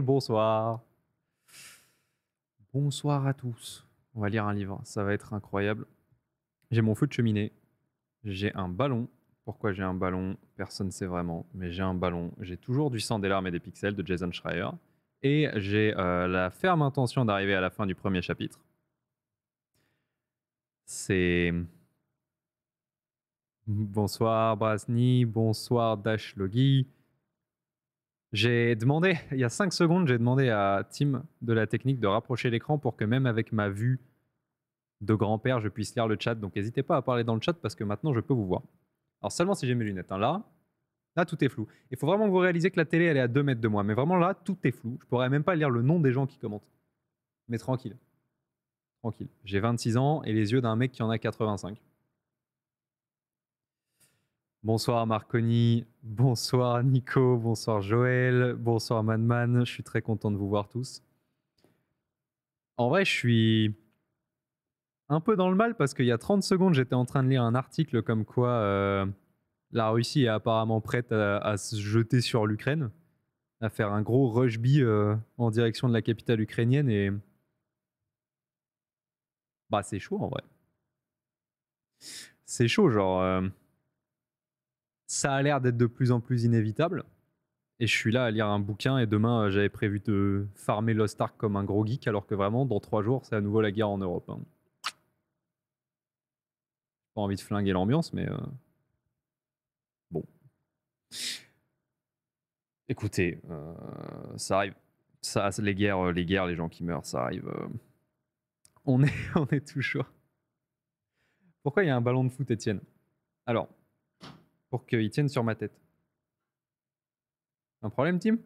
bonsoir. Bonsoir à tous. On va lire un livre, ça va être incroyable. J'ai mon feu de cheminée, j'ai un ballon. Pourquoi j'ai un ballon Personne ne sait vraiment, mais j'ai un ballon. J'ai toujours du sang des larmes et des pixels de Jason Schreier. Et j'ai euh, la ferme intention d'arriver à la fin du premier chapitre. C'est... Bonsoir Brasni, bonsoir Dash Logi. J'ai demandé, il y a 5 secondes, j'ai demandé à Tim de la technique de rapprocher l'écran pour que même avec ma vue de grand-père, je puisse lire le chat. Donc n'hésitez pas à parler dans le chat parce que maintenant je peux vous voir. Alors seulement si j'ai mes lunettes. Hein. Là, là tout est flou. Il faut vraiment que vous réalisez que la télé elle est à 2 mètres de moi. Mais vraiment là, tout est flou. Je pourrais même pas lire le nom des gens qui commentent. Mais tranquille. Tranquille. J'ai 26 ans et les yeux d'un mec qui en a 85. Bonsoir Marconi, bonsoir Nico, bonsoir Joël, bonsoir Manman, je suis très content de vous voir tous. En vrai, je suis un peu dans le mal parce qu'il y a 30 secondes, j'étais en train de lire un article comme quoi euh, la Russie est apparemment prête à, se jeter sur l'Ukraine, à faire un gros rush euh, en direction de la capitale ukrainienne et. Bah, c'est chaud en vrai. C'est chaud, genre. Euh, ça a l'air d'être de plus en plus inévitable. Et je suis là à lire un bouquin et demain euh, j'avais prévu de farmer Lost Ark comme un gros geek alors que vraiment dans trois jours c'est à nouveau la guerre en Europe. Hein. Pas envie de flinguer l'ambiance mais euh, bon. Écoutez, euh, ça arrive. Ça, les guerres, les guerres, les gens qui meurent, ça arrive. On est, on est toujours. Pourquoi il y a un ballon de foot, Étienne Alors, pour qu'il tienne sur ma tête. Un problème, Tim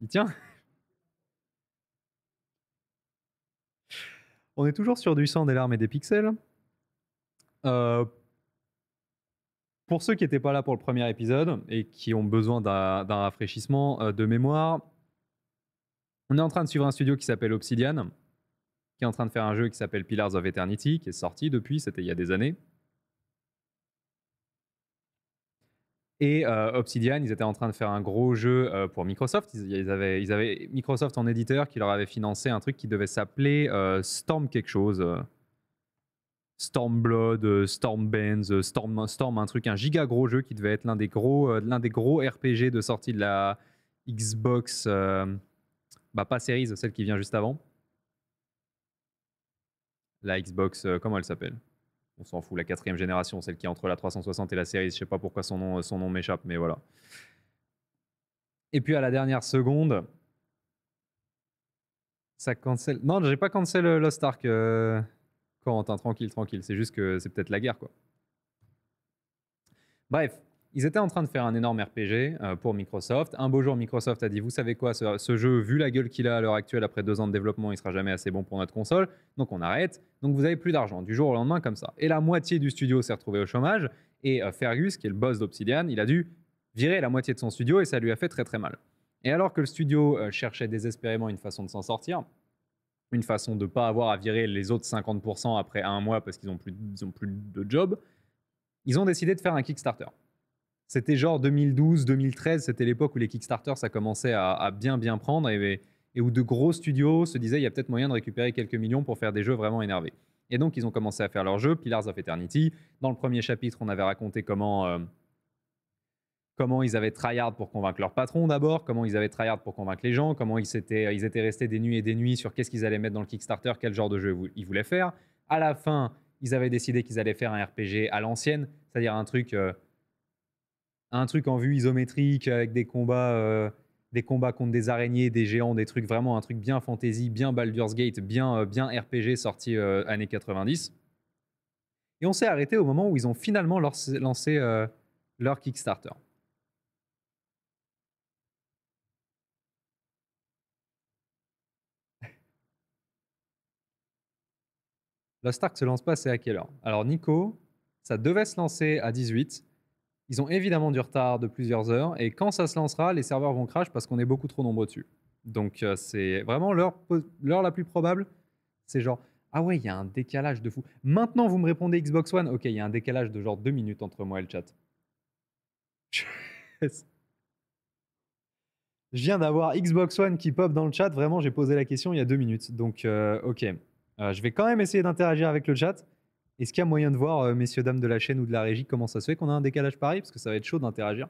Il tient On est toujours sur du sang, des larmes et des pixels. Euh, pour ceux qui n'étaient pas là pour le premier épisode et qui ont besoin d'un rafraîchissement euh, de mémoire, on est en train de suivre un studio qui s'appelle Obsidian, qui est en train de faire un jeu qui s'appelle Pillars of Eternity, qui est sorti depuis, c'était il y a des années. Et euh, Obsidian, ils étaient en train de faire un gros jeu euh, pour Microsoft. Ils, avaient, Microsoft en éditeur qui leur avait financé un truc qui devait s'appeler euh, Storm quelque chose. Stormblood, Blood, Storm, Storm, un truc, un giga gros jeu qui devait être l'un des gros, l'un des gros RPG de sortie de la Xbox, bah pas Series, celle qui vient juste avant. La Xbox, comment elle s'appelle on s'en fout, la quatrième génération, celle qui est entre la 360 et la série, je ne sais pas pourquoi son nom, son nom m'échappe, mais voilà. Et puis à la dernière seconde, ça cancel. Non, j'ai pas cancel euh, Lost Ark, euh, Corentin, tranquille, tranquille. C'est juste que c'est peut-être la guerre, quoi. Bref, ils étaient en train de faire un énorme RPG euh, pour Microsoft. Un beau jour, Microsoft a dit, vous savez quoi, ce, jeu, vu la gueule qu'il a à l'heure actuelle, après deux ans de développement, il sera jamais assez bon pour notre console. Donc on arrête. Donc vous avez plus d'argent du jour au lendemain comme ça. Et la moitié du studio s'est retrouvée au chômage. Et euh, Fergus, qui est le boss d'Obsidian, il a dû virer la moitié de son studio et ça lui a fait très très mal. Et alors que le studio euh, cherchait désespérément une façon de s'en sortir, une façon de ne pas avoir à virer les autres 50% après un mois parce qu'ils n'ont plus, plus de job, ils ont décidé de faire un Kickstarter. C'était genre 2012, 2013, c'était l'époque où les kickstarters, ça commençait à, bien, bien prendre et, où de gros studios se disaient, il y a peut-être moyen de récupérer quelques millions pour faire des jeux vraiment énervés. Et donc, ils ont commencé à faire leur jeu, Pillars of Eternity. Dans le premier chapitre, on avait raconté comment, euh, comment ils avaient tryhard pour convaincre leur patron d'abord, comment ils avaient tryhard pour convaincre les gens, comment ils, étaient, ils étaient restés des nuits et des nuits sur qu'est-ce qu'ils allaient mettre dans le Kickstarter, quel genre de jeu ils voulaient faire. À la fin, ils avaient décidé qu'ils allaient faire un RPG à l'ancienne, c'est-à-dire un truc... Euh, un truc en vue isométrique avec des combats, euh, des combats contre des araignées, des géants, des trucs vraiment un truc bien fantasy, bien Baldur's Gate, bien, euh, bien RPG sorti euh, années 90. Et on s'est arrêté au moment où ils ont finalement lancé leur Kickstarter. La Star se lance pas, c'est à quelle heure Alors Nico, ça devait se lancer à 18. Ils ont évidemment du retard de plusieurs heures et quand ça se lancera, les serveurs vont crash parce qu'on est beaucoup trop nombreux dessus. Donc euh, c'est vraiment l'heure la plus probable. C'est genre, ah ouais, il y a un décalage de fou. Maintenant, vous me répondez Xbox One. Ok, il y a un décalage de genre deux minutes entre moi et le chat. Je viens d'avoir Xbox One qui pop dans le chat. Vraiment, j'ai posé la question il y a deux minutes. Donc, euh, ok. Euh, je vais quand même essayer d'interagir avec le chat. Est-ce qu'il y a moyen de voir, euh, messieurs, dames de la chaîne ou de la régie, comment ça se fait qu'on a un décalage pareil Parce que ça va être chaud d'interagir.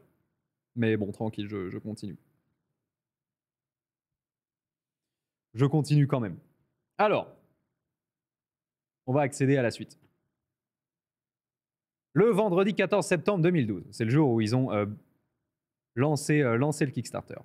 Mais bon, tranquille, je, continue. Je continue quand même. Alors, on va accéder à la suite. Le vendredi 14 septembre 2012, c'est le jour où ils ont euh, euh, lancé, le Kickstarter.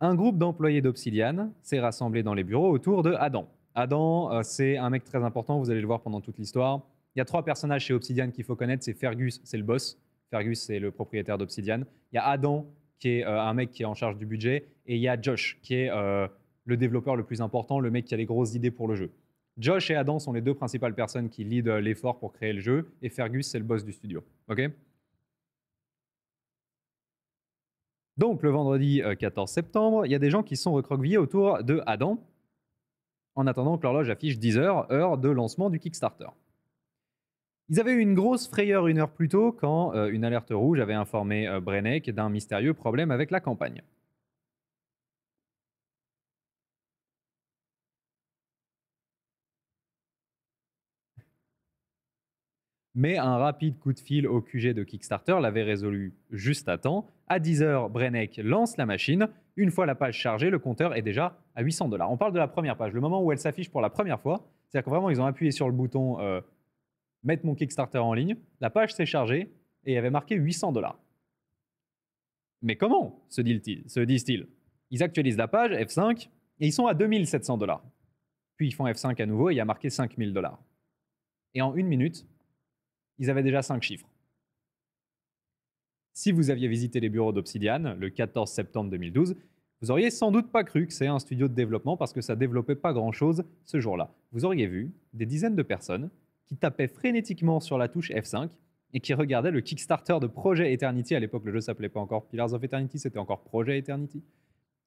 un groupe d'employés d'Obsidian s'est rassemblé dans les bureaux autour de Adam, Adam, euh, c'est un mec très important, vous allez le voir pendant toute l'histoire. Il y a trois personnages chez Obsidian qu'il faut connaître, c'est Fergus, c'est le boss. Fergus, c'est le propriétaire d'Obsidian. Il y a Adam, qui est euh, un mec qui est en charge du budget, et il y a Josh, qui est euh, le développeur le plus important, le mec qui a les grosses idées pour le jeu. Josh et Adam sont les deux principales personnes qui lead l'effort pour créer le jeu, et Fergus, c'est le boss du studio. OK Donc, le vendredi 14 septembre, il y a des gens qui sont recroquevillés autour de Adam, en attendant que l'horloge affiche 10 heures, heure de lancement du Kickstarter. Ils avaient eu une grosse frayeur une heure plus tôt quand euh, une alerte rouge avait informé euh, Brenneck d'un mystérieux problème avec la campagne. mais un rapide coup de fil au QG de Kickstarter l'avait résolu juste à temps. À 10h, Brenneck lance la machine. Une fois la page chargée, le compteur est déjà à 800 dollars. On parle de la première page, le moment où elle s'affiche pour la première fois. C'est-à-dire que vraiment, ils ont appuyé sur le bouton euh, Mettre mon Kickstarter en ligne. La page s'est chargée et il avait marqué 800 dollars. Mais comment se disent-ils Ils actualisent la page F5 et ils sont à 2700 dollars. Puis ils font F5 à nouveau et il y a marqué 5000 dollars. Et en une minute, ils avaient déjà cinq chiffres. Si vous aviez visité les bureaux d'Obsidian le 14 septembre 2012, vous auriez sans doute pas cru que c'est un studio de développement parce que ça développait pas grand-chose ce jour-là. Vous auriez vu des dizaines de personnes qui tapaient frénétiquement sur la touche F5 et qui regardaient le Kickstarter de Projet Eternity. À l'époque, le jeu s'appelait pas encore Pillars of Eternity, c'était encore Projet Eternity.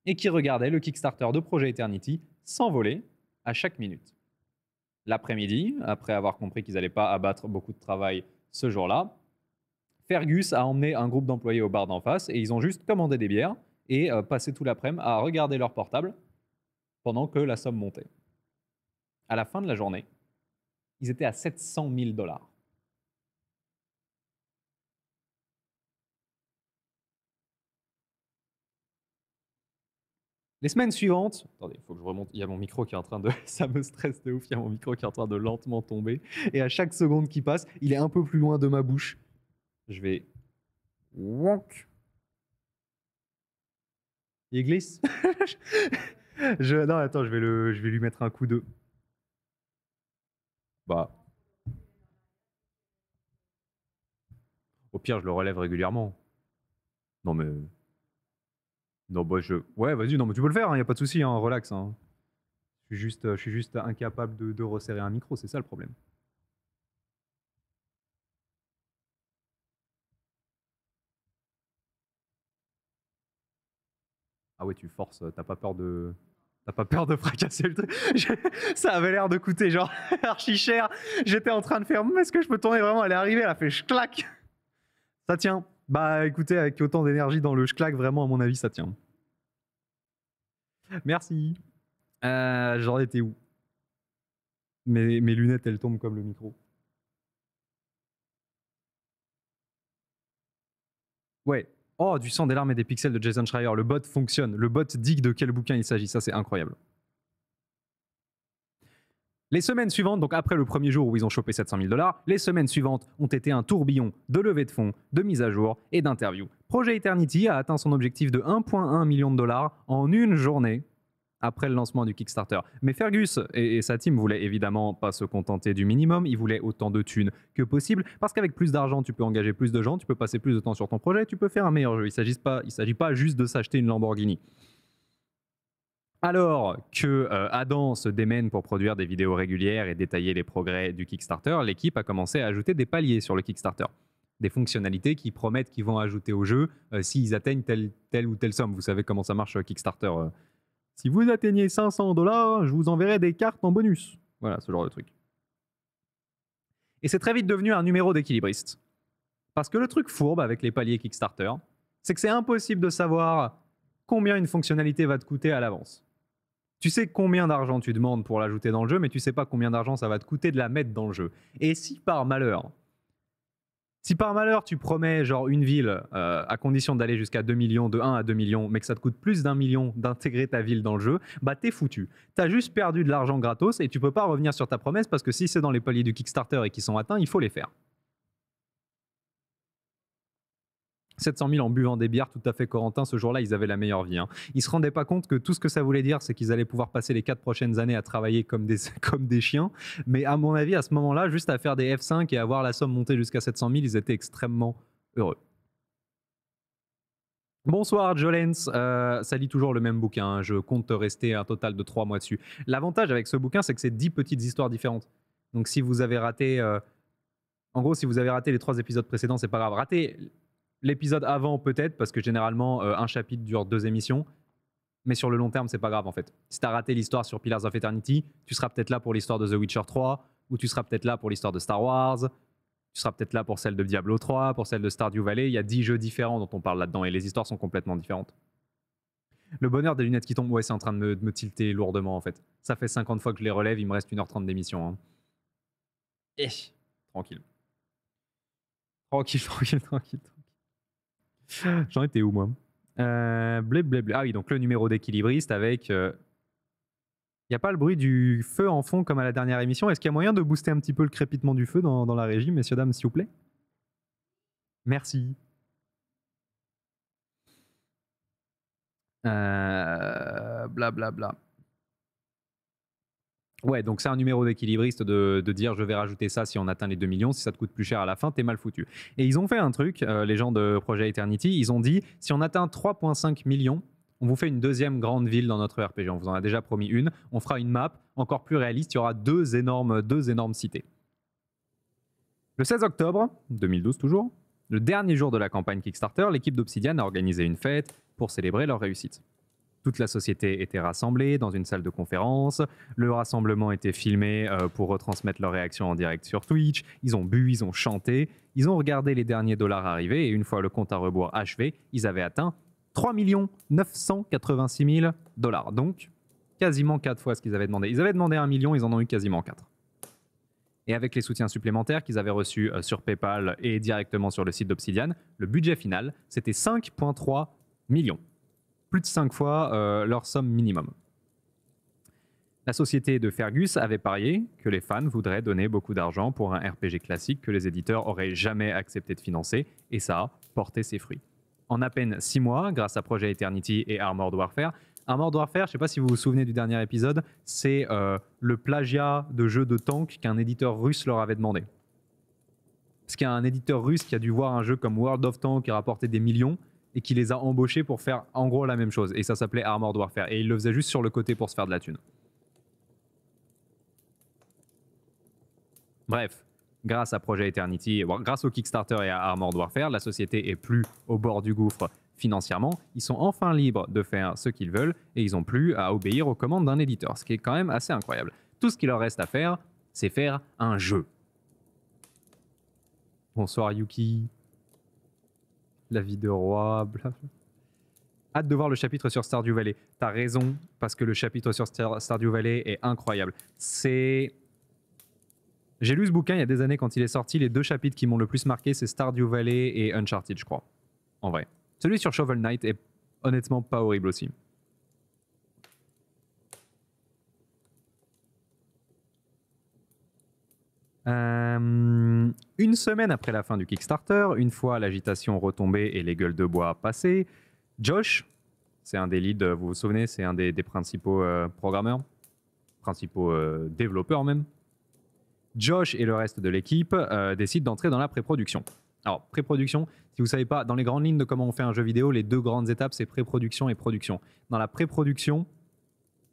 Et qui regardaient le Kickstarter de Projet Eternity s'envoler à chaque minute l'après-midi, après avoir compris qu'ils n'allaient pas abattre beaucoup de travail ce jour-là. Fergus a emmené un groupe d'employés au bar d'en face et ils ont juste commandé des bières et euh, passé tout l'après-midi à regarder leur portable pendant que la somme montait. À la fin de la journée, ils étaient à 700 000 dollars. Les semaines suivantes, attendez, il faut que je remonte, il y a mon micro qui est en train de, ça me stresse de ouf, il y a mon micro qui est en train de lentement tomber, et à chaque seconde qui passe, il est un peu plus loin de ma bouche. Je vais... Wonk. Il glisse. Non, attends, je vais, le... je vais lui mettre un coup de... Bah... Au pire, je le relève régulièrement. Non mais... Non, bah je. Ouais, vas-y, non, mais tu peux le faire, il hein, a pas de souci, hein, relax. Hein. Je, suis juste, je suis juste incapable de, resserrer un micro, c'est ça le problème. Ah ouais, tu forces, t'as pas peur de. T'as pas peur de fracasser le truc Ça avait l'air de coûter genre archi cher. J'étais en train de faire, est-ce que je peux tourner vraiment Elle est arrivée, elle a fait, chclac. Ça tient. Bah écoutez, avec autant d'énergie dans le chclac, vraiment, à mon avis, ça tient. Merci. Euh, J'en étais où mes, mes lunettes, elles tombent comme le micro. Ouais. Oh, du sang, des larmes et des pixels de Jason Schreier. Le bot fonctionne. Le bot dit de quel bouquin il s'agit. Ça, c'est incroyable. Les semaines suivantes, donc après le premier jour où ils ont chopé 700 000 dollars, les semaines suivantes ont été un tourbillon de levée de fonds, de mises à jour et d'interviews. Projet Eternity a atteint son objectif de 1,1 million de dollars en une journée après le lancement du Kickstarter. Mais Fergus et, sa team voulaient évidemment pas se contenter du minimum, ils voulaient autant de thunes que possible, parce qu'avec plus d'argent, tu peux engager plus de gens, tu peux passer plus de temps sur ton projet, tu peux faire un meilleur jeu. Il ne s'agit pas juste de s'acheter une Lamborghini. Alors que euh, Adam se démène pour produire des vidéos régulières et détailler les progrès du Kickstarter, l'équipe a commencé à ajouter des paliers sur le Kickstarter. Des fonctionnalités qui promettent qu'ils vont ajouter au jeu euh, s'ils atteignent telle, ou telle somme. Vous savez comment ça marche euh, Kickstarter. si vous atteignez 500 dollars, je vous enverrai des cartes en bonus. Voilà, ce genre de truc. Et c'est très vite devenu un numéro d'équilibriste. Parce que le truc fourbe avec les paliers Kickstarter, c'est que c'est impossible de savoir combien une fonctionnalité va te coûter à l'avance. Tu sais combien d'argent tu demandes pour l'ajouter dans le jeu, mais tu sais pas combien d'argent ça va te coûter de la mettre dans le jeu. Et si par malheur, si par malheur tu promets genre une ville euh, à condition d'aller jusqu'à 2 millions, de 1 à 2 millions, mais que ça te coûte plus d'un million d'intégrer ta ville dans le jeu, bah t'es foutu. T'as juste perdu de l'argent gratos et tu peux pas revenir sur ta promesse parce que si c'est dans les paliers du Kickstarter et qu'ils sont atteints, il faut les faire. 700 000 en buvant des bières tout à fait Corentin, ce jour-là, ils avaient la meilleure vie. Hein. Ils se rendaient pas compte que tout ce que ça voulait dire, c'est qu'ils allaient pouvoir passer les quatre prochaines années à travailler comme des, comme des chiens. Mais à mon avis, à ce moment-là, juste à faire des F5 et à voir la somme monter jusqu'à 700 000, ils étaient extrêmement heureux. Bonsoir Jolens, euh, ça lit toujours le même bouquin, hein. je compte rester un total de trois mois dessus. L'avantage avec ce bouquin, c'est que c'est dix petites histoires différentes. Donc si vous avez raté, euh, en gros si vous avez raté les trois épisodes précédents, c'est pas grave. Rater l'épisode avant peut-être, parce que généralement, euh, un chapitre dure deux émissions. Mais sur le long terme, c'est pas grave en fait. Si t'as raté l'histoire sur Pillars of Eternity, tu seras peut-être là pour l'histoire de The Witcher 3, ou tu seras peut-être là pour l'histoire de Star Wars, tu seras peut-être là pour celle de Diablo 3, pour celle de Stardew Valley. Il y a dix jeux différents dont on parle là-dedans et les histoires sont complètement différentes. Le bonheur des lunettes qui tombent, ouais, c'est en train de me, tilter lourdement en fait. Ça fait 50 fois que je les relève, il me reste 1h30 d'émission. Hein. Eh, tranquille. Tranquille, tranquille, tranquille. J'en étais où, moi euh, blé, blé, Ah oui, donc le numéro d'équilibriste avec. Il euh, n'y a pas le bruit du feu en fond comme à la dernière émission. Est-ce qu'il y a moyen de booster un petit peu le crépitement du feu dans, la régie, messieurs, dames, s'il vous plaît Merci. Blablabla. Euh, bla, bla. Ouais, donc c'est un numéro d'équilibriste de, dire je vais rajouter ça si on atteint les 2 millions, si ça te coûte plus cher à la fin, t'es mal foutu. Et ils ont fait un truc, euh, les gens de Projet Eternity, ils ont dit si on atteint 3,5 millions, on vous fait une deuxième grande ville dans notre RPG. On vous en a déjà promis une. On fera une map encore plus réaliste. Il y aura deux énormes, deux énormes cités. Le 16 octobre 2012 toujours, le dernier jour de la campagne Kickstarter, l'équipe d'Obsidian a organisé une fête pour célébrer leur réussite toute la société était rassemblée dans une salle de conférence. Le rassemblement était filmé euh, pour retransmettre leur réaction en direct sur Twitch. Ils ont bu, ils ont chanté, ils ont regardé les derniers dollars arriver et une fois le compte à rebours achevé, ils avaient atteint 3 986 000 dollars. Donc, quasiment quatre fois ce qu'ils avaient demandé. Ils avaient demandé un million, ils en ont eu quasiment 4. Et avec les soutiens supplémentaires qu'ils avaient reçus euh, sur PayPal et directement sur le site d'Obsidian, le budget final, c'était 5,3 millions plus de 5 fois euh, leur somme minimum. La société de Fergus avait parié que les fans voudraient donner beaucoup d'argent pour un RPG classique que les éditeurs auraient jamais accepté de financer, et ça a porté ses fruits. En à peine 6 mois, grâce à Project Eternity et Armored Warfare, Armored Warfare, je ne sais pas si vous vous souvenez du dernier épisode, c'est euh, le plagiat de jeux de tank qu'un éditeur russe leur avait demandé. Parce qu'un éditeur russe qui a dû voir un jeu comme World of Tank qui rapportait des millions, et qui les a embauchés pour faire en gros la même chose. Et ça s'appelait Armored Warfare. Et ils le faisaient juste sur le côté pour se faire de la thune. Bref, grâce à Projet Eternity, grâce au Kickstarter et à Armored Warfare, la société est plus au bord du gouffre financièrement. Ils sont enfin libres de faire ce qu'ils veulent et ils n'ont plus à obéir aux commandes d'un éditeur, ce qui est quand même assez incroyable. Tout ce qu'il leur reste à faire, c'est faire un jeu. Bonsoir Yuki la vie de roi, bla. Hâte de voir le chapitre sur Stardew Valley. T'as raison, parce que le chapitre sur Star Stardew Valley est incroyable. C'est. J'ai lu ce bouquin il y a des années quand il est sorti. Les deux chapitres qui m'ont le plus marqué, c'est Stardew Valley et Uncharted, je crois. En vrai. Celui sur Shovel Knight est honnêtement pas horrible aussi. Euh, une semaine après la fin du Kickstarter, une fois l'agitation retombée et les gueules de bois passées, Josh, c'est un des leads, vous vous souvenez, c'est un des, principaux euh, programmeurs, principaux euh, développeurs même. Josh et le reste de l'équipe décident d'entrer dans la pré-production. Alors, pré-production, si vous ne savez pas, dans les grandes lignes de comment on fait un jeu vidéo, les deux grandes étapes, c'est pré-production et production. Dans la pré-production,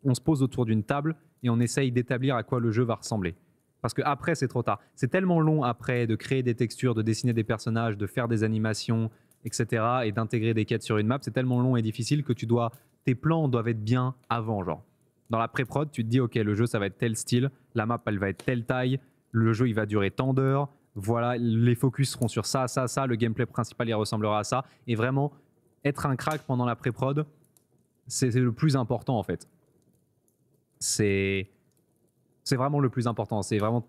on se pose autour d'une table et on essaye d'établir à quoi le jeu va ressembler. Parce que après, c'est trop tard. C'est tellement long après de créer des textures, de dessiner des personnages, de faire des animations, etc. et d'intégrer des quêtes sur une map. C'est tellement long et difficile que tu dois, tes plans doivent être bien avant, genre. Dans la pré-prod, tu te dis, ok, le jeu, ça va être tel style, la map, elle va être telle taille, le jeu, il va durer tant d'heures. Voilà, les focus seront sur ça, ça, ça. Le gameplay principal, il ressemblera à ça. Et vraiment, être un crack pendant la pré-prod, c'est le plus important en fait. C'est c'est vraiment le plus important. C'est vraiment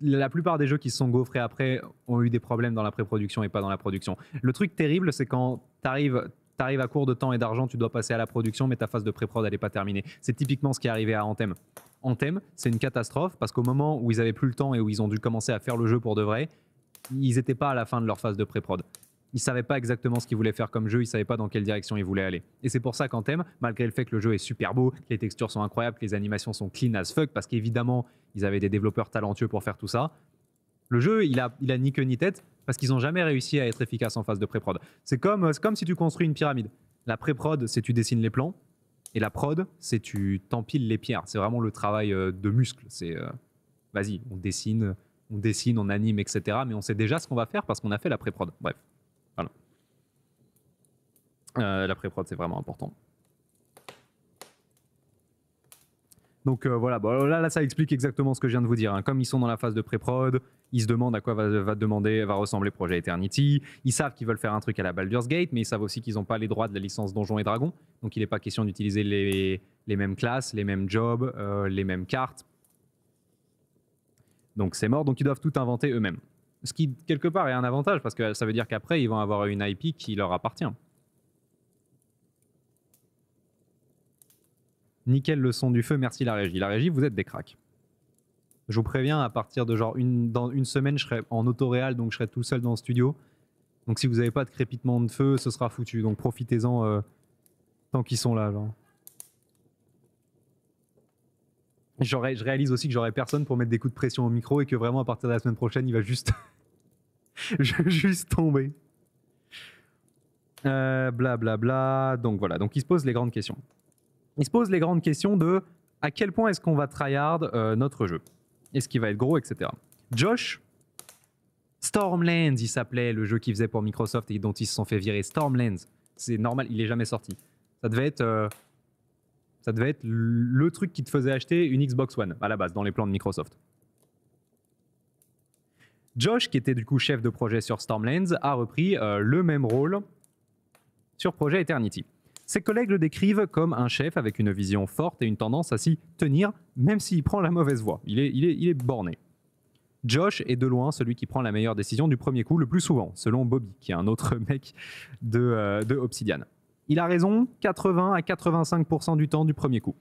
la plupart des jeux qui se sont gaufrés après ont eu des problèmes dans la pré-production et pas dans la production. Le truc terrible, c'est quand t'arrives arrives à court de temps et d'argent, tu dois passer à la production, mais ta phase de pré-prod, n'est pas terminée. C'est typiquement ce qui est arrivé à Anthem. Anthem, c'est une catastrophe parce qu'au moment où ils avaient plus le temps et où ils ont dû commencer à faire le jeu pour de vrai, ils n'étaient pas à la fin de leur phase de pré-prod il savait pas exactement ce qu'il voulait faire comme jeu, il savait pas dans quelle direction il voulait aller. Et c'est pour ça thème, malgré le fait que le jeu est super beau, que les textures sont incroyables, que les animations sont clean as fuck, parce qu'évidemment, ils avaient des développeurs talentueux pour faire tout ça, le jeu, il a, il a ni queue ni tête, parce qu'ils n'ont jamais réussi à être efficaces en phase de pré-prod. C'est comme, comme si tu construis une pyramide. La pré-prod, c'est tu dessines les plans, et la prod, c'est tu t'empiles les pierres. C'est vraiment le travail euh, de muscle. C'est, euh, vas-y, on dessine, on dessine, on anime, etc. Mais on sait déjà ce qu'on va faire parce qu'on a fait la pré-prod. Bref. Euh, la pré-prod, c'est vraiment important. Donc euh, voilà, là, ça explique exactement ce que je viens de vous dire. Hein. Comme ils sont dans la phase de pré-prod, ils se demandent à quoi va, va, demander, va ressembler projet Eternity. Ils savent qu'ils veulent faire un truc à la Baldur's Gate, mais ils savent aussi qu'ils n'ont pas les droits de la licence Donjons et Dragons. Donc il n'est pas question d'utiliser les, les, mêmes classes, les mêmes jobs, euh, les mêmes cartes. Donc c'est mort, donc ils doivent tout inventer eux-mêmes. Ce qui, quelque part, est un avantage parce que ça veut dire qu'après, ils vont avoir une IP qui leur appartient. Nickel le son du feu, merci la régie. La régie, vous êtes des cracks. Je vous préviens, à partir de genre une, dans une semaine, je serai en autoréal, donc je serai tout seul dans le studio. Donc si vous n'avez pas de crépitement de feu, ce sera foutu. Donc profitez-en euh, tant qu'ils sont là. Genre. Je réalise aussi que j'aurai personne pour mettre des coups de pression au micro et que vraiment à partir de la semaine prochaine, il va juste J'ai juste tombé. Blablabla. Euh, bla bla. Donc voilà, donc il se pose les grandes questions. Il se pose les grandes questions de à quel point est-ce qu'on va tryhard euh, notre jeu Est-ce qu'il va être gros, etc. Josh, Stormlands, il s'appelait le jeu qu'il faisait pour Microsoft et dont ils se sont fait virer. Stormlands, c'est normal, il est jamais sorti. Ça devait être, euh, ça devait être le truc qui te faisait acheter une Xbox One à la base dans les plans de Microsoft. Josh, qui était du coup chef de projet sur Stormlands, a repris euh, le même rôle sur Projet Eternity. Ses collègues le décrivent comme un chef avec une vision forte et une tendance à s'y tenir, même s'il prend la mauvaise voie. Il est, il, est, borné. Josh est de loin celui qui prend la meilleure décision du premier coup le plus souvent, selon Bobby, qui est un autre mec de, euh, de Obsidian. Il a raison 80 à 85% du temps du premier coup.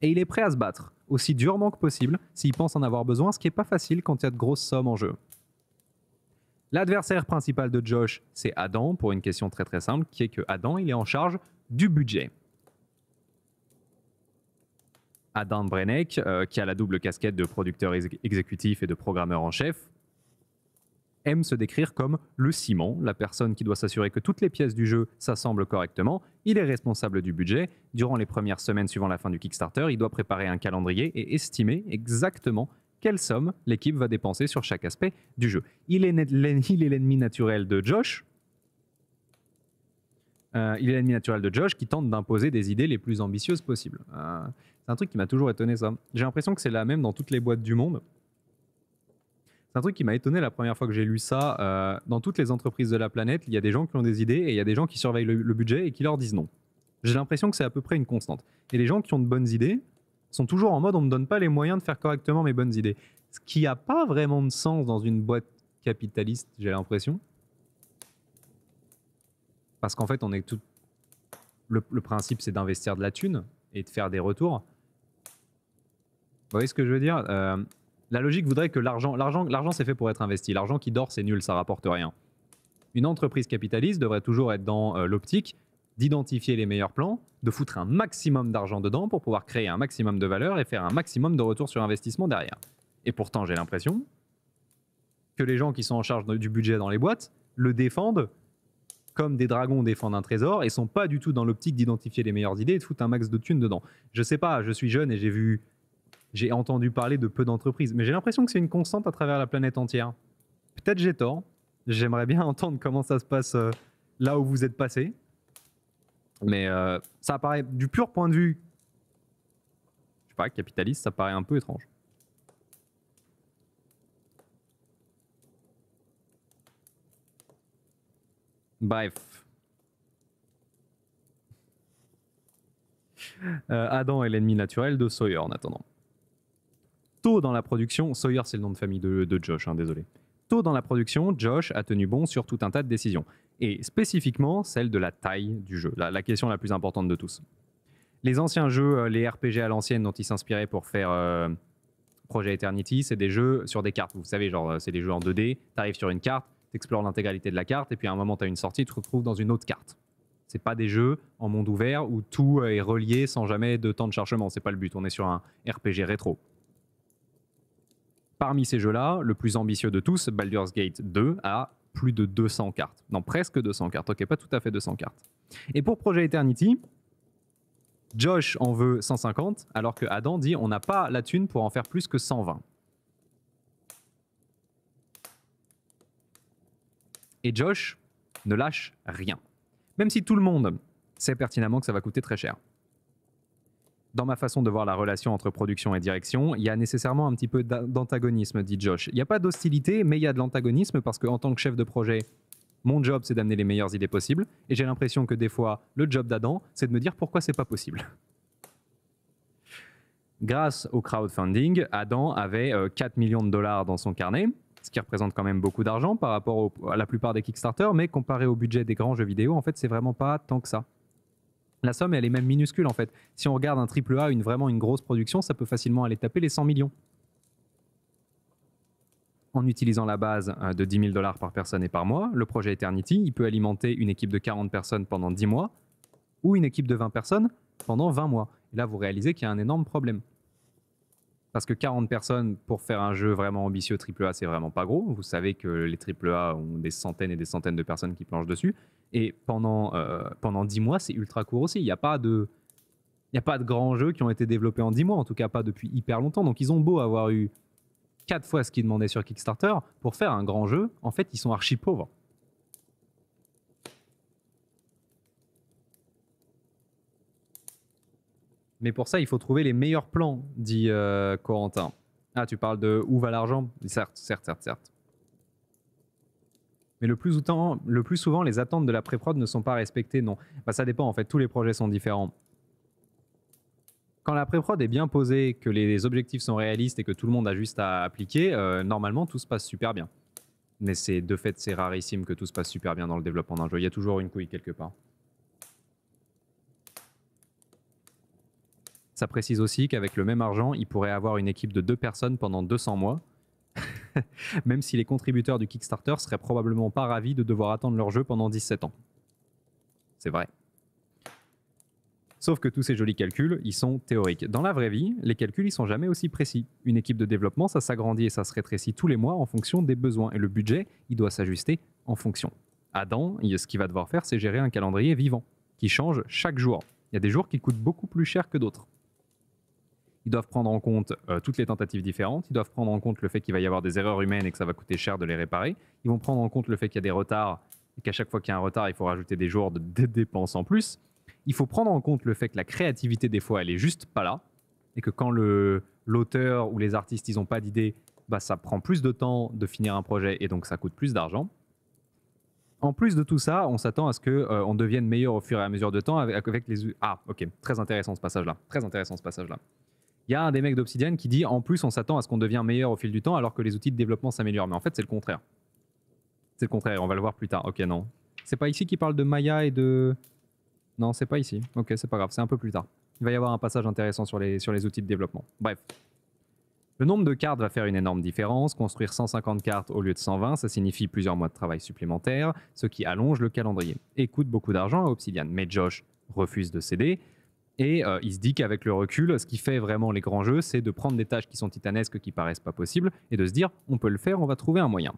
Et il est prêt à se battre, aussi durement que possible, s'il pense en avoir besoin, ce qui n'est pas facile quand il y a de grosses sommes en jeu. L'adversaire principal de Josh, c'est Adam, pour une question très très simple, qui est que Adam, il est en charge du budget. Adam Brenek, euh, qui a la double casquette de producteur exécutif et de programmeur en chef, aime se décrire comme le ciment, la personne qui doit s'assurer que toutes les pièces du jeu s'assemblent correctement. Il est responsable du budget. Durant les premières semaines suivant la fin du Kickstarter, il doit préparer un calendrier et estimer exactement quelle somme l'équipe va dépenser sur chaque aspect du jeu. Il est l'ennemi naturel de Josh. Euh, il est l'ennemi naturel de Josh qui tente d'imposer des idées les plus ambitieuses possibles. Euh, c'est un truc qui m'a toujours étonné ça. J'ai l'impression que c'est la même dans toutes les boîtes du monde. C'est un truc qui m'a étonné la première fois que j'ai lu ça. Euh, dans toutes les entreprises de la planète, il y a des gens qui ont des idées et il y a des gens qui surveillent le budget et qui leur disent non. J'ai l'impression que c'est à peu près une constante. Et les gens qui ont de bonnes idées, sont toujours en mode on ne me donne pas les moyens de faire correctement mes bonnes idées. Ce qui n'a pas vraiment de sens dans une boîte capitaliste, j'ai l'impression. Parce qu'en fait, on est tout. Le, principe, c'est d'investir de la thune et de faire des retours. Vous voyez ce que je veux dire euh, La logique voudrait que l'argent. L'argent, c'est fait pour être investi. L'argent qui dort, c'est nul, ça rapporte rien. Une entreprise capitaliste devrait toujours être dans euh, l'optique d'identifier les meilleurs plans, de foutre un maximum d'argent dedans pour pouvoir créer un maximum de valeur et faire un maximum de retour sur investissement derrière. Et pourtant, j'ai l'impression que les gens qui sont en charge du budget dans les boîtes le défendent comme des dragons défendent un trésor et sont pas du tout dans l'optique d'identifier les meilleures idées et de foutre un max de thunes dedans. Je sais pas, je suis jeune et j'ai vu, j'ai entendu parler de peu d'entreprises, mais j'ai l'impression que c'est une constante à travers la planète entière. Peut-être j'ai tort. J'aimerais bien entendre comment ça se passe euh, là où vous êtes passé. Mais euh, ça apparaît du pur point de vue, je sais pas, capitaliste, ça paraît un peu étrange. Bref. Euh, Adam est l'ennemi naturel de Sawyer en attendant. Tôt dans la production, Sawyer c'est le nom de famille de, Josh, hein, désolé. Tôt dans la production, Josh a tenu bon sur tout un tas de décisions et spécifiquement celle de la taille du jeu, la, question la plus importante de tous. Les anciens jeux, euh, les RPG à l'ancienne dont ils s'inspiraient pour faire euh, Projet Eternity, c'est des jeux sur des cartes. Vous savez, genre, euh, c'est des jeux en 2D, t'arrives sur une carte, t'explores l'intégralité de la carte, et puis à un moment, t'as une sortie, tu te retrouves dans une autre carte. C'est pas des jeux en monde ouvert où tout est relié sans jamais de temps de chargement. C'est pas le but. On est sur un RPG rétro. Parmi ces jeux-là, le plus ambitieux de tous, Baldur's Gate 2, a plus de 200 cartes. Non, presque 200 cartes. Ok, pas tout à fait 200 cartes. Et pour Projet Eternity, Josh en veut 150, alors que Adam dit on n'a pas la thune pour en faire plus que 120. Et Josh ne lâche rien. Même si tout le monde sait pertinemment que ça va coûter très cher dans ma façon de voir la relation entre production et direction, il y a nécessairement un petit peu d'antagonisme, dit Josh. Il n'y a pas d'hostilité, mais il y a de l'antagonisme parce qu'en tant que chef de projet, mon job, c'est d'amener les meilleures idées possibles. Et j'ai l'impression que des fois, le job d'Adam, c'est de me dire pourquoi c'est pas possible. Grâce au crowdfunding, Adam avait 4 euh, millions de dollars dans son carnet, ce qui représente quand même beaucoup d'argent par rapport à la plupart des Kickstarters, mais comparé au budget des grands jeux vidéo, en fait, c'est vraiment pas tant que ça. La somme, elle est même minuscule en fait. Si on regarde un triple A, une, vraiment une grosse production, ça peut facilement aller taper les 100 millions. En utilisant la base euh, de 10 000 dollars par personne et par mois, le projet Eternity, il peut alimenter une équipe de 40 personnes pendant 10 mois ou une équipe de 20 personnes pendant 20 mois. Et là, vous réalisez qu'il y a un énorme problème. Parce que 40 personnes pour faire un jeu vraiment ambitieux AAA, c'est vraiment pas gros. Vous savez que les AAA ont des centaines et des centaines de personnes qui planchent dessus. Et pendant, euh, pendant 10 mois, c'est ultra court aussi. Il n'y a pas de. Il n'y a pas de grands jeux qui ont été développés en 10 mois, en tout cas pas depuis hyper longtemps. Donc ils ont beau avoir eu 4 fois ce qu'ils demandaient sur Kickstarter pour faire un grand jeu. En fait, ils sont archi pauvres. Mais pour ça, il faut trouver les meilleurs plans, dit euh, Corentin. Ah, tu parles de où va l'argent Certes, certes, certes, certes. Mais le plus, souvent, les attentes de la pré-prod ne sont pas respectées, non. Bah, ça dépend, en fait, tous les projets sont différents. Quand la pré-prod est bien posée, que les objectifs sont réalistes et que tout le monde a juste à appliquer, euh, normalement, tout se passe super bien. Mais c'est de fait, c'est rarissime que tout se passe super bien dans le développement d'un jeu. Il y a toujours une couille quelque part. Ça précise aussi qu'avec le même argent, il pourrait avoir une équipe de deux personnes pendant 200 mois. même si les contributeurs du Kickstarter seraient probablement pas ravis de devoir attendre leur jeu pendant 17 ans. C'est vrai. Sauf que tous ces jolis calculs, ils sont théoriques. Dans la vraie vie, les calculs, ils sont jamais aussi précis. Une équipe de développement, ça s'agrandit et ça se rétrécit tous les mois en fonction des besoins. Et le budget, il doit s'ajuster en fonction. Adam, ce qu'il va devoir faire, c'est gérer un calendrier vivant, qui change chaque jour. Il y a des jours qui coûtent beaucoup plus cher que d'autres. Ils doivent prendre en compte euh, toutes les tentatives différentes. Ils doivent prendre en compte le fait qu'il va y avoir des erreurs humaines et que ça va coûter cher de les réparer. Ils vont prendre en compte le fait qu'il y a des retards et qu'à chaque fois qu'il y a un retard, il faut rajouter des jours de, dépenses en plus. Il faut prendre en compte le fait que la créativité, des fois, elle est juste pas là. Et que quand le, l'auteur ou les artistes, ils n'ont pas d'idée, bah, ça prend plus de temps de finir un projet et donc ça coûte plus d'argent. En plus de tout ça, on s'attend à ce qu'on euh, on devienne meilleur au fur et à mesure de temps avec, avec les... Ah, ok, très intéressant ce passage-là. Très intéressant ce passage-là il y a un des mecs d'Obsidian qui dit en plus on s'attend à ce qu'on devient meilleur au fil du temps alors que les outils de développement s'améliorent. Mais en fait c'est le contraire. C'est le contraire, on va le voir plus tard. Ok non. C'est pas ici qu'il parle de Maya et de... Non c'est pas ici. Ok c'est pas grave, c'est un peu plus tard. Il va y avoir un passage intéressant sur les, sur les outils de développement. Bref. Le nombre de cartes va faire une énorme différence. Construire 150 cartes au lieu de 120, ça signifie plusieurs mois de travail supplémentaires, ce qui allonge le calendrier et coûte beaucoup d'argent à Obsidian. Mais Josh refuse de céder. Et euh, il se dit qu'avec le recul, ce qui fait vraiment les grands jeux, c'est de prendre des tâches qui sont titanesques, qui paraissent pas possibles, et de se dire, on peut le faire, on va trouver un moyen.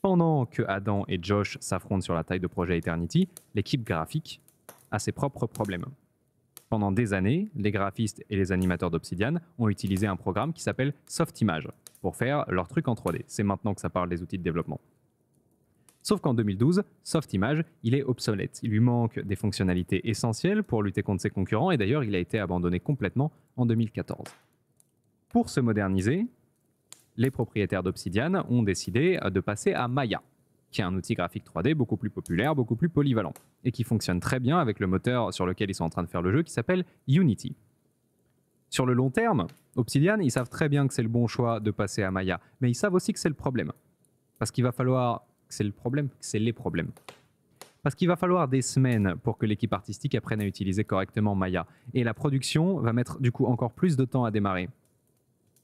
Pendant que Adam et Josh s'affrontent sur la taille de projet Eternity, l'équipe graphique a ses propres problèmes. Pendant des années, les graphistes et les animateurs d'Obsidian ont utilisé un programme qui s'appelle Softimage pour faire leurs trucs en 3D. C'est maintenant que ça parle des outils de développement. Sauf qu'en 2012, Softimage, il est obsolète. Il lui manque des fonctionnalités essentielles pour lutter contre ses concurrents et d'ailleurs, il a été abandonné complètement en 2014. Pour se moderniser, les propriétaires d'Obsidian ont décidé euh, de passer à Maya, qui est un outil graphique 3D beaucoup plus populaire, beaucoup plus polyvalent, et qui fonctionne très bien avec le moteur sur lequel ils sont en train de faire le jeu qui s'appelle Unity. Sur le long terme, Obsidian, ils savent très bien que c'est le bon choix de passer à Maya, mais ils savent aussi que c'est le problème. Parce qu'il va falloir c'est le problème, c'est les problèmes. Parce qu'il va falloir des semaines pour que l'équipe artistique apprenne à utiliser correctement Maya. Et la production va mettre du coup encore plus de temps à démarrer.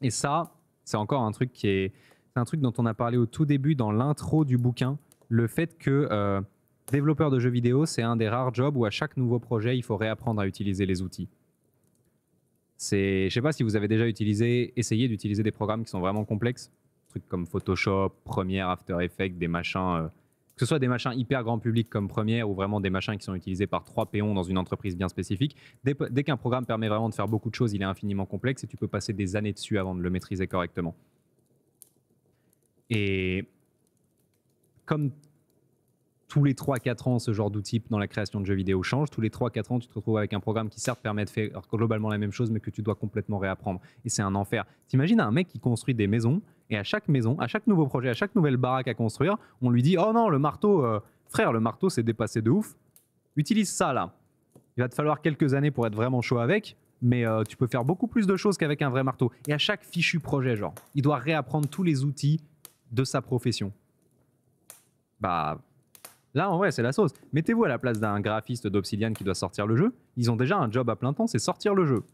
Et ça, c'est encore un truc qui est, un truc dont on a parlé au tout début dans l'intro du bouquin, le fait que euh, développeur de jeux vidéo, c'est un des rares jobs où à chaque nouveau projet, il faut réapprendre à utiliser les outils. C'est, je sais pas si vous avez déjà utilisé, essayé d'utiliser des programmes qui sont vraiment complexes trucs comme Photoshop, Premiere, After Effects, des machins, euh, que ce soit des machins hyper grand public comme Premiere ou vraiment des machins qui sont utilisés par trois péons dans une entreprise bien spécifique. Dès, dès qu'un programme permet vraiment de faire beaucoup de choses, il est infiniment complexe et tu peux passer des années dessus avant de le maîtriser correctement. Et comme tous les 3-4 ans, ce genre d'outil dans la création de jeux vidéo change. Tous les 3-4 ans, tu te retrouves avec un programme qui certes permet de faire globalement la même chose, mais que tu dois complètement réapprendre. Et c'est un enfer. T'imagines un mec qui construit des maisons, et à chaque maison, à chaque nouveau projet, à chaque nouvelle baraque à construire, on lui dit Oh non, le marteau, euh, frère, le marteau s'est dépassé de ouf. Utilise ça là. Il va te falloir quelques années pour être vraiment chaud avec mais euh, tu peux faire beaucoup plus de choses qu'avec un vrai marteau. Et à chaque fichu projet, genre, il doit réapprendre tous les outils de sa profession. Bah, Là, en vrai, c'est la sauce. Mettez-vous à la place d'un graphiste d'Obsidian qui doit sortir le jeu. Ils ont déjà un job à plein temps, c'est sortir le jeu.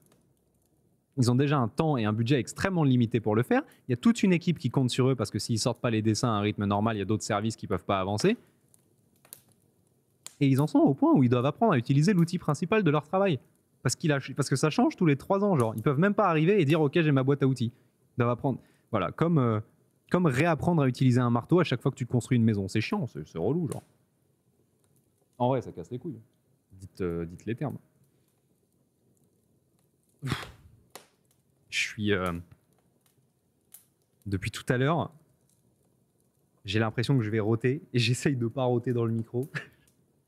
Ils ont déjà un temps et un budget extrêmement limité pour le faire. Il y a toute une équipe qui compte sur eux parce que s'ils sortent pas les dessins à un rythme normal, il y a d'autres services qui peuvent pas avancer. Et ils en sont au point où ils doivent apprendre à utiliser l'outil principal de leur travail. Parce, qu'il a, parce que ça change tous les trois ans, genre. Ils peuvent même pas arriver et dire Ok, j'ai ma boîte à outils. Ils doivent apprendre. Voilà, comme, euh, comme réapprendre à utiliser un marteau à chaque fois que tu construis une maison. C'est chiant, c'est relou, genre. En vrai, ça casse les couilles. Dites, euh, dites les termes. Je suis. Euh, depuis tout à l'heure, j'ai l'impression que je vais roter et j'essaye de pas roter dans le micro.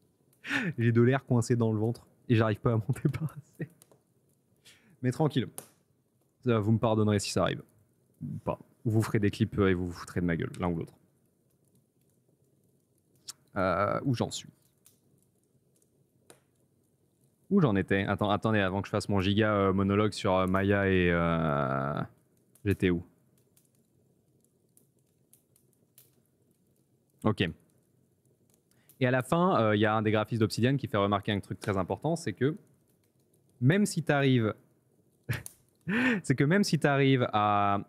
j'ai de l'air coincé dans le ventre et j'arrive pas à monter par assez. Mais tranquille. Vous me pardonnerez si ça arrive. Pas. Vous ferez des clips et vous vous foutrez de ma gueule, l'un ou l'autre. Euh, où j'en suis où j'en étais Attends, Attendez, avant que je fasse mon giga euh, monologue sur euh, Maya et... Euh, j'étais où Ok. Et à la fin, il y a un des graphistes d'Obsidian qui fait remarquer un truc très important, c'est que même si tu arrives... c'est que même si tu arrives à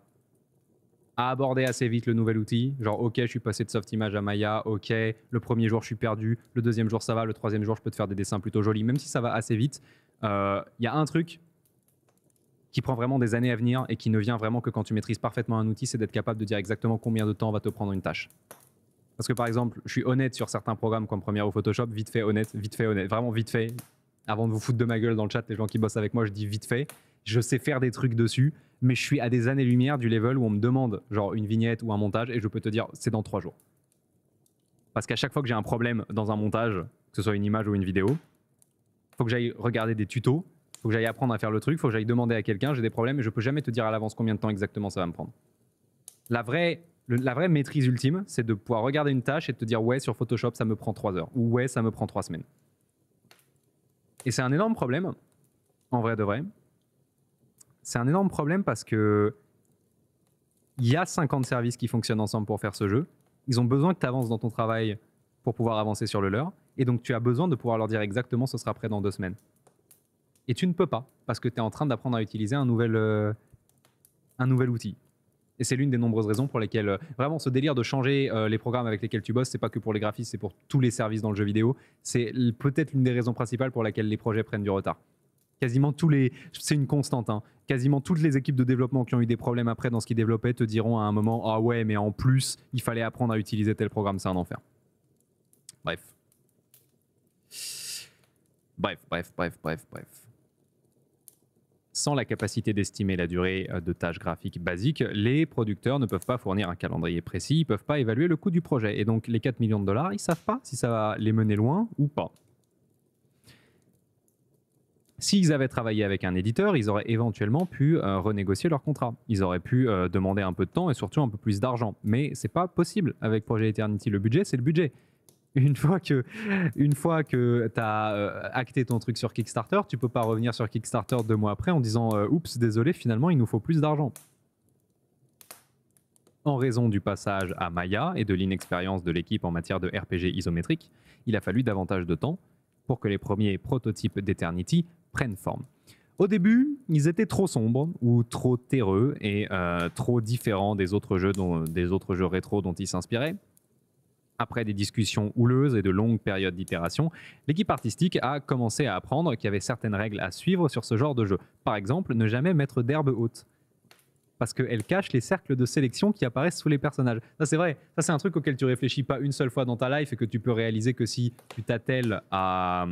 à aborder assez vite le nouvel outil. Genre, ok, je suis passé de soft image à Maya, ok, le premier jour je suis perdu, le deuxième jour ça va, le troisième jour je peux te faire des dessins plutôt jolis, même si ça va assez vite. Il euh, y a un truc qui prend vraiment des années à venir et qui ne vient vraiment que quand tu maîtrises parfaitement un outil, c'est d'être capable de dire exactement combien de temps va te prendre une tâche. Parce que par exemple, je suis honnête sur certains programmes comme Premiere ou Photoshop, vite fait honnête, vite fait honnête, vraiment vite fait. Avant de vous foutre de ma gueule dans le chat, les gens qui bossent avec moi, je dis vite fait je sais faire des trucs dessus, mais je suis à des années-lumière du level où on me demande genre une vignette ou un montage et je peux te dire c'est dans trois jours. Parce qu'à chaque fois que j'ai un problème dans un montage, que ce soit une image ou une vidéo, faut que j'aille regarder des tutos, faut que j'aille apprendre à faire le truc, faut que j'aille demander à quelqu'un, j'ai des problèmes et je peux jamais te dire à l'avance combien de temps exactement ça va me prendre. La vraie, la vraie maîtrise ultime, c'est de pouvoir regarder une tâche et de te dire ouais sur Photoshop ça me prend trois heures ou ouais ça me prend trois semaines. Et c'est un énorme problème, en vrai de vrai, c'est un énorme problème parce que il y a 50 services qui fonctionnent ensemble pour faire ce jeu. Ils ont besoin que tu avances dans ton travail pour pouvoir avancer sur le leur. Et donc, tu as besoin de pouvoir leur dire exactement ce sera prêt dans deux semaines. Et tu ne peux pas parce que tu es en train d'apprendre à utiliser un nouvel, euh, outil. Et c'est l'une des nombreuses raisons pour lesquelles euh, vraiment ce délire de changer euh, les programmes avec lesquels tu bosses, c'est pas que pour les graphistes, c'est pour tous les services dans le jeu vidéo. C'est peut-être l'une des raisons principales pour lesquelles les projets prennent du retard quasiment tous les. C'est une constante. Hein. Quasiment toutes les équipes de développement qui ont eu des problèmes après dans ce qu'ils développaient te diront à un moment Ah ouais, mais en plus, il fallait apprendre à utiliser tel programme, c'est un enfer. Bref. Bref, bref, bref, bref, bref. Sans la capacité d'estimer la durée euh, de tâches graphiques basiques, les producteurs ne peuvent pas fournir un calendrier précis, ils ne peuvent pas évaluer le coût du projet. Et donc les 4 millions de dollars, ils ne savent pas si ça va les mener loin ou pas. S'ils avaient travaillé avec un éditeur, ils auraient éventuellement pu euh, renégocier leur contrat. Ils auraient pu euh, demander un peu de temps et surtout un peu plus d'argent. Mais c'est pas possible avec Projet Eternity. Le budget, c'est le budget. Une fois que, que tu as euh, acté ton truc sur Kickstarter, tu ne peux pas revenir sur Kickstarter deux mois après en disant Oups, désolé, finalement, il nous faut plus d'argent. En raison du passage à Maya et de l'inexpérience de l'équipe en matière de RPG isométrique, il a fallu davantage de temps pour que les premiers prototypes d'Eternity prennent forme. Au début, ils étaient trop sombres ou trop terreux et euh, trop différents des autres jeux, dont, des autres jeux rétro dont ils s'inspiraient. Après des discussions houleuses et de longues périodes d'itération, l'équipe artistique a commencé à apprendre qu'il y avait certaines règles à suivre sur ce genre de jeu. Par exemple, ne jamais mettre d'herbe haute parce qu'elle cache les cercles de sélection qui apparaissent sous les personnages. Ça, c'est vrai. Ça, c'est un truc auquel tu réfléchis pas une seule fois dans ta life et que tu peux réaliser que si tu t'attelles à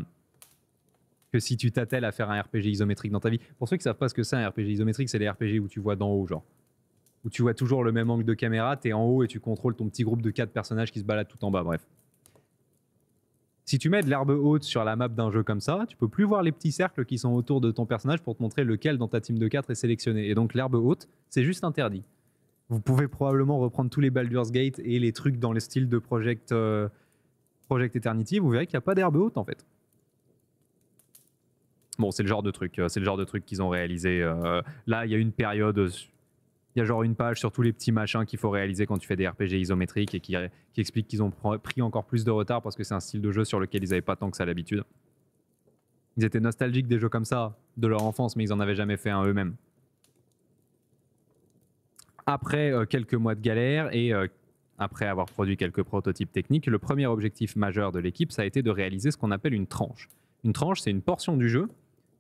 que si tu t'attelles à faire un RPG isométrique dans ta vie. Pour ceux qui ne savent pas ce que c'est un RPG isométrique, c'est les RPG où tu vois d'en haut, genre. Où tu vois toujours le même angle de caméra, tu es en haut et tu contrôles ton petit groupe de quatre personnages qui se baladent tout en bas, bref. Si tu mets de l'herbe haute sur la map d'un jeu comme ça, tu peux plus voir les petits cercles qui sont autour de ton personnage pour te montrer lequel dans ta team de 4 est sélectionné. Et donc l'herbe haute, c'est juste interdit. Vous pouvez probablement reprendre tous les Baldur's Gate et les trucs dans le style de Project, euh, Project Eternity, vous verrez qu'il n'y a pas d'herbe haute en fait. Bon, c'est le genre de truc, euh, c'est le genre de truc qu'ils ont réalisé. Euh, là, il y a une période euh, il y a genre une page sur tous les petits machins qu'il faut réaliser quand tu fais des RPG isométriques et qui, qui explique qu'ils ont pris encore plus de retard parce que c'est un style de jeu sur lequel ils n'avaient pas tant que ça l'habitude. Ils étaient nostalgiques des jeux comme ça, de leur enfance, mais ils n'en avaient jamais fait un eux-mêmes. Après quelques mois de galère et après avoir produit quelques prototypes techniques, le premier objectif majeur de l'équipe, ça a été de réaliser ce qu'on appelle une tranche. Une tranche, c'est une portion du jeu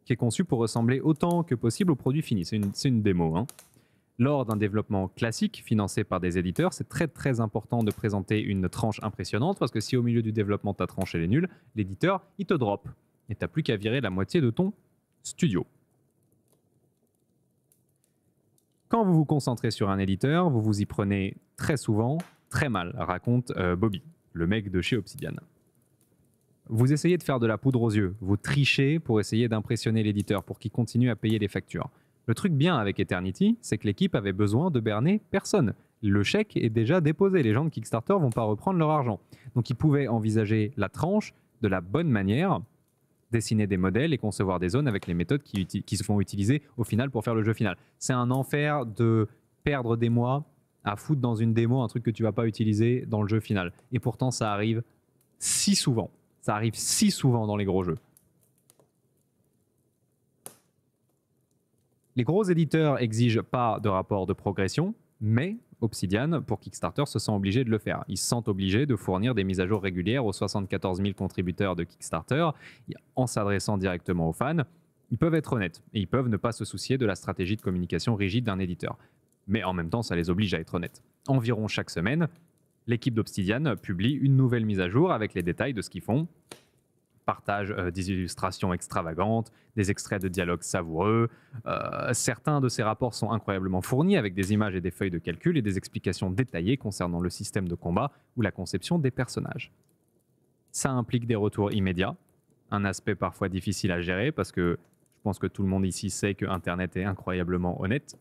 qui est conçu pour ressembler autant que possible au produit fini. C'est une, une, démo. Hein. Lors d'un développement classique financé par des éditeurs, c'est très très important de présenter une tranche impressionnante parce que si au milieu du développement ta tranche est nulle, l'éditeur il te drop et t'as plus qu'à virer la moitié de ton studio. Quand vous vous concentrez sur un éditeur, vous vous y prenez très souvent très mal, raconte euh, Bobby, le mec de chez Obsidian. Vous essayez de faire de la poudre aux yeux, vous trichez pour essayer d'impressionner l'éditeur pour qu'il continue à payer les factures. Le truc bien avec Eternity, c'est que l'équipe avait besoin de berner personne. Le chèque est déjà déposé, les gens de Kickstarter vont pas reprendre leur argent. Donc ils pouvaient envisager la tranche de la bonne manière, dessiner des modèles et concevoir des zones avec les méthodes qui, se font utiliser au final pour faire le jeu final. C'est un enfer de perdre des mois à foutre dans une démo un truc que tu vas pas utiliser dans le jeu final. Et pourtant ça arrive si souvent. Ça arrive si souvent dans les gros jeux. Les gros éditeurs exigent pas de rapport de progression, mais Obsidian, pour Kickstarter, se sent obligé de le faire. Ils se sentent obligés de fournir des mises à jour régulières aux 74 000 contributeurs de Kickstarter en s'adressant directement aux fans. Ils peuvent être honnêtes et ils peuvent ne pas se soucier de la stratégie de communication rigide d'un éditeur. Mais en même temps, ça les oblige à être honnêtes. Environ chaque semaine, l'équipe d'Obsidian publie une nouvelle mise à jour avec les détails de ce qu'ils font. Partage euh, des illustrations extravagantes, des extraits de dialogues savoureux. Euh, certains de ces rapports sont incroyablement fournis avec des images et des feuilles de calcul et des explications détaillées concernant le système de combat ou la conception des personnages. Ça implique des retours immédiats, un aspect parfois difficile à gérer parce que je pense que tout le monde ici sait que Internet est incroyablement honnête.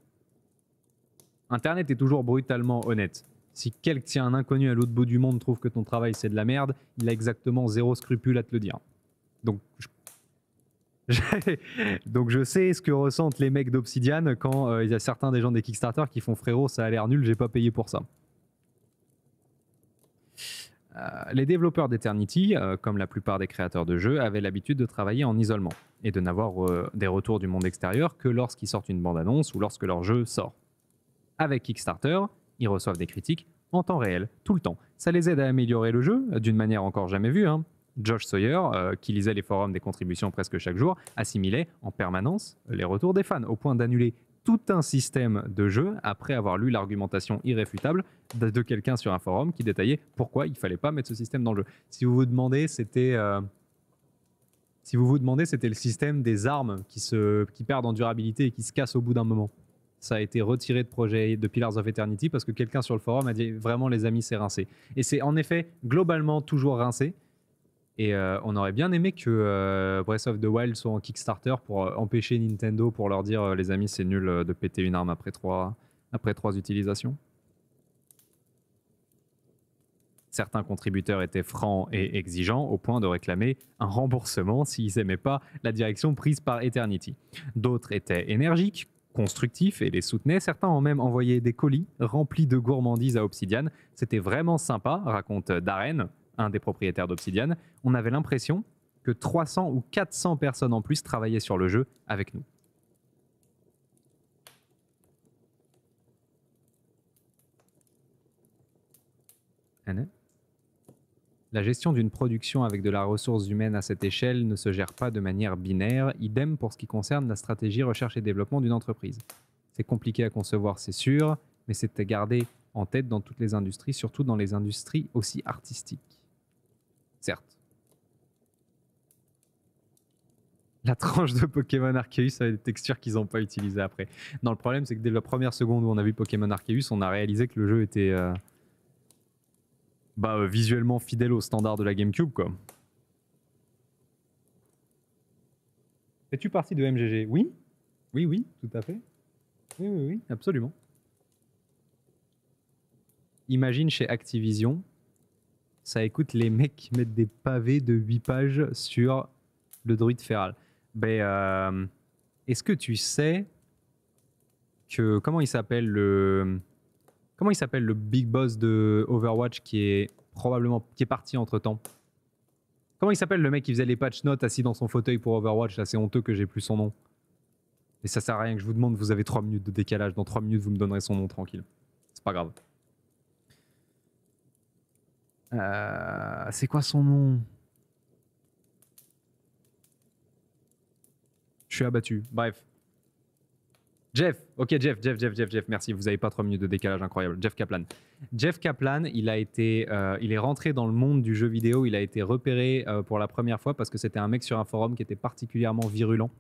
Internet est toujours brutalement honnête. Si quelqu'un, un inconnu à l'autre bout du monde trouve que ton travail c'est de la merde, il a exactement zéro scrupule à te le dire. Donc je sais ce que ressentent les mecs d'Obsidian quand euh, il y a certains des gens des Kickstarter qui font frérot, ça a l'air nul, j'ai pas payé pour ça. Euh, les développeurs d'Eternity, euh, comme la plupart des créateurs de jeux, avaient l'habitude de travailler en isolement et de n'avoir des retours du monde extérieur que lorsqu'ils sortent une bande-annonce ou lorsque leur jeu sort. Avec Kickstarter, ils reçoivent des critiques en temps réel, tout le temps. Ça les aide à améliorer le jeu d'une manière encore jamais vue. Hein. Josh Sawyer, euh, qui lisait les forums des contributions presque chaque jour, assimilait en permanence les retours des fans, au point d'annuler tout un système de jeu après avoir lu l'argumentation irréfutable de quelqu'un sur un forum qui détaillait pourquoi il fallait pas mettre ce système dans le jeu. Si vous vous demandez, c'était euh, si vous vous demandez, c'était le système des armes qui, se, qui perdent en durabilité et qui se cassent au bout d'un moment ça a été retiré de projet de Pillars of Eternity parce que quelqu'un sur le forum a dit vraiment les amis c'est rincé. Et c'est en effet globalement toujours rincé. Et euh, on aurait bien aimé que euh, Breath of the Wild soit en Kickstarter pour euh, empêcher Nintendo pour leur dire les amis c'est nul de péter une arme après trois, après trois utilisations. Certains contributeurs étaient francs et exigeants au point de réclamer un remboursement s'ils n'aimaient pas la direction prise par Eternity. D'autres étaient énergiques, constructifs et les soutenaient. Certains ont même envoyé des colis remplis de gourmandises à Obsidian. C'était vraiment sympa, raconte Darren, un des propriétaires d'Obsidian. On avait l'impression que 300 ou 400 personnes en plus travaillaient sur le jeu avec nous. La gestion d'une production avec de la ressource humaine à cette échelle ne se gère pas de manière binaire, idem pour ce qui concerne la stratégie recherche et développement d'une entreprise. C'est compliqué à concevoir, c'est sûr, mais c'est à garder en tête dans toutes les industries, surtout dans les industries aussi artistiques. Certes. La tranche de Pokémon Arceus avait des textures qu'ils n'ont pas utilisées après. Non, le problème, c'est que dès la première seconde où on a vu Pokémon Arceus, on a réalisé que le jeu était... Euh, bah, euh, visuellement fidèle au standard de la GameCube, quoi. Es-tu parti de MGG Oui, oui, oui, tout à fait. Oui, oui, oui, absolument. Imagine chez Activision, ça écoute les mecs qui mettent des pavés de 8 pages sur le druide Feral. Ben, euh, est-ce que tu sais que. Comment il s'appelle le. Comment il s'appelle le big boss de Overwatch qui est probablement qui est parti entre temps Comment il s'appelle le mec qui faisait les patch notes assis dans son fauteuil pour Overwatch Là, c'est honteux que j'ai plus son nom. Et ça sert à rien que je vous demande, vous avez 3 minutes de décalage. Dans 3 minutes, vous me donnerez son nom tranquille. C'est pas grave. Euh, c'est quoi son nom Je suis abattu. Bref. Jeff, ok Jeff, Jeff, Jeff, Jeff, merci, vous n'avez pas trois minutes de décalage incroyable. Jeff Kaplan. Jeff Kaplan, il, a été, euh, il est rentré dans le monde du jeu vidéo, il a été repéré euh, pour la première fois parce que c'était un mec sur un forum qui était particulièrement virulent.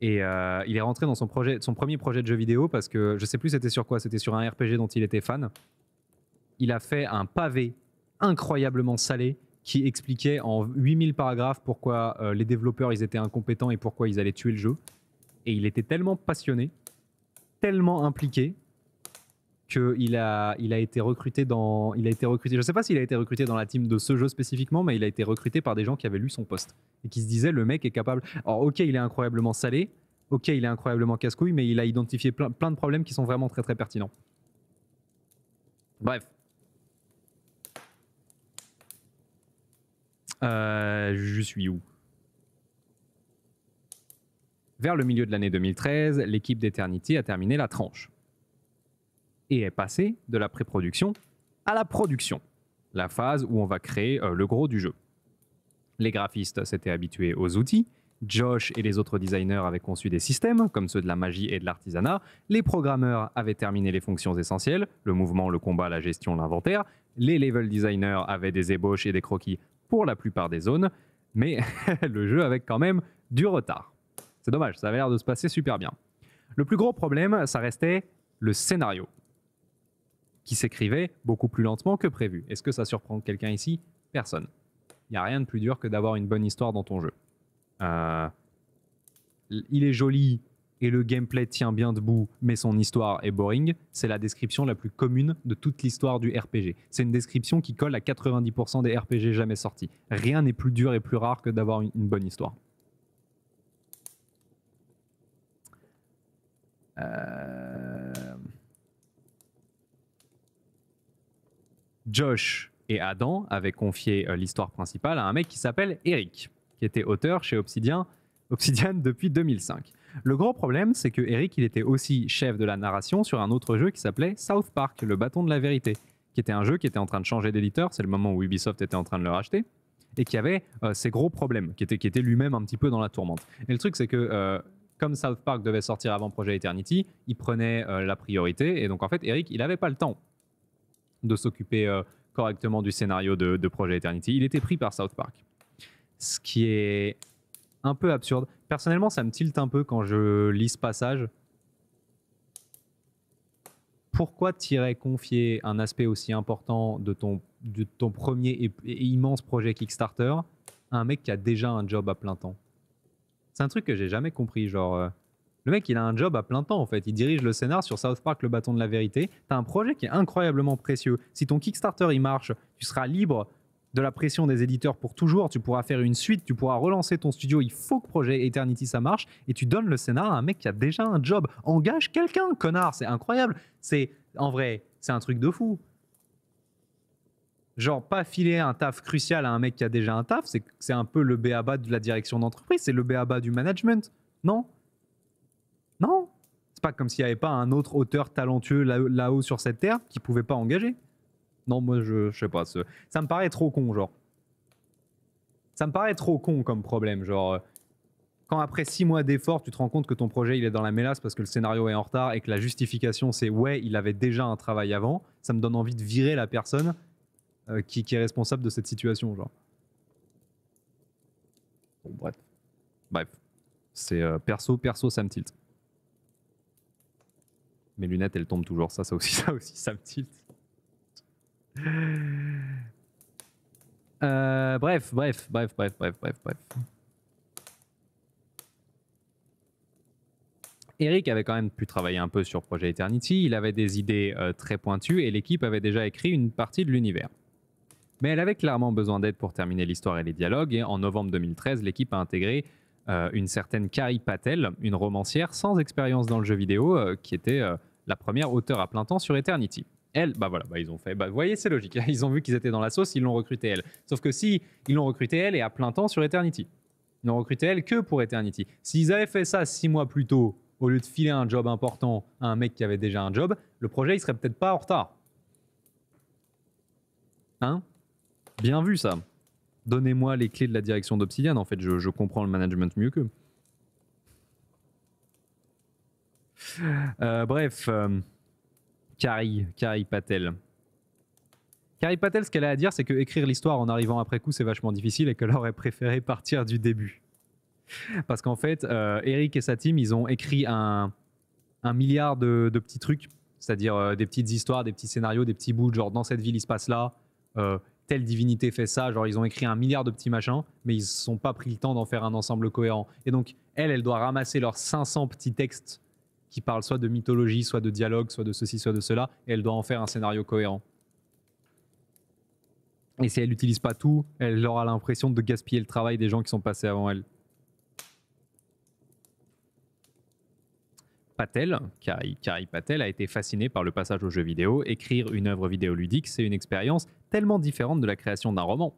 Et euh, il est rentré dans son, projet, son premier projet de jeu vidéo parce que je sais plus c'était sur quoi, c'était sur un RPG dont il était fan. Il a fait un pavé incroyablement salé qui expliquait en 8000 paragraphes pourquoi les développeurs ils étaient incompétents et pourquoi ils allaient tuer le jeu. Et il était tellement passionné, tellement impliqué, qu'il a, il a été recruté dans. Il a été recruté, je ne sais pas s'il a été recruté dans la team de ce jeu spécifiquement, mais il a été recruté par des gens qui avaient lu son poste et qui se disaient le mec est capable. Alors, ok, il est incroyablement salé, ok, il est incroyablement casse-couille, mais il a identifié plein, de problèmes qui sont vraiment très très pertinents. Bref. Euh, je suis où vers le milieu de l'année 2013, l'équipe d'Eternity a terminé la tranche et est passée de la pré-production à la production, la phase où on va créer euh, le gros du jeu. Les graphistes s'étaient habitués aux outils, Josh et les autres designers avaient conçu des systèmes, comme ceux de la magie et de l'artisanat, les programmeurs avaient terminé les fonctions essentielles, le mouvement, le combat, la gestion, l'inventaire, les level designers avaient des ébauches et des croquis pour la plupart des zones, mais le jeu avait quand même du retard. C'est dommage, ça avait l'air de se passer super bien. Le plus gros problème, ça restait le scénario, qui s'écrivait beaucoup plus lentement que prévu. Est-ce que ça surprend quelqu'un ici Personne. Il n'y a rien de plus dur que d'avoir une bonne histoire dans ton jeu. Euh, il est joli et le gameplay tient bien debout, mais son histoire est boring. C'est la description la plus commune de toute l'histoire du RPG. C'est une description qui colle à 90% des RPG jamais sortis. Rien n'est plus dur et plus rare que d'avoir une bonne histoire. Euh, Josh et Adam avaient confié euh, l'histoire principale à un mec qui s'appelle Eric, qui était auteur chez Obsidian, depuis 2005. Le gros problème, c'est que Eric, il était aussi chef de la narration sur un autre jeu qui s'appelait South Park, le bâton de la vérité, qui était un jeu qui était en train de changer d'éditeur, c'est le moment où Ubisoft était en train de le racheter, et qui avait euh, ses gros problèmes, qui était, qui lui-même un petit peu dans la tourmente. Et le truc, c'est que comme South Park devait sortir avant Projet Eternity, il prenait euh, la priorité. Et donc, en fait, Eric, il n'avait pas le temps de s'occuper euh, correctement du scénario de, Projet Eternity. Il était pris par South Park. Ce qui est un peu absurde. Personnellement, ça me tilte un peu quand je lis ce passage. Pourquoi tirer confier un aspect aussi important de ton, de ton premier et immense projet Kickstarter à un mec qui a déjà un job à plein temps c'est un truc que j'ai jamais compris. Genre, euh, le mec, il a un job à plein temps en fait. Il dirige le scénar sur South Park, le bâton de la vérité. T'as un projet qui est incroyablement précieux. Si ton Kickstarter il marche, tu seras libre de la pression des éditeurs pour toujours. Tu pourras faire une suite, tu pourras relancer ton studio. Il faut que projet Eternity ça marche. Et tu donnes le scénar à un mec qui a déjà un job. Engage quelqu'un, connard. C'est incroyable. C'est en vrai, c'est un truc de fou genre pas filer un taf crucial à un mec qui a déjà un taf, c'est un peu le béaba de la direction d'entreprise, c'est le béaba du management. Non Non C'est pas comme s'il n'y avait pas un autre auteur talentueux là-haut sur cette terre qui pouvait pas engager. Non, moi je, je sais pas, ça me paraît trop con, genre. Ça me paraît trop con comme problème, genre. Euh, quand après six mois d'efforts, tu te rends compte que ton projet il est dans la mélasse parce que le scénario est en retard et que la justification c'est ouais, il avait déjà un travail avant, ça me donne envie de virer la personne euh, qui, est responsable de cette situation, genre. bref. Bref. C'est euh, perso, perso, ça me tilt. Mes lunettes, elles tombent toujours. Ça, ça aussi, ça aussi, ça me tilt. Euh, bref, bref, bref, bref, bref, bref, bref. Eric avait quand même pu travailler un peu sur Projet Eternity, il avait des idées très pointues et l'équipe avait déjà écrit une partie de l'univers mais elle avait clairement besoin d'aide pour terminer l'histoire et les dialogues, et en novembre 2013, l'équipe a intégré euh, une certaine Carrie Patel, une romancière sans expérience dans le jeu vidéo, euh, qui était euh, la première auteure à plein temps sur Eternity. Elle, bah voilà, bah ils ont fait, bah vous voyez, c'est logique. Ils ont vu qu'ils étaient dans la sauce, ils l'ont recrutée elle. Sauf que si, ils l'ont recrutée elle et à plein temps sur Eternity. Ils n'ont recruté elle que pour Eternity. S'ils avaient fait ça six mois plus tôt, au lieu de filer un job important à un mec qui avait déjà un job, le projet, il serait peut-être pas en retard. Hein Bien vu ça. Donnez-moi les clés de la direction d'Obsidian, en fait, je, comprends le management mieux que. Euh, bref, euh, Carrie, Patel. Carrie Patel, ce qu'elle a à dire, c'est que écrire l'histoire en arrivant après coup, c'est vachement difficile et qu'elle aurait préféré partir du début. Parce qu'en fait, euh, Eric et sa team, ils ont écrit un, milliard de, petits trucs, c'est-à-dire euh, des petites histoires, des petits scénarios, des petits bouts, genre dans cette ville, il se passe là, telle divinité fait ça. Genre, ils ont écrit un milliard de petits machins, mais ils ne sont pas pris le temps d'en faire un ensemble cohérent. Et donc, elle, elle doit ramasser leurs 500 petits textes qui parlent soit de mythologie, soit de dialogue, soit de ceci, soit de cela, et elle doit en faire un scénario cohérent. Et si elle n'utilise pas tout, elle aura l'impression de gaspiller le travail des gens qui sont passés avant elle. Patel, Patel, a été fasciné par le passage au jeu vidéo. Écrire une œuvre vidéoludique, c'est une expérience tellement différente de la création d'un roman.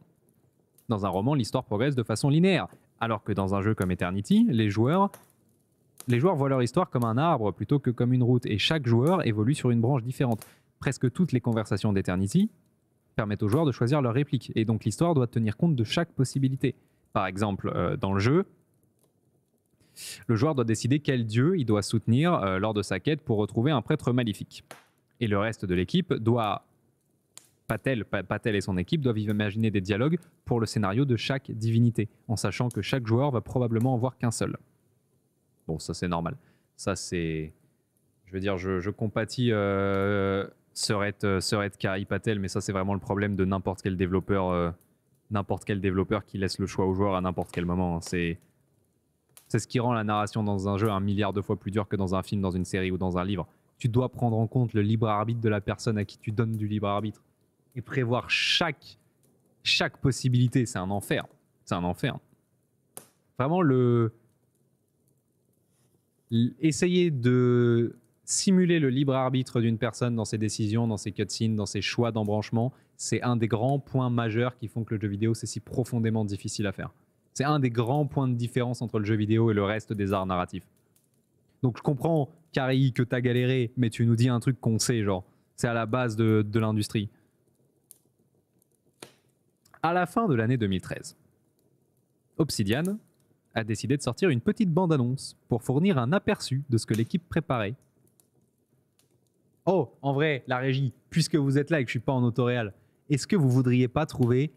Dans un roman, l'histoire progresse de façon linéaire, alors que dans un jeu comme Eternity, les joueurs, les joueurs voient leur histoire comme un arbre plutôt que comme une route, et chaque joueur évolue sur une branche différente. Presque toutes les conversations d'Eternity permettent aux joueurs de choisir leur réplique, et donc l'histoire doit tenir compte de chaque possibilité. Par exemple, euh, dans le jeu, le joueur doit décider quel dieu il doit soutenir euh, lors de sa quête pour retrouver un prêtre maléfique. Et le reste de l'équipe doit. Patel, Patel et son équipe doivent imaginer des dialogues pour le scénario de chaque divinité, en sachant que chaque joueur va probablement en voir qu'un seul. Bon, ça c'est normal. Ça c'est. Je veux dire, je, compatis. Euh serait euh, Patel, mais ça c'est vraiment le problème de n'importe quel développeur, euh, n'importe quel développeur qui laisse le choix au joueur à n'importe quel moment. Hein. C'est c'est ce qui rend la narration dans un jeu un milliard de fois plus dur que dans un film, dans une série ou dans un livre. Tu dois prendre en compte le libre arbitre de la personne à qui tu donnes du libre arbitre et prévoir chaque, chaque possibilité. C'est un enfer. C'est un enfer. Vraiment, le. Essayer de simuler le libre arbitre d'une personne dans ses décisions, dans ses cutscenes, dans ses choix d'embranchement, c'est un des grands points majeurs qui font que le jeu vidéo, c'est si profondément difficile à faire. C'est un des grands points de différence entre le jeu vidéo et le reste des arts narratifs. Donc je comprends, Carrie, que t'as galéré, mais tu nous dis un truc qu'on sait, genre. C'est à la base de, l'industrie. À la fin de l'année 2013, Obsidian a décidé de sortir une petite bande-annonce pour fournir un aperçu de ce que l'équipe préparait. Oh, en vrai, la régie, puisque vous êtes là et que je suis pas en autoréal, est-ce que vous voudriez pas trouver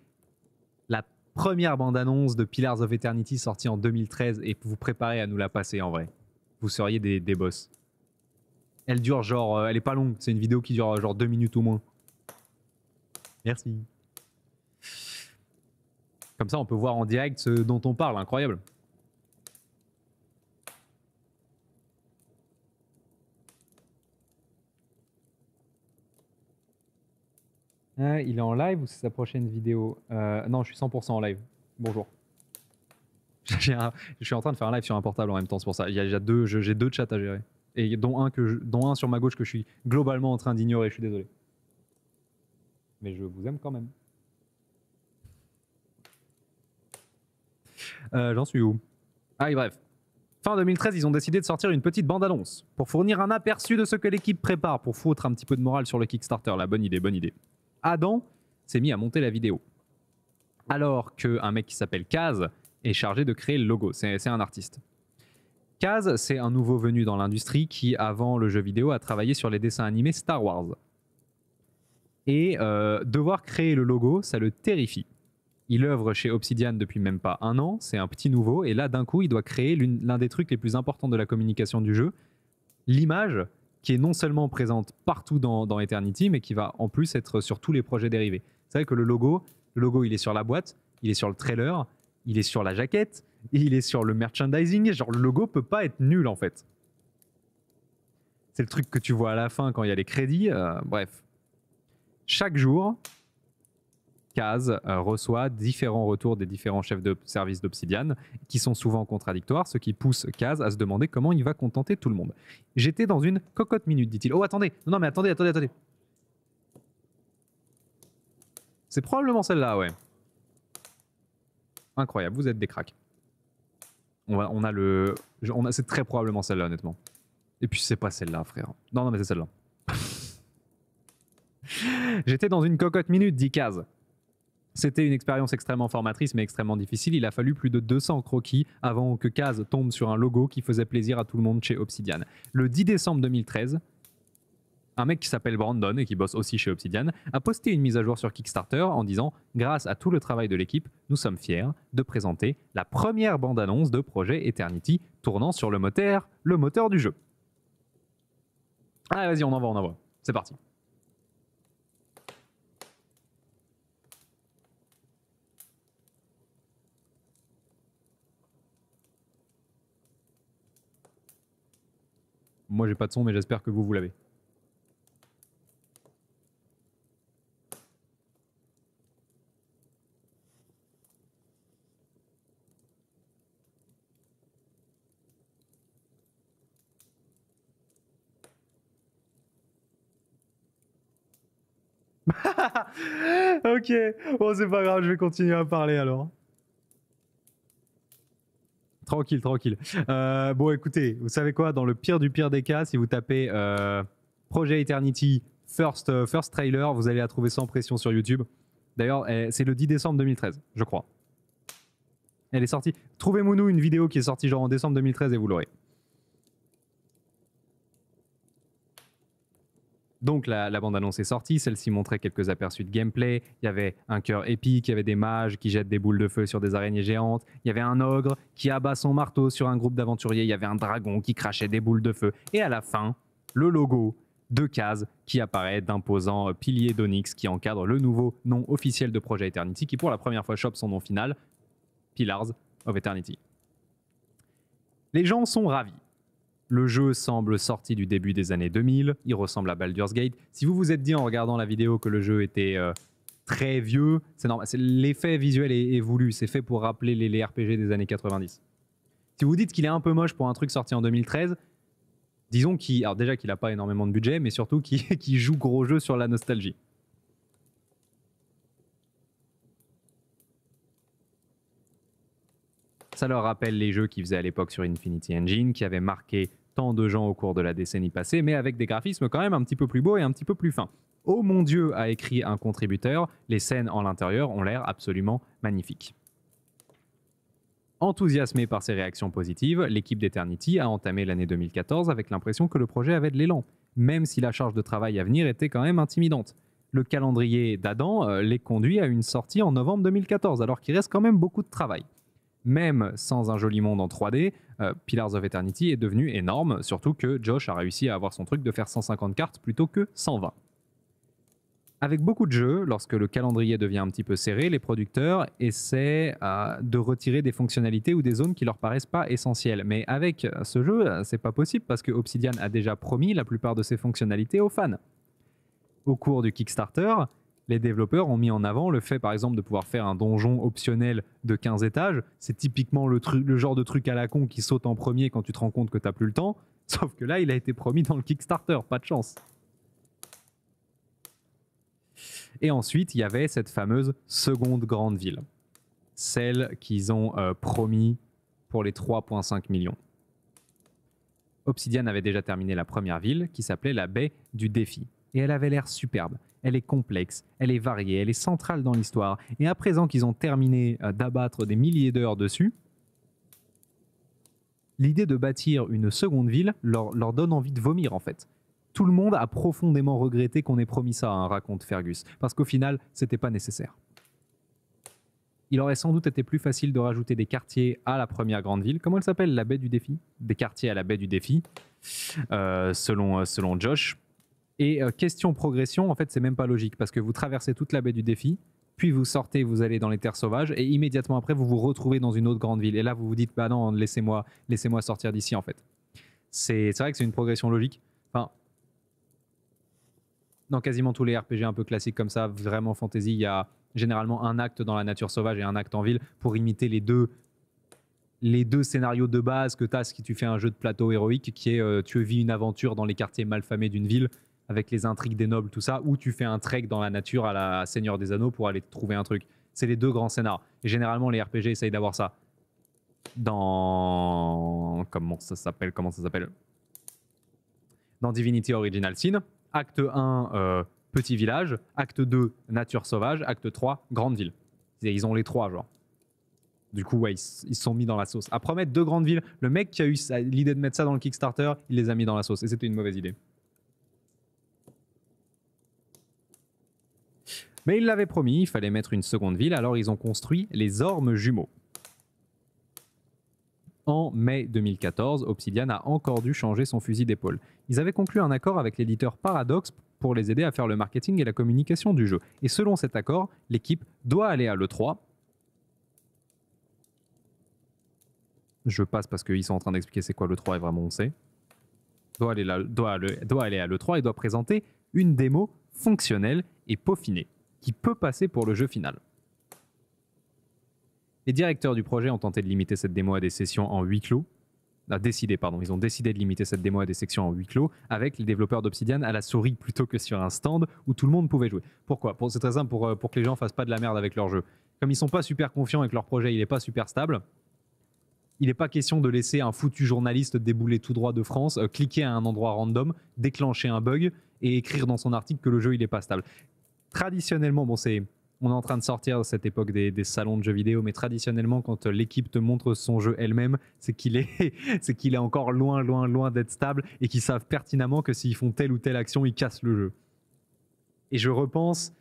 première bande-annonce de Pillars of Eternity sortie en 2013 et vous préparez à nous la passer en vrai. Vous seriez des, boss. Elle dure genre, euh, elle est pas longue, c'est une vidéo qui dure genre deux minutes au moins. Merci. Comme ça, on peut voir en direct ce dont on parle, incroyable. Euh, il est en live ou c'est sa prochaine vidéo euh, Non, je suis 100% en live. Bonjour. je suis en train de faire un live sur un portable en même temps, c'est pour ça. J'ai deux, j'ai deux chats à gérer. Et dont un, que dont un sur ma gauche que je suis globalement en train d'ignorer, je suis désolé. Mais je vous aime quand même. Euh, j'en suis où Ah, bref. Fin 2013, ils ont décidé de sortir une petite bande-annonce pour fournir un aperçu de ce que l'équipe prépare, pour foutre un petit peu de morale sur le Kickstarter. La bonne idée, bonne idée. Adam s'est mis à monter la vidéo. Alors qu'un mec qui s'appelle Kaz est chargé de créer le logo. C'est un artiste. Kaz, c'est un nouveau venu dans l'industrie qui, avant le jeu vidéo, a travaillé sur les dessins animés Star Wars. Et euh, devoir créer le logo, ça le terrifie. Il œuvre chez Obsidian depuis même pas un an, c'est un petit nouveau, et là d'un coup il doit créer l'un des trucs les plus importants de la communication du jeu, l'image qui est non seulement présente partout dans, Eternity, mais qui va en plus être sur tous les projets dérivés. C'est vrai que le logo, le logo, il est sur la boîte, il est sur le trailer, il est sur la jaquette, il est sur le merchandising. Genre, le logo peut pas être nul en fait. C'est le truc que tu vois à la fin quand il y a les crédits. Euh, bref. Chaque jour, case euh, reçoit différents retours des différents chefs de service d'Obsidian, qui sont souvent contradictoires, ce qui pousse Case à se demander comment il va contenter tout le monde. J'étais dans une cocotte minute, dit-il. Oh, attendez, non, mais attendez, attendez, attendez. C'est probablement celle-là, ouais. Incroyable, vous êtes des cracks. On, on, a le. On a, c'est très probablement celle-là, honnêtement. Et puis c'est pas celle-là, frère. Non, non, mais c'est celle-là. J'étais dans une cocotte minute, dit Kaz. C'était une expérience extrêmement formatrice, mais extrêmement difficile. Il a fallu plus de 200 croquis avant que Kaz tombe sur un logo qui faisait plaisir à tout le monde chez Obsidian. Le 10 décembre 2013, un mec qui s'appelle Brandon et qui bosse aussi chez Obsidian a posté une mise à jour sur Kickstarter en disant Grâce à tout le travail de l'équipe, nous sommes fiers de présenter la première bande-annonce de projet Eternity tournant sur le moteur, le moteur du jeu. Allez, vas-y, on en on en C'est parti. moi, j'ai pas de son, mais j'espère que vous, vous l'avez. ok, bon c'est pas grave, je vais continuer à parler alors. Tranquille, tranquille. Euh, bon, écoutez, vous savez quoi Dans le pire du pire des cas, si vous tapez euh, Projet Eternity first, euh, first Trailer, vous allez la trouver sans pression sur YouTube. D'ailleurs, eh, c'est le 10 décembre 2013, je crois. Elle est sortie. Trouvez-moi une vidéo qui est sortie genre en décembre 2013 et vous l'aurez. Donc la, bande-annonce est sortie, celle-ci montrait quelques aperçus de gameplay, il y avait un cœur épique, il y avait des mages qui jettent des boules de feu sur des araignées géantes, il y avait un ogre qui abat son marteau sur un groupe d'aventuriers, il y avait un dragon qui crachait des boules de feu, et à la fin, le logo, de cases qui apparaît d'imposants piliers d'Onyx qui encadre le nouveau nom officiel de Projet Eternity qui pour la première fois chope son nom final, Pillars of Eternity. Les gens sont ravis. Le jeu semble sorti du début des années 2000, il ressemble à Baldur's Gate. Si vous vous êtes dit en regardant la vidéo que le jeu était euh, très vieux, c'est normal, l'effet visuel est, voulu, c'est fait pour rappeler les, RPG des années 90. Si vous dites qu'il est un peu moche pour un truc sorti en 2013, disons qu'il, a déjà qu'il n'a pas énormément de budget, mais surtout qu'il joue gros jeu sur la nostalgie. Ça leur rappelle les jeux qu'ils faisaient à l'époque sur Infinity Engine, qui avaient marqué tant de gens au cours de la décennie passée, mais avec des graphismes quand même un petit peu plus beaux et un petit peu plus fins. Oh mon Dieu, a écrit un contributeur, les scènes en l'intérieur ont l'air absolument magnifiques. Enthousiasmé par ces réactions positives, l'équipe d'Eternity a entamé l'année 2014 avec l'impression que le projet avait de l'élan, même si la charge de travail à venir était quand même intimidante. Le calendrier d'Adam euh, les conduit à une sortie en novembre 2014, alors qu'il reste quand même beaucoup de travail même sans un joli monde en 3D, euh, Pillars of Eternity est devenu énorme, surtout que Josh a réussi à avoir son truc de faire 150 cartes plutôt que 120. Avec beaucoup de jeux, lorsque le calendrier devient un petit peu serré, les producteurs essaient euh, de retirer des fonctionnalités ou des zones qui leur paraissent pas essentielles. Mais avec ce jeu, c'est pas possible parce que Obsidian a déjà promis la plupart de ses fonctionnalités aux fans. Au cours du Kickstarter, les développeurs ont mis en avant le fait, par exemple, de pouvoir faire un donjon optionnel de 15 étages. C'est typiquement le, genre de truc à la con qui saute en premier quand tu te rends compte que tu n'as plus le temps. Sauf que là, il a été promis dans le Kickstarter, pas de chance. Et ensuite, il y avait cette fameuse seconde grande ville, celle qu'ils ont euh, promis pour les 3,5 millions. Obsidian avait déjà terminé la première ville, qui s'appelait la baie du défi et elle avait l'air superbe. Elle est complexe, elle est variée, elle est centrale dans l'histoire. Et à présent qu'ils ont terminé euh, d'abattre des milliers d'heures dessus, l'idée de bâtir une seconde ville leur, donne envie de vomir en fait. Tout le monde a profondément regretté qu'on ait promis ça, un hein, raconte Fergus, parce qu'au final, c'était pas nécessaire. Il aurait sans doute été plus facile de rajouter des quartiers à la première grande ville. Comment elle s'appelle La baie du défi Des quartiers à la baie du défi, euh, selon, euh, selon Josh. Et euh, question progression, en fait, c'est même pas logique parce que vous traversez toute la baie du défi, puis vous sortez, vous allez dans les terres sauvages, et immédiatement après, vous vous retrouvez dans une autre grande ville. Et là, vous vous dites, bah non, laissez-moi laissez sortir d'ici, en fait. C'est vrai que c'est une progression logique. Enfin, dans quasiment tous les RPG un peu classiques comme ça, vraiment fantasy, il y a généralement un acte dans la nature sauvage et un acte en ville pour imiter les deux les deux scénarios de base que tu as si tu fais un jeu de plateau héroïque qui est euh, tu vis une aventure dans les quartiers malfamés d'une ville avec les intrigues des nobles, tout ça, ou tu fais un trek dans la nature à la Seigneur des Anneaux pour aller trouver un truc. C'est les deux grands scénars. Et généralement, les RPG essayent d'avoir ça. Dans. Comment ça s'appelle Comment ça s'appelle Dans Divinity Original Sin. Acte 1, euh, petit village. Acte 2, nature sauvage. Acte 3, grande ville. Ils ont les trois, genre. Du coup, ouais, ils se sont mis dans la sauce. À promettre deux grandes villes, le mec qui a eu l'idée de mettre ça dans le Kickstarter, il les a mis dans la sauce. Et c'était une mauvaise idée. Mais ils l'avaient promis, il fallait mettre une seconde ville, alors ils ont construit les Ormes Jumeaux. En mai 2014, Obsidian a encore dû changer son fusil d'épaule. Ils avaient conclu un accord avec l'éditeur Paradox pour les aider à faire le marketing et la communication du jeu. Et selon cet accord, l'équipe doit aller à l'E3 Je passe parce qu'ils sont en train d'expliquer c'est quoi l'E3 et vraiment on sait. Doit aller, doit aller à l'E3 et doit présenter une démo fonctionnelle et peaufinée qui peut passer pour le jeu final. Les directeurs du projet ont tenté de limiter cette démo à des sessions en huis clos. Ah, décidé, pardon, ils ont décidé de limiter cette démo à des sections en huis clos avec les développeurs d'Obsidian à la souris plutôt que sur un stand où tout le monde pouvait jouer. Pourquoi pour, C'est très simple euh, pour, que les gens fassent pas de la merde avec leur jeu. Comme ils sont pas super confiants et que leur projet il est pas super stable, il n'est pas question de laisser un foutu journaliste débouler tout droit de France, euh, cliquer à un endroit random, déclencher un bug et écrire dans son article que le jeu il est pas stable traditionnellement, bon, c'est on est en train de sortir de cette époque des, salons de jeux vidéo, mais traditionnellement, quand euh, l'équipe te montre son jeu elle-même, c'est qu'il est, c'est qu'il est, encore loin, loin, loin d'être stable et qu'ils savent pertinemment que s'ils font telle ou telle action, ils cassent le jeu. Et je repense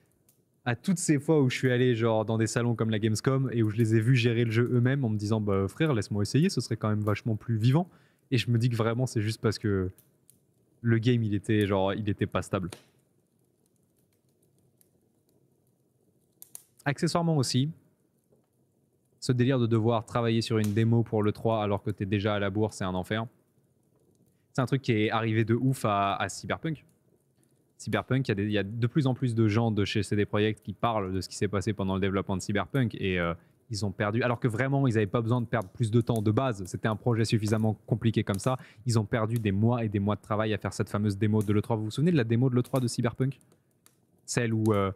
à toutes ces fois où je suis allé genre dans des salons comme la Gamescom et où je les ai vus gérer le jeu eux-mêmes en me disant bah frère laisse-moi essayer ce serait quand même vachement plus vivant et je me dis que vraiment c'est juste parce que le game il était genre il était pas stable Accessoirement aussi, ce délire de devoir travailler sur une démo pour le 3 alors que tu es déjà à la bourre, c'est un enfer. C'est un truc qui est arrivé de ouf à, Cyberpunk. Cyberpunk, il y, a de plus en plus de gens de chez CD Projekt qui parlent de ce qui s'est passé pendant le développement de Cyberpunk et euh, ils ont perdu, alors que vraiment ils n'avaient pas besoin de perdre plus de temps de base, c'était un projet suffisamment compliqué comme ça, ils ont perdu des mois et des mois de travail à faire cette fameuse démo de l'E3. Vous vous souvenez de la démo de l'E3 de Cyberpunk Celle où euh,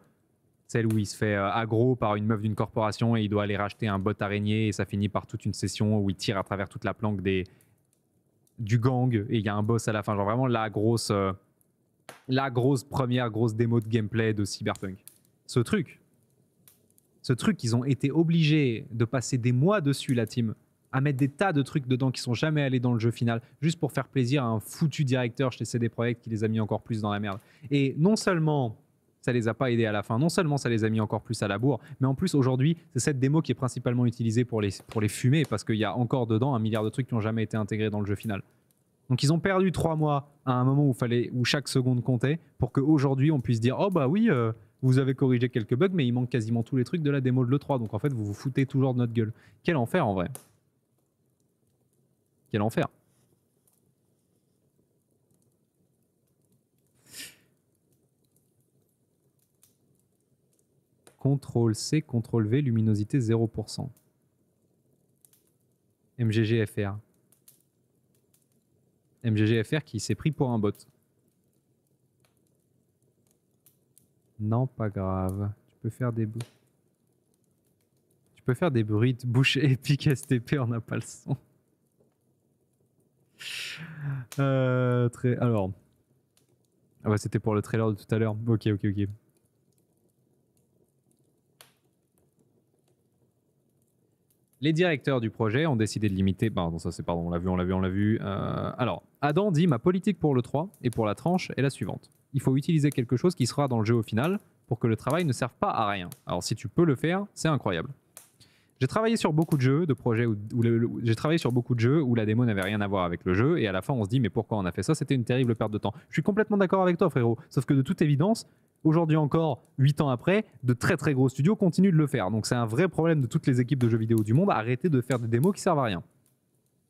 celle où il se fait euh, agro par une meuf d'une corporation et il doit aller racheter un bot araignée et ça finit par toute une session où il tire à travers toute la planque des, du gang et il y a un boss à la fin. Genre vraiment la grosse, euh, la grosse première grosse démo de gameplay de Cyberpunk. Ce truc, ce truc, ils ont été obligés de passer des mois dessus, la team, à mettre des tas de trucs dedans qui sont jamais allés dans le jeu final, juste pour faire plaisir à un foutu directeur chez CD Projekt qui les a mis encore plus dans la merde. Et non seulement ça les a pas aidés à la fin. Non seulement ça les a mis encore plus à la bourre, mais en plus aujourd'hui, c'est cette démo qui est principalement utilisée pour les, pour les fumer parce qu'il y a encore dedans un milliard de trucs qui n'ont jamais été intégrés dans le jeu final. Donc ils ont perdu trois mois à un moment où, fallait, où chaque seconde comptait pour qu'aujourd'hui on puisse dire Oh bah oui, euh, vous avez corrigé quelques bugs, mais il manque quasiment tous les trucs de la démo de l'E3. Donc en fait, vous vous foutez toujours de notre gueule. Quel enfer en vrai. Quel enfer. CTRL-C, CTRL-V, luminosité 0%. MGGFR. MGGFR qui s'est pris pour un bot. Non, pas grave. Tu peux faire des bruits. Tu peux faire des bruits de bouche épique STP, on n'a pas le son. Euh, très... Alors. Ah bah c'était pour le trailer de tout à l'heure. Ok, ok, ok. Les directeurs du projet ont décidé de limiter. Pardon, ça c'est pardon, on l'a vu, on l'a vu, on l'a vu. Euh, alors, Adam dit Ma politique pour le 3 et pour la tranche est la suivante. Il faut utiliser quelque chose qui sera dans le jeu au final pour que le travail ne serve pas à rien. Alors, si tu peux le faire, c'est incroyable. J'ai travaillé sur beaucoup de jeux, de projets où, j'ai travaillé sur beaucoup de jeux où la démo n'avait rien à voir avec le jeu et à la fin on se dit mais pourquoi on a fait ça C'était une terrible perte de temps. Je suis complètement d'accord avec toi frérot, sauf que de toute évidence, aujourd'hui encore 8 ans après, de très très gros studios continuent de le faire. Donc c'est un vrai problème de toutes les équipes de jeux vidéo du monde, arrêtez de faire des démos qui servent à rien.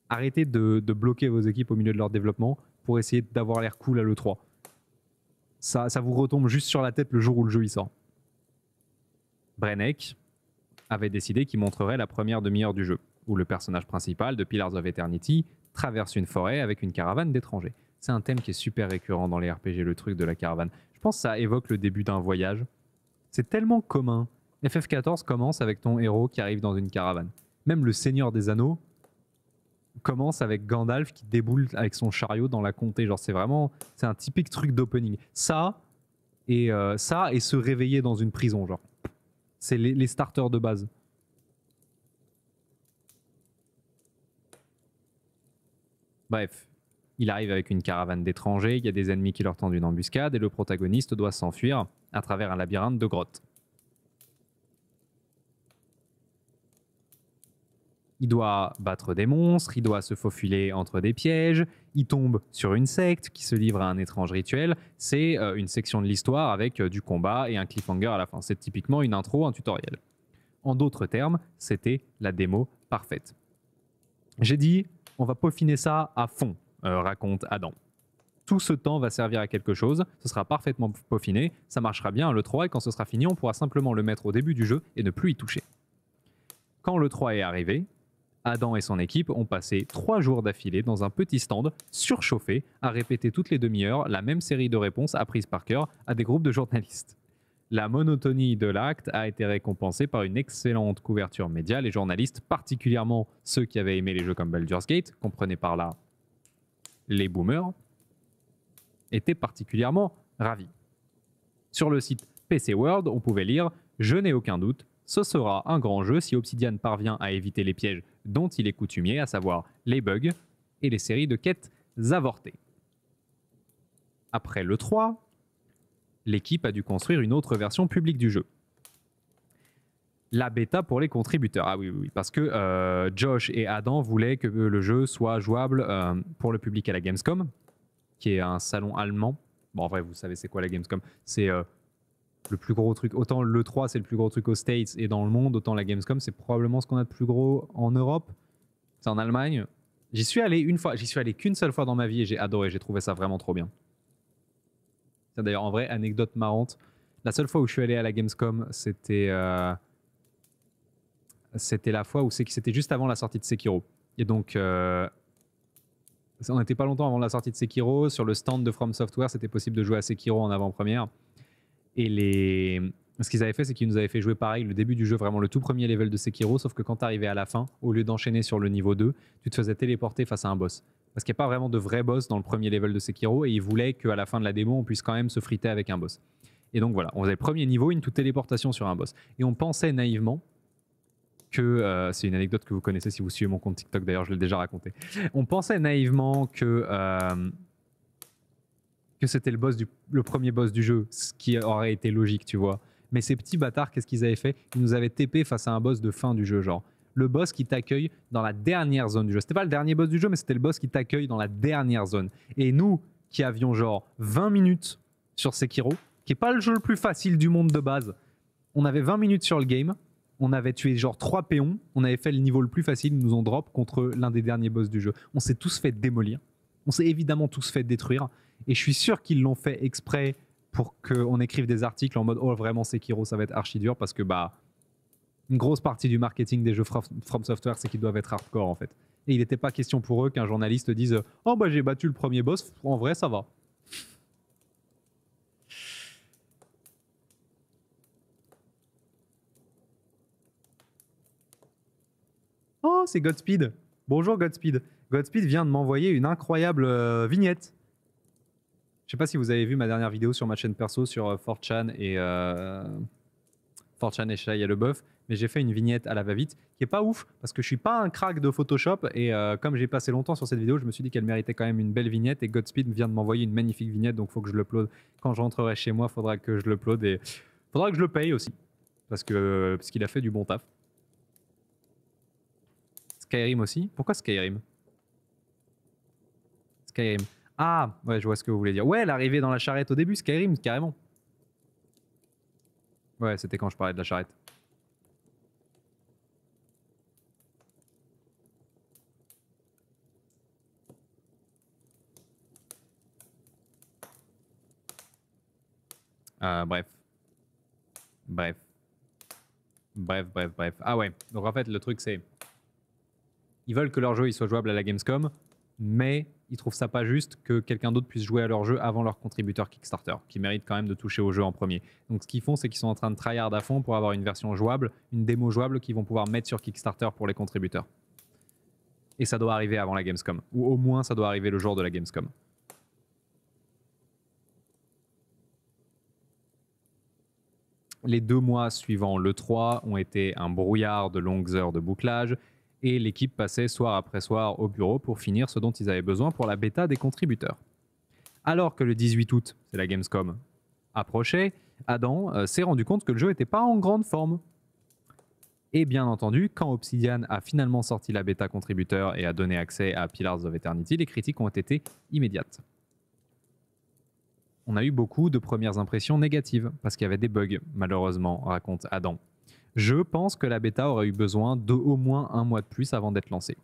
Arrêtez de, bloquer vos équipes au milieu de leur développement pour essayer d'avoir l'air cool à l'E3. Ça, ça vous retombe juste sur la tête le jour où le jeu y sort. Brenek, avait décidé qu'il montrerait la première demi-heure du jeu, où le personnage principal de Pillars of Eternity traverse une forêt avec une caravane d'étrangers. C'est un thème qui est super récurrent dans les RPG, le truc de la caravane. Je pense que ça évoque le début d'un voyage. C'est tellement commun. FF14 commence avec ton héros qui arrive dans une caravane. Même le Seigneur des Anneaux commence avec Gandalf qui déboule avec son chariot dans la comté. Genre, c'est vraiment, c'est un typique truc d'opening. Ça et euh, ça et se réveiller dans une prison, genre. C'est les, starters de base. Bref, il arrive avec une caravane d'étrangers, il y a des ennemis qui leur tendent une embuscade et le protagoniste doit s'enfuir à travers un labyrinthe de grottes. il doit battre des monstres, il doit se faufiler entre des pièges, il tombe sur une secte qui se livre à un étrange rituel. C'est euh, une section de l'histoire avec euh, du combat et un cliffhanger à la fin. C'est typiquement une intro, un tutoriel. En d'autres termes, c'était la démo parfaite. J'ai dit, on va peaufiner ça à fond, euh, raconte Adam. Tout ce temps va servir à quelque chose, ce sera parfaitement peaufiné, ça marchera bien le 3 et quand ce sera fini, on pourra simplement le mettre au début du jeu et ne plus y toucher. Quand le 3 est arrivé, Adam et son équipe ont passé trois jours d'affilée dans un petit stand surchauffé à répéter toutes les demi-heures la même série de réponses apprises par cœur à des groupes de journalistes. La monotonie de l'acte a été récompensée par une excellente couverture média. Les journalistes, particulièrement ceux qui avaient aimé les jeux comme Baldur's Gate, comprenez par là les boomers, étaient particulièrement ravis. Sur le site PC World, on pouvait lire Je n'ai aucun doute, ce sera un grand jeu si Obsidian parvient à éviter les pièges dont il est coutumier, à savoir les bugs et les séries de quêtes avortées. Après le 3, l'équipe a dû construire une autre version publique du jeu. La bêta pour les contributeurs. Ah oui, oui, parce que euh, Josh et Adam voulaient que le jeu soit jouable euh, pour le public à la Gamescom, qui est un salon allemand. Bon, en vrai, vous savez c'est quoi la Gamescom C'est euh, le plus gros truc. Autant l'E3, c'est le plus gros truc aux States et dans le monde, autant la Gamescom, c'est probablement ce qu'on a de plus gros en Europe. C'est en Allemagne. J'y suis allé une fois, j'y suis allé qu'une seule fois dans ma vie et j'ai adoré, j'ai trouvé ça vraiment trop bien. D'ailleurs, en vrai, anecdote marrante, la seule fois où je suis allé à la Gamescom, c'était euh, c'était la fois où c'était juste avant la sortie de Sekiro. Et donc, euh, on n'était pas longtemps avant la sortie de Sekiro. Sur le stand de From Software, c'était possible de jouer à Sekiro en avant-première. Et les... ce qu'ils avaient fait, c'est qu'ils nous avaient fait jouer pareil le début du jeu, vraiment le tout premier level de Sekiro, sauf que quand tu arrivais à la fin, au lieu d'enchaîner sur le niveau 2, tu te faisais téléporter face à un boss. Parce qu'il n'y a pas vraiment de vrai boss dans le premier level de Sekiro, et ils voulaient qu'à la fin de la démo, on puisse quand même se friter avec un boss. Et donc voilà, on faisait le premier niveau, une toute téléportation sur un boss. Et on pensait naïvement que, euh, c'est une anecdote que vous connaissez si vous suivez mon compte TikTok d'ailleurs, je l'ai déjà raconté, on pensait naïvement que... Euh, que c'était le, boss le premier boss du jeu, ce qui aurait été logique, tu vois. Mais ces petits bâtards, qu'est-ce qu'ils avaient fait Ils nous avaient TP face à un boss de fin du jeu, genre. Le boss qui t'accueille dans la dernière zone du jeu. C'était pas le dernier boss du jeu, mais c'était le boss qui t'accueille dans la dernière zone. Et nous, qui avions genre 20 minutes sur Sekiro, qui est pas le jeu le plus facile du monde de base, on avait 20 minutes sur le game, on avait tué genre 3 péons, on avait fait le niveau le plus facile, nous ont drop contre l'un des derniers boss du jeu. On s'est tous fait démolir, on s'est évidemment tous fait détruire, et je suis sûr qu'ils l'ont fait exprès pour qu'on écrive des articles en mode oh vraiment Sekiro ça va être archi dur parce que bah une grosse partie du marketing des jeux From, Software c'est qu'ils doivent être hardcore en fait. Et il n'était pas question pour eux qu'un journaliste dise oh bah j'ai battu le premier boss en vrai ça va. Oh c'est Godspeed. Bonjour Godspeed. Godspeed vient de m'envoyer une incroyable euh, vignette. Je sais pas si vous avez vu ma dernière vidéo sur ma chaîne perso sur 4chan euh, et euh, chan et Shia mais j'ai fait une vignette à la va-vite qui est pas ouf parce que je suis pas un crack de Photoshop et euh, comme j'ai passé longtemps sur cette vidéo, je me suis dit qu'elle méritait quand même une belle vignette et Godspeed vient de m'envoyer une magnifique vignette donc faut que je l'upload quand je rentrerai chez moi, il faudra que je l'upload et faudra que je le paye aussi parce que euh, parce qu'il a fait du bon taf. Skyrim aussi. Pourquoi Skyrim Skyrim ah, ouais, je vois ce que vous voulez dire. Ouais, l'arrivée dans la charrette au début, Skyrim, carrément. Ouais, c'était quand je parlais de la charrette. Euh, bref. Bref. Bref, bref, bref. Ah ouais, donc en fait, le truc c'est... Ils veulent que leur jeu il soit jouable à la Gamescom, mais ils trouvent ça pas juste que quelqu'un d'autre puisse jouer à leur jeu avant leur contributeur Kickstarter, qui mérite quand même de toucher au jeu en premier. Donc ce qu'ils font, c'est qu'ils sont en train de tryhard à fond pour avoir une version jouable, une démo jouable qu'ils vont pouvoir mettre sur Kickstarter pour les contributeurs. Et ça doit arriver avant la Gamescom, ou au moins ça doit arriver le jour de la Gamescom. Les deux mois suivant le 3 ont été un brouillard de longues heures de bouclage et l'équipe passait soir après soir au bureau pour finir ce dont ils avaient besoin pour la bêta des contributeurs. Alors que le 18 août, c'est la Gamescom, approchait, Adam euh, s'est rendu compte que le jeu n'était pas en grande forme. Et bien entendu, quand Obsidian a finalement sorti la bêta contributeur et a donné accès à Pillars of Eternity, les critiques ont été immédiates. On a eu beaucoup de premières impressions négatives parce qu'il y avait des bugs, malheureusement, raconte Adam. Je pense que la bêta aurait eu besoin d'au moins un mois de plus avant d'être lancée.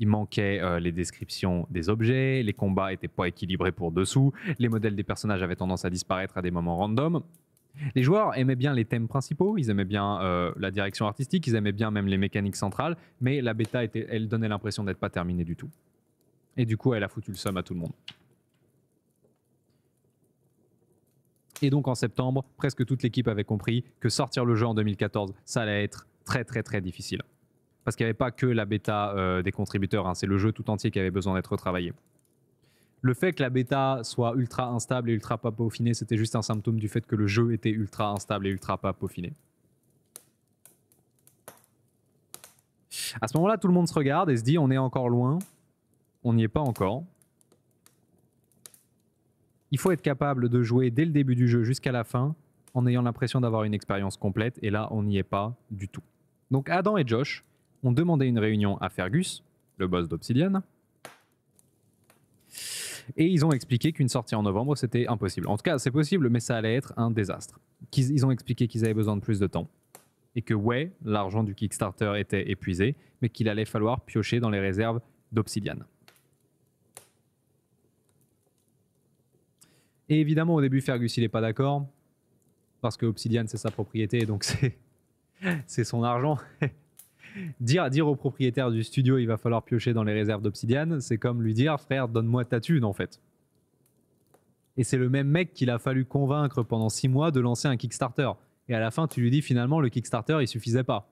Il manquait euh, les descriptions des objets, les combats n'étaient pas équilibrés pour dessous, les modèles des personnages avaient tendance à disparaître à des moments random. Les joueurs aimaient bien les thèmes principaux, ils aimaient bien euh, la direction artistique, ils aimaient bien même les mécaniques centrales, mais la bêta, elle donnait l'impression d'être pas terminée du tout. Et du coup, elle a foutu le somme à tout le monde. Et donc en septembre, presque toute l'équipe avait compris que sortir le jeu en 2014, ça allait être très très très difficile. Parce qu'il n'y avait pas que la bêta euh, des contributeurs, hein. c'est le jeu tout entier qui avait besoin d'être travaillé. Le fait que la bêta soit ultra instable et ultra pas peaufinée, c'était juste un symptôme du fait que le jeu était ultra instable et ultra pas peaufiné. À ce moment-là, tout le monde se regarde et se dit on est encore loin, on n'y est pas encore il faut être capable de jouer dès le début du jeu jusqu'à la fin en ayant l'impression d'avoir une expérience complète. Et là, on n'y est pas du tout. Donc Adam et Josh ont demandé une réunion à Fergus, le boss d'Obsidian. Et ils ont expliqué qu'une sortie en novembre, c'était impossible. En tout cas, c'est possible, mais ça allait être un désastre. Ils, ont expliqué qu'ils avaient besoin de plus de temps. Et que ouais, l'argent du Kickstarter était épuisé, mais qu'il allait falloir piocher dans les réserves d'Obsidian. Et évidemment, au début, Fergus, il n'est pas d'accord, parce que Obsidian, c'est sa propriété, donc c'est son argent. dire, dire au propriétaire du studio, il va falloir piocher dans les réserves d'Obsidian, c'est comme lui dire, frère, donne-moi ta thune, en fait. Et c'est le même mec qu'il a fallu convaincre pendant six mois de lancer un Kickstarter. Et à la fin, tu lui dis, finalement, le Kickstarter, il suffisait pas.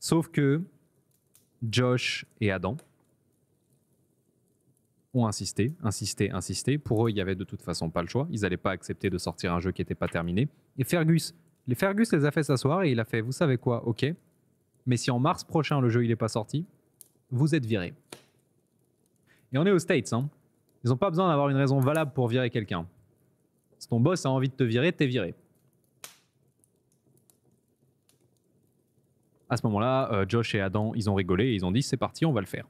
Sauf que Josh et Adam, ont insisté, insisté, insisté. Pour eux, il y avait de toute façon pas le choix. Ils n'allaient pas accepter de sortir un jeu qui n'était pas terminé. Et Fergus, les Fergus les a fait s'asseoir et il a fait, vous savez quoi, ok, mais si en mars prochain le jeu il n'est pas sorti, vous êtes viré. Et on est aux States, hein. Ils n'ont pas besoin d'avoir une raison valable pour virer quelqu'un. Si ton boss a envie de te virer, t'es viré. À ce moment-là, euh, Josh et Adam, ils ont rigolé et ils ont dit c'est parti, on va le faire.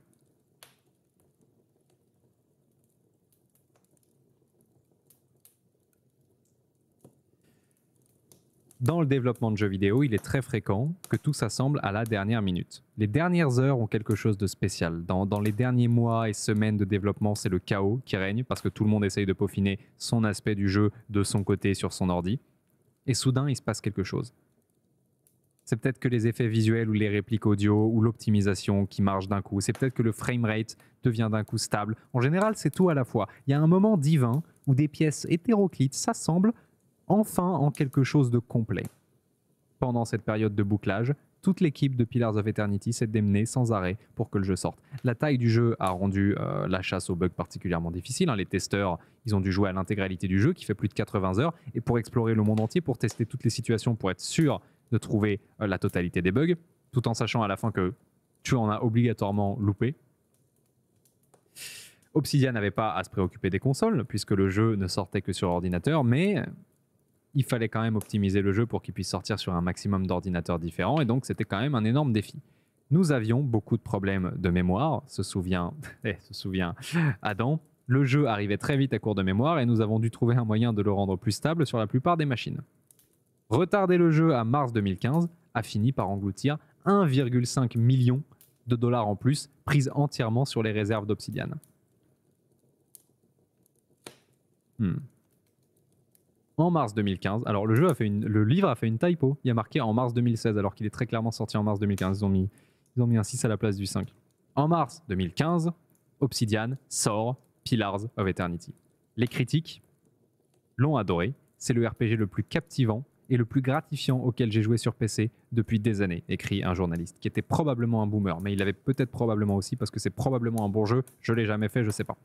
Dans le développement de jeux vidéo, il est très fréquent que tout s'assemble à la dernière minute. Les dernières heures ont quelque chose de spécial. Dans, les derniers mois et semaines de développement, c'est le chaos qui règne parce que tout le monde essaye de peaufiner son aspect du jeu de son côté sur son ordi. Et soudain, il se passe quelque chose. C'est peut-être que les effets visuels ou les répliques audio ou l'optimisation qui marchent d'un coup. C'est peut-être que le framerate devient d'un coup stable. En général, c'est tout à la fois. Il y a un moment divin où des pièces hétéroclites s'assemblent enfin en quelque chose de complet. Pendant cette période de bouclage, toute l'équipe de Pillars of Eternity s'est démenée sans arrêt pour que le jeu sorte. La taille du jeu a rendu euh, la chasse aux bugs particulièrement difficile. Hein. Les testeurs, ils ont dû jouer à l'intégralité du jeu qui fait plus de 80 heures et pour explorer le monde entier, pour tester toutes les situations, pour être sûr de trouver euh, la totalité des bugs, tout en sachant à la fin que tu en as obligatoirement loupé. Obsidia n'avait pas à se préoccuper des consoles puisque le jeu ne sortait que sur ordinateur, mais il fallait quand même optimiser le jeu pour qu'il puisse sortir sur un maximum d'ordinateurs différents. Et donc, c'était quand même un énorme défi. Nous avions beaucoup de problèmes de mémoire, se souvient, eh, se souvient Adam. Le jeu arrivait très vite à court de mémoire et nous avons dû trouver un moyen de le rendre plus stable sur la plupart des machines. Retarder le jeu à mars 2015 a fini par engloutir 1,5 million de dollars en plus, prises entièrement sur les réserves d'Obsidian. Hmm en mars 2015. Alors le jeu a fait une, le livre a fait une typo. Il y a marqué en mars 2016 alors qu'il est très clairement sorti en mars 2015. Ils ont mis, ils ont mis un 6 à la place du 5. En mars 2015, Obsidian sort Pillars of Eternity. Les critiques l'ont adoré. C'est le RPG le plus captivant et le plus gratifiant auquel j'ai joué sur PC depuis des années, écrit un journaliste, qui était probablement un boomer, mais il l'avait peut-être probablement aussi, parce que c'est probablement un bon jeu, je l'ai jamais fait, je sais pas.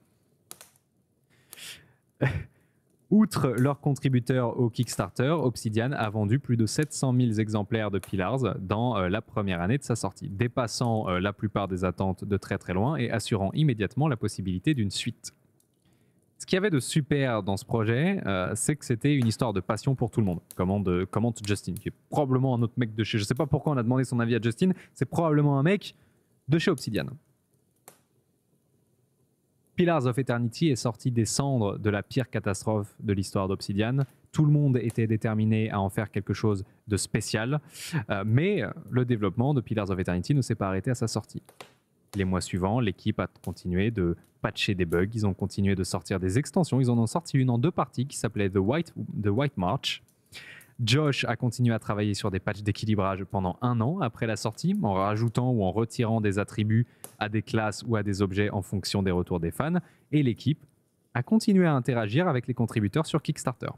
Outre leurs contributeurs au Kickstarter, Obsidian a vendu plus de 700 000 exemplaires de Pillars dans euh, la première année de sa sortie, dépassant euh, la plupart des attentes de très très loin et assurant immédiatement la possibilité d'une suite. Ce qu'il y avait de super dans ce projet, euh, c'est que c'était une histoire de passion pour tout le monde. de commente Justin, qui est probablement un autre mec de chez. Je ne sais pas pourquoi on a demandé son avis à Justin. C'est probablement un mec de chez Obsidian. Pillars of Eternity est sorti des cendres de la pire catastrophe de l'histoire d'Obsidian. Tout le monde était déterminé à en faire quelque chose de spécial, euh, mais le développement de Pillars of Eternity ne s'est pas arrêté à sa sortie. Les mois suivants, l'équipe a continué de patcher des bugs, ils ont continué de sortir des extensions, ils en ont sorti une en deux parties qui s'appelait The White, The White March, Josh a continué à travailler sur des patchs d'équilibrage pendant un an après la sortie, en rajoutant ou en retirant des attributs à des classes ou à des objets en fonction des retours des fans, et l'équipe a continué à interagir avec les contributeurs sur Kickstarter,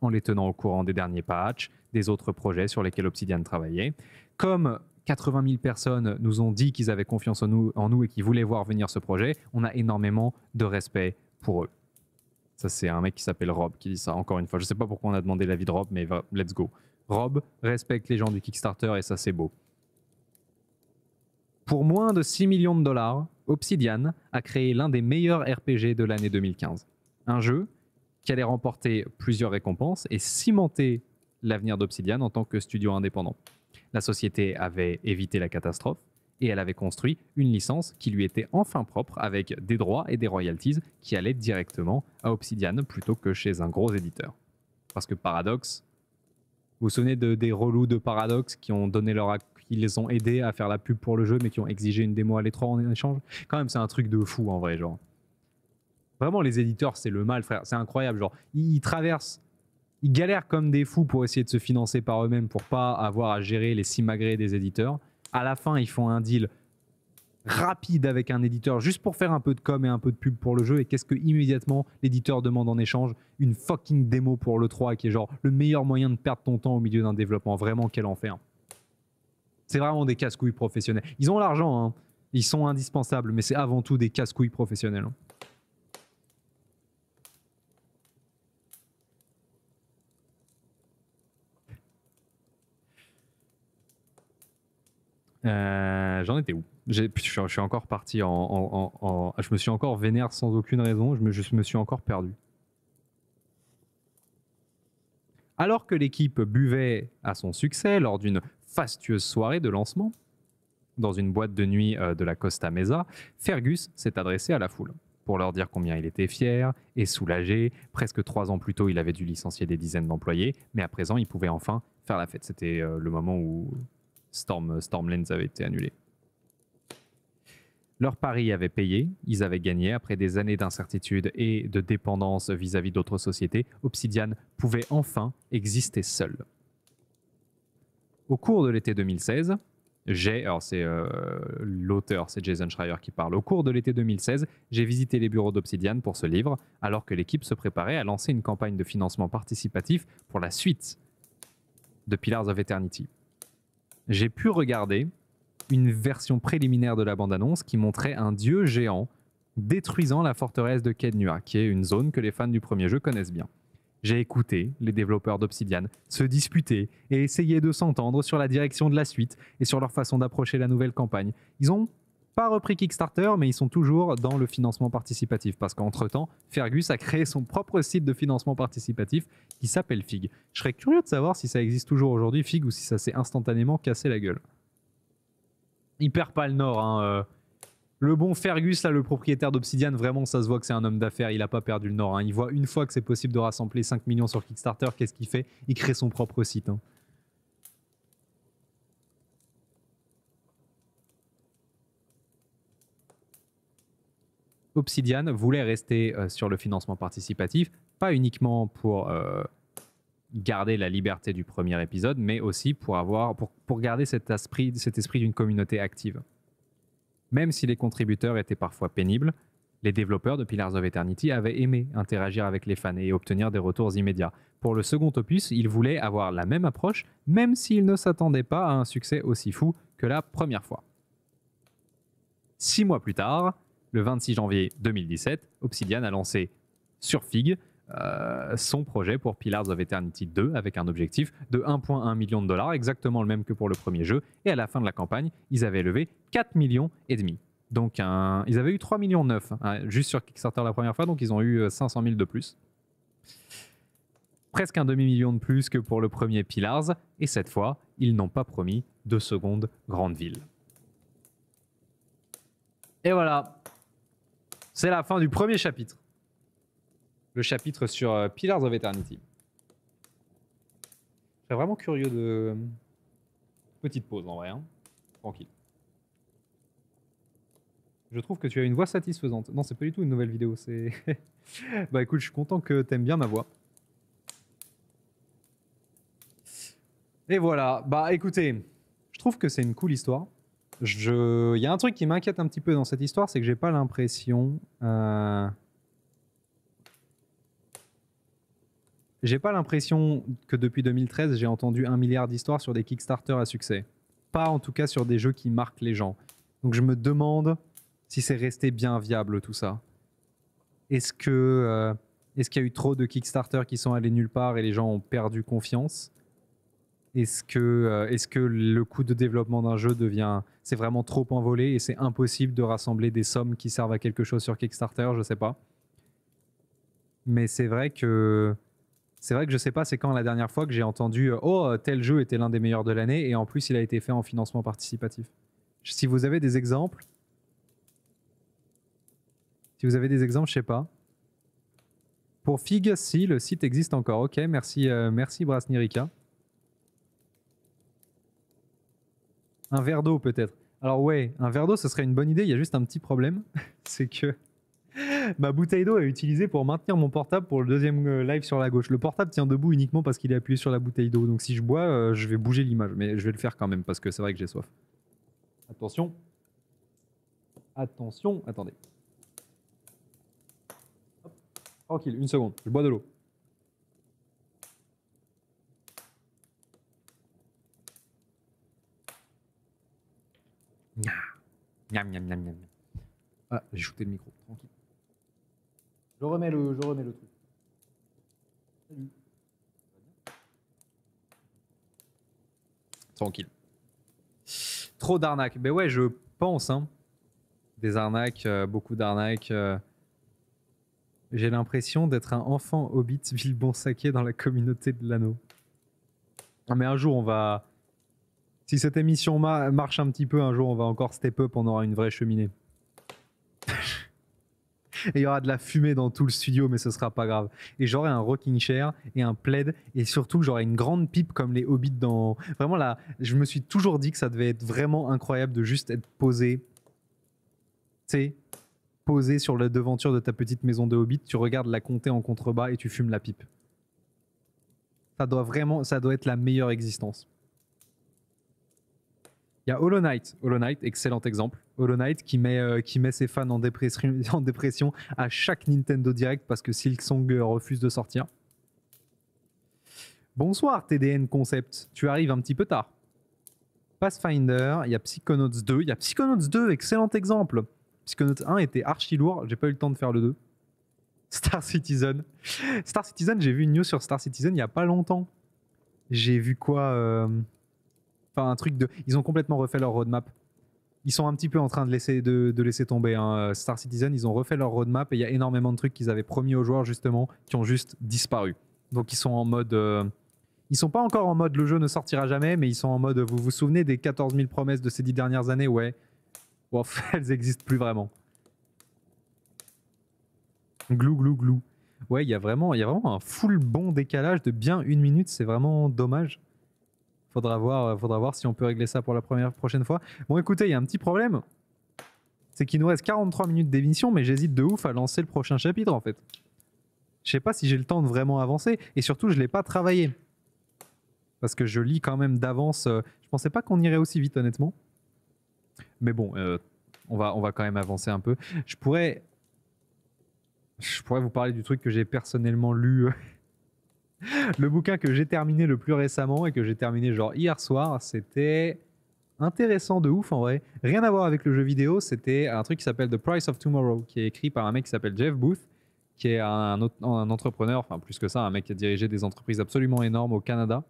en les tenant au courant des derniers patchs, des autres projets sur lesquels Obsidian travaillait. Comme 80 000 personnes nous ont dit qu'ils avaient confiance en nous, et qu'ils voulaient voir venir ce projet, on a énormément de respect pour eux. Ça, c'est un mec qui s'appelle Rob qui dit ça, encore une fois. Je sais pas pourquoi on a demandé l'avis de Rob, mais let's go. Rob respecte les gens du Kickstarter et ça, c'est beau. Pour moins de 6 millions de dollars, Obsidian a créé l'un des meilleurs RPG de l'année 2015. Un jeu qui allait remporter plusieurs récompenses et cimenter l'avenir d'Obsidian en tant que studio indépendant. La société avait évité la catastrophe, et elle avait construit une licence qui lui était enfin propre avec des droits et des royalties qui allaient directement à Obsidian plutôt que chez un gros éditeur. Parce que paradoxe, vous vous souvenez de, des relous de Paradox qui ont donné leur qui les ont aidés à faire la pub pour le jeu mais qui ont exigé une démo à l'étroit en échange Quand même, c'est un truc de fou en vrai, genre. Vraiment, les éditeurs, c'est le mal, frère. C'est incroyable, genre. Ils traversent ils galèrent comme des fous pour essayer de se financer par eux-mêmes pour pas avoir à gérer les simagrées des éditeurs. À la fin, ils font un deal rapide avec un éditeur juste pour faire un peu de com et un peu de pub pour le jeu et qu'est-ce que immédiatement l'éditeur demande en échange une fucking démo pour le 3 qui est genre le meilleur moyen de perdre ton temps au milieu d'un développement vraiment quel enfer c'est vraiment des casse-couilles professionnels ils ont l'argent hein. ils sont indispensables mais c'est avant tout des casse-couilles professionnels hein. Euh, j'en étais où je, suis encore parti en, Je me suis encore vénère sans aucune raison. Je me, je me suis encore perdu. Alors que l'équipe buvait à son succès lors d'une fastueuse soirée de lancement, dans une boîte de nuit euh, de la Costa Mesa, Fergus s'est adressé à la foule pour leur dire combien il était fier et soulagé. Presque trois ans plus tôt, il avait dû licencier des dizaines d'employés, mais à présent, il pouvait enfin faire la fête. C'était euh, le moment où Storm, euh, Stormlands avait été annulé. Leur pari avait payé, ils avaient gagné. Après des années d'incertitude et de dépendance vis-à-vis d'autres sociétés, Obsidian pouvait enfin exister seul. Au cours de l'été 2016, j'ai, alors c'est euh, l'auteur, c'est Jason Schreier qui parle. Au cours de l'été 2016, j'ai visité les bureaux d'Obsidian pour ce livre, alors que l'équipe se préparait à lancer une campagne de financement participatif pour la suite de Pillars of Eternity j'ai pu regarder une version préliminaire de la bande-annonce qui montrait un dieu géant détruisant la forteresse de Kednua, qui est une zone que les fans du premier jeu connaissent bien. J'ai écouté les développeurs d'Obsidian se disputer et essayer de s'entendre sur la direction de la suite et sur leur façon d'approcher la nouvelle campagne. Ils ont pas repris Kickstarter, mais ils sont toujours dans le financement participatif. Parce qu'entre-temps, Fergus a créé son propre site de financement participatif qui s'appelle FIG. Je serais curieux de savoir si ça existe toujours aujourd'hui, FIG, ou si ça s'est instantanément cassé la gueule. Il perd pas le nord. Hein, euh. Le bon Fergus, là, le propriétaire d'Obsidian, vraiment, ça se voit que c'est un homme d'affaires. Il a pas perdu le nord. Hein. Il voit une fois que c'est possible de rassembler 5 millions sur Kickstarter, qu'est-ce qu'il fait Il crée son propre site. Hein. Obsidian voulait rester euh, sur le financement participatif, pas uniquement pour euh, garder la liberté du premier épisode, mais aussi pour, avoir, pour, garder cet esprit, cet esprit d'une communauté active. Même si les contributeurs étaient parfois pénibles, les développeurs de Pillars of Eternity avaient aimé interagir avec les fans et obtenir des retours immédiats. Pour le second opus, ils voulaient avoir la même approche, même s'ils ne s'attendaient pas à un succès aussi fou que la première fois. Six mois plus tard, le 26 janvier 2017, Obsidian a lancé sur Fig euh, son projet pour Pillars of Eternity 2 avec un objectif de 1,1 million de dollars, exactement le même que pour le premier jeu. Et à la fin de la campagne, ils avaient levé 4 millions et demi. Donc ils avaient eu 3 millions 9 hein, juste sur Kickstarter la première fois, donc ils ont eu 500 euh, 000 de plus. Presque un demi-million de plus que pour le premier Pillars, et cette fois, ils n'ont pas promis de seconde grande ville. Et voilà, c'est la fin du premier chapitre. Le chapitre sur euh, Pillars of Eternity. Je serais vraiment curieux de... Euh, petite pause en vrai, hein. tranquille. Je trouve que tu as une voix satisfaisante. Non, c'est pas du tout une nouvelle vidéo, c'est... bah écoute, je suis content que t'aimes bien ma voix. Et voilà, bah écoutez, je trouve que c'est une cool histoire. Il y a un truc qui m'inquiète un petit peu dans cette histoire, c'est que j'ai pas l'impression. Euh, j'ai pas l'impression que depuis 2013, j'ai entendu un milliard d'histoires sur des Kickstarter à succès. Pas en tout cas sur des jeux qui marquent les gens. Donc je me demande si c'est resté bien viable tout ça. Est-ce que euh, est-ce qu'il y a eu trop de Kickstarter qui sont allés nulle part et les gens ont perdu confiance est-ce que, euh, est que le coût de développement d'un jeu devient. C'est vraiment trop envolé et c'est impossible de rassembler des sommes qui servent à quelque chose sur Kickstarter Je sais pas. Mais c'est vrai que. C'est vrai que je sais pas, c'est quand la dernière fois que j'ai entendu euh, Oh, tel jeu était l'un des meilleurs de l'année et en plus il a été fait en financement participatif. Si vous avez des exemples. Si vous avez des exemples, je sais pas. Pour Fig, si, le site existe encore. Ok, merci, euh, merci Brasnirica. Un verre d'eau peut-être. Alors ouais, un verre d'eau, ce serait une bonne idée. Il y a juste un petit problème, c'est que ma bouteille d'eau est utilisée pour maintenir mon portable pour le deuxième euh, live sur la gauche. Le portable tient debout uniquement parce qu'il est appuyé sur la bouteille d'eau. Donc si je bois, euh, je vais bouger l'image, mais je vais le faire quand même parce que c'est vrai que j'ai soif. Attention. Attention, attendez. Hop. Tranquille, une seconde. Je bois de l'eau. Ah. ah, j'ai shooté le micro, tranquille. Je remets le, je remets le truc. Tranquille. Trop d'arnaques. Mais ben ouais, je pense. Hein. Des arnaques, euh, beaucoup d'arnaques. Euh. J'ai l'impression d'être un enfant hobbit bon saqué dans la communauté de l'anneau. Ah, mais un jour, on va, si cette émission marche un petit peu un jour, on va encore step up, on aura une vraie cheminée. et il y aura de la fumée dans tout le studio, mais ce sera pas grave. Et j'aurai un rocking chair et un plaid, et surtout j'aurai une grande pipe comme les hobbits dans. Vraiment là, je me suis toujours dit que ça devait être vraiment incroyable de juste être posé. Tu sais, posé sur la devanture de ta petite maison de hobbit, tu regardes la comté en contrebas et tu fumes la pipe. Ça doit vraiment, ça doit être la meilleure existence. Il y a Hollow Knight. Hollow Knight, excellent exemple. Hollow Knight qui met, euh, qui met ses fans en dépression, à chaque Nintendo Direct parce que Silksong euh, refuse de sortir. Bonsoir TDN Concept, tu arrives un petit peu tard. Pathfinder, il y a Psychonauts 2, il y a Psychonauts 2, excellent exemple. Psychonauts 1 était archi lourd, j'ai pas eu le temps de faire le 2. Star Citizen. Star Citizen, j'ai vu une news sur Star Citizen il y a pas longtemps. J'ai vu quoi euh, Enfin, un truc de. Ils ont complètement refait leur roadmap. Ils sont un petit peu en train de laisser, de, laisser tomber. Hein. Euh, Star Citizen, ils ont refait leur roadmap et il y a énormément de trucs qu'ils avaient promis aux joueurs, justement, qui ont juste disparu. Donc, ils sont en mode. Ils euh, Ils sont pas encore en mode le jeu ne sortira jamais, mais ils sont en mode. Vous vous souvenez des 14 000 promesses de ces dix dernières années Ouais. elles existent plus vraiment. Glou, glou, glou. Ouais, il y, a vraiment, y a vraiment un full bon décalage de bien une minute. C'est vraiment dommage. Faudra voir, euh, faudra voir si on peut régler ça pour la première, prochaine fois. Bon, écoutez, il y a un petit problème. C'est qu'il nous reste 43 minutes d'émission, mais j'hésite de ouf à lancer le prochain chapitre en fait. Je sais pas si j'ai le temps de vraiment avancer, et surtout, je l'ai pas travaillé. Parce que je lis quand même d'avance. Euh, je pensais pas qu'on irait aussi vite, honnêtement. Mais bon, euh, on, va, on va quand même avancer un peu. Je pourrais. Je pourrais vous parler du truc que j'ai personnellement lu le bouquin que j'ai terminé le plus récemment et que j'ai terminé genre hier soir, c'était intéressant de ouf en vrai. Rien à voir avec le jeu vidéo, c'était un truc qui s'appelle The Price of Tomorrow, qui est écrit par un mec qui s'appelle Jeff Booth, qui est un, entrepreneur, enfin plus que ça, un mec qui a dirigé des entreprises absolument énormes au Canada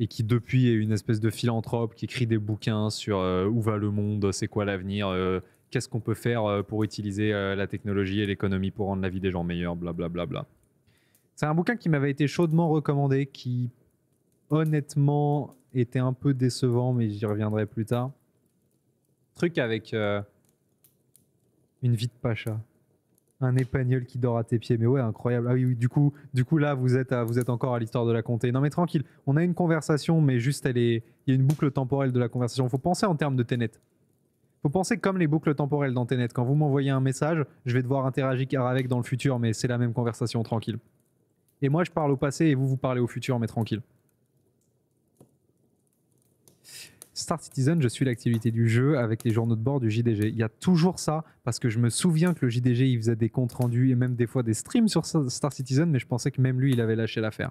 et qui depuis est une espèce de philanthrope qui écrit des bouquins sur euh, où va le monde, c'est quoi l'avenir, euh, qu'est-ce qu'on peut faire euh, pour utiliser la technologie et l'économie pour rendre la vie des gens meilleure, blablabla. C'est un bouquin qui m'avait été chaudement recommandé, qui honnêtement était un peu décevant, mais j'y reviendrai plus tard. Truc avec euh, une vie de pacha. Un épagnol qui dort à tes pieds. Mais ouais, incroyable. Ah oui, du coup, du coup là, vous êtes, à, vous êtes encore à l'histoire de la comté. Non mais tranquille, on a une conversation, mais juste elle est, il y a une boucle temporelle de la conversation. Faut penser en termes de Ténet. Faut penser comme les boucles temporelles dans Ténètes. Quand vous m'envoyez un message, je vais devoir interagir avec dans le futur, mais c'est la même conversation, tranquille. Et moi, je parle au passé et vous, vous parlez au futur, mais tranquille. Star Citizen, je suis l'activité du jeu avec les journaux de bord du JDG. Il y a toujours ça, parce que je me souviens que le JDG, il faisait des comptes rendus et même des fois des streams sur Star Citizen, mais je pensais que même lui, il avait lâché l'affaire.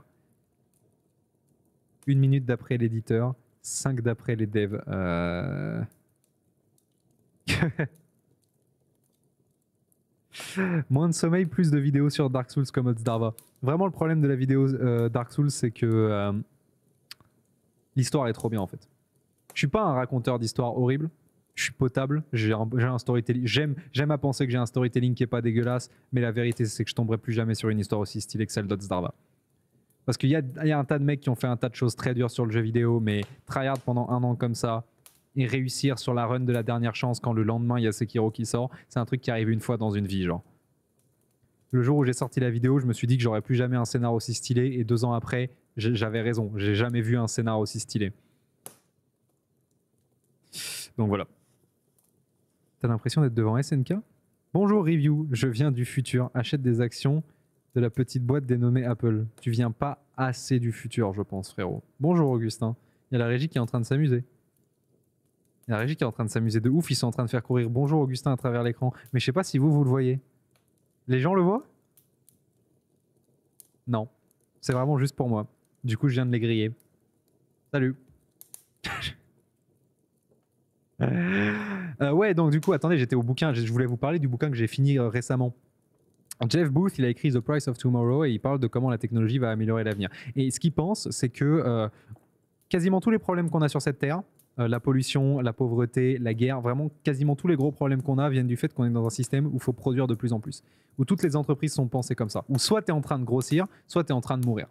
Une minute d'après l'éditeur, cinq d'après les devs. Euh... Moins de sommeil, plus de vidéos sur Dark Souls comme Darva. Vraiment, le problème de la vidéo euh, Dark Souls, c'est que euh, l'histoire est trop bien en fait. Je suis pas un raconteur d'histoires horrible. Je suis potable. J'ai un, storytelling. J'aime, j'aime à penser que j'ai un storytelling qui est pas dégueulasse. Mais la vérité, c'est que je tomberai plus jamais sur une histoire aussi stylée que celle d'Otsdarva. Parce qu'il y a, y a un tas de mecs qui ont fait un tas de choses très dures sur le jeu vidéo, mais tryhard pendant un an comme ça, et réussir sur la run de la dernière chance quand le lendemain il y a Sekiro qui sort, c'est un truc qui arrive une fois dans une vie, genre. Le jour où j'ai sorti la vidéo, je me suis dit que j'aurais plus jamais un scénar aussi stylé et deux ans après, j'avais raison. J'ai jamais vu un scénar aussi stylé. Donc voilà. T'as l'impression d'être devant SNK Bonjour review, je viens du futur, achète des actions de la petite boîte dénommée Apple. Tu viens pas assez du futur, je pense, frérot. Bonjour Augustin. Il y a la régie qui est en train de s'amuser. La régie qui est en train de s'amuser de ouf, ils sont en train de faire courir Bonjour Augustin à travers l'écran. Mais je sais pas si vous, vous le voyez. Les gens le voient Non. C'est vraiment juste pour moi. Du coup, je viens de les griller. Salut. Euh, ouais, donc du coup, attendez, j'étais au bouquin. Je voulais vous parler du bouquin que j'ai fini euh, récemment. Jeff Booth, il a écrit The Price of Tomorrow et il parle de comment la technologie va améliorer l'avenir. Et ce qu'il pense, c'est que euh, quasiment tous les problèmes qu'on a sur cette Terre, euh, la pollution, la pauvreté, la guerre, vraiment quasiment tous les gros problèmes qu'on a viennent du fait qu'on est dans un système où il faut produire de plus en plus, où toutes les entreprises sont pensées comme ça, où soit tu es en train de grossir, soit tu es en train de mourir.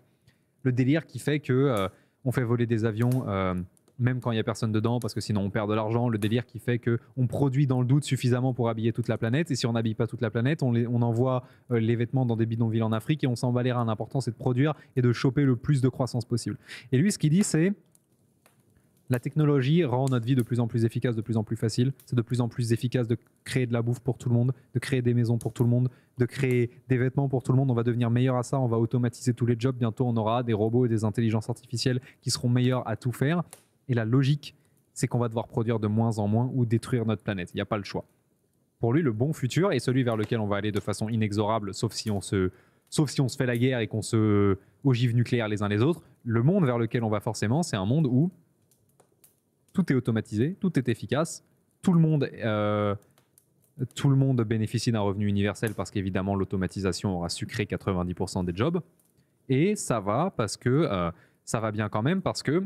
Le délire qui fait que euh, on fait voler des avions euh, même quand il n'y a personne dedans, parce que sinon on perd de l'argent, le délire qui fait que on produit dans le doute suffisamment pour habiller toute la planète, et si on n'habille pas toute la planète, on, envoie les vêtements dans des bidonvilles en Afrique et on s'en va un important, c'est de produire et de choper le plus de croissance possible. Et lui, ce qu'il dit, c'est la technologie rend notre vie de plus en plus efficace, de plus en plus facile. C'est de plus en plus efficace de créer de la bouffe pour tout le monde, de créer des maisons pour tout le monde, de créer des vêtements pour tout le monde. On va devenir meilleur à ça, on va automatiser tous les jobs. Bientôt, on aura des robots et des intelligences artificielles qui seront meilleurs à tout faire. Et la logique, c'est qu'on va devoir produire de moins en moins ou détruire notre planète. Il n'y a pas le choix. Pour lui, le bon futur est celui vers lequel on va aller de façon inexorable, sauf si on se, sauf si on se fait la guerre et qu'on se ogive nucléaire les uns les autres. Le monde vers lequel on va forcément, c'est un monde où tout est automatisé, tout est efficace, tout le monde, euh, tout le monde bénéficie d'un revenu universel parce qu'évidemment l'automatisation aura sucré 90% des jobs. Et ça va parce que euh, ça va bien quand même parce que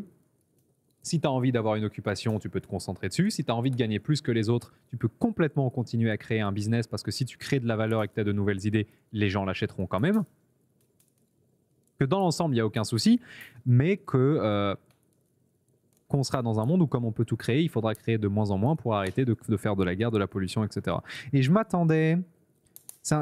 si tu as envie d'avoir une occupation, tu peux te concentrer dessus. Si tu as envie de gagner plus que les autres, tu peux complètement continuer à créer un business parce que si tu crées de la valeur et que tu as de nouvelles idées, les gens l'achèteront quand même. Que dans l'ensemble, il n'y a aucun souci, mais que euh, qu'on sera dans un monde où, comme on peut tout créer, il faudra créer de moins en moins pour arrêter de, faire de la guerre, de la pollution, etc. Et je m'attendais. C'est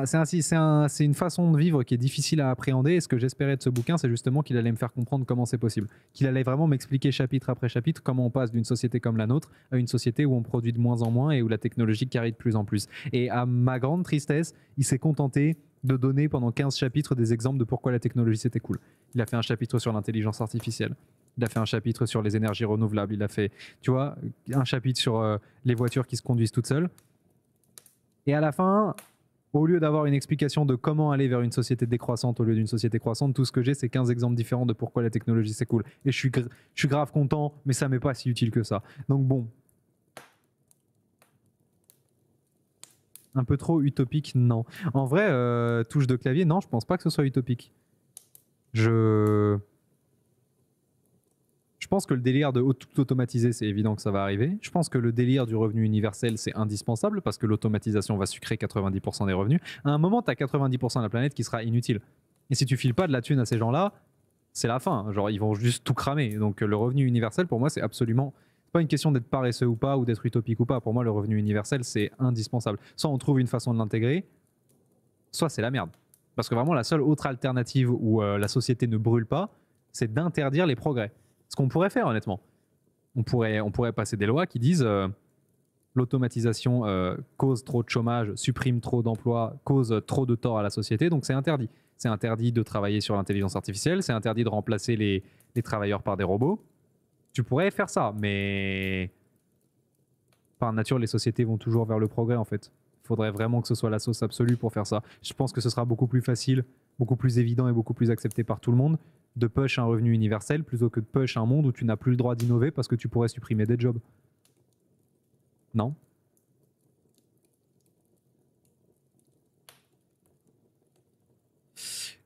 une façon de vivre qui est difficile à appréhender. Et ce que j'espérais de ce bouquin, c'est justement qu'il allait me faire comprendre comment c'est possible. Qu'il allait vraiment m'expliquer chapitre après chapitre comment on passe d'une société comme la nôtre à une société où on produit de moins en moins et où la technologie carrie de plus en plus. Et à ma grande tristesse, il s'est contenté de donner pendant 15 chapitres des exemples de pourquoi la technologie c'était cool. Il a fait un chapitre sur l'intelligence artificielle il a fait un chapitre sur les énergies renouvelables, il a fait, tu vois, un chapitre sur euh, les voitures qui se conduisent toutes seules. Et à la fin, au lieu d'avoir une explication de comment aller vers une société décroissante au lieu d'une société croissante, tout ce que j'ai, c'est 15 exemples différents de pourquoi la technologie, c'est cool. Et je suis, je suis grave content, mais ça m'est pas si utile que ça. Donc bon. Un peu trop utopique, non. En vrai, euh, touche de clavier, non, je pense pas que ce soit utopique. Je. Je pense que le délire de tout automatiser, c'est évident que ça va arriver. Je pense que le délire du revenu universel, c'est indispensable parce que l'automatisation va sucrer 90% des revenus. À un moment, tu as 90% de la planète qui sera inutile. Et si tu files pas de la thune à ces gens-là, c'est la fin. Genre, ils vont juste tout cramer. Donc, le revenu universel, pour moi, c'est absolument pas une question d'être paresseux ou pas, ou d'être utopique ou pas. Pour moi, le revenu universel, c'est indispensable. Soit on trouve une façon de l'intégrer, soit c'est la merde. Parce que vraiment, la seule autre alternative où euh, la société ne brûle pas, c'est d'interdire les progrès. Ce qu'on pourrait faire, honnêtement. On pourrait, on pourrait passer des lois qui disent euh, l'automatisation euh, cause trop de chômage, supprime trop d'emplois, cause trop de tort à la société, donc c'est interdit. C'est interdit de travailler sur l'intelligence artificielle, c'est interdit de remplacer les, les travailleurs par des robots. Tu pourrais faire ça, mais par nature, les sociétés vont toujours vers le progrès en fait. Il faudrait vraiment que ce soit la sauce absolue pour faire ça. Je pense que ce sera beaucoup plus facile, beaucoup plus évident et beaucoup plus accepté par tout le monde de push un revenu universel plutôt que de push un monde où tu n'as plus le droit d'innover parce que tu pourrais supprimer des jobs. Non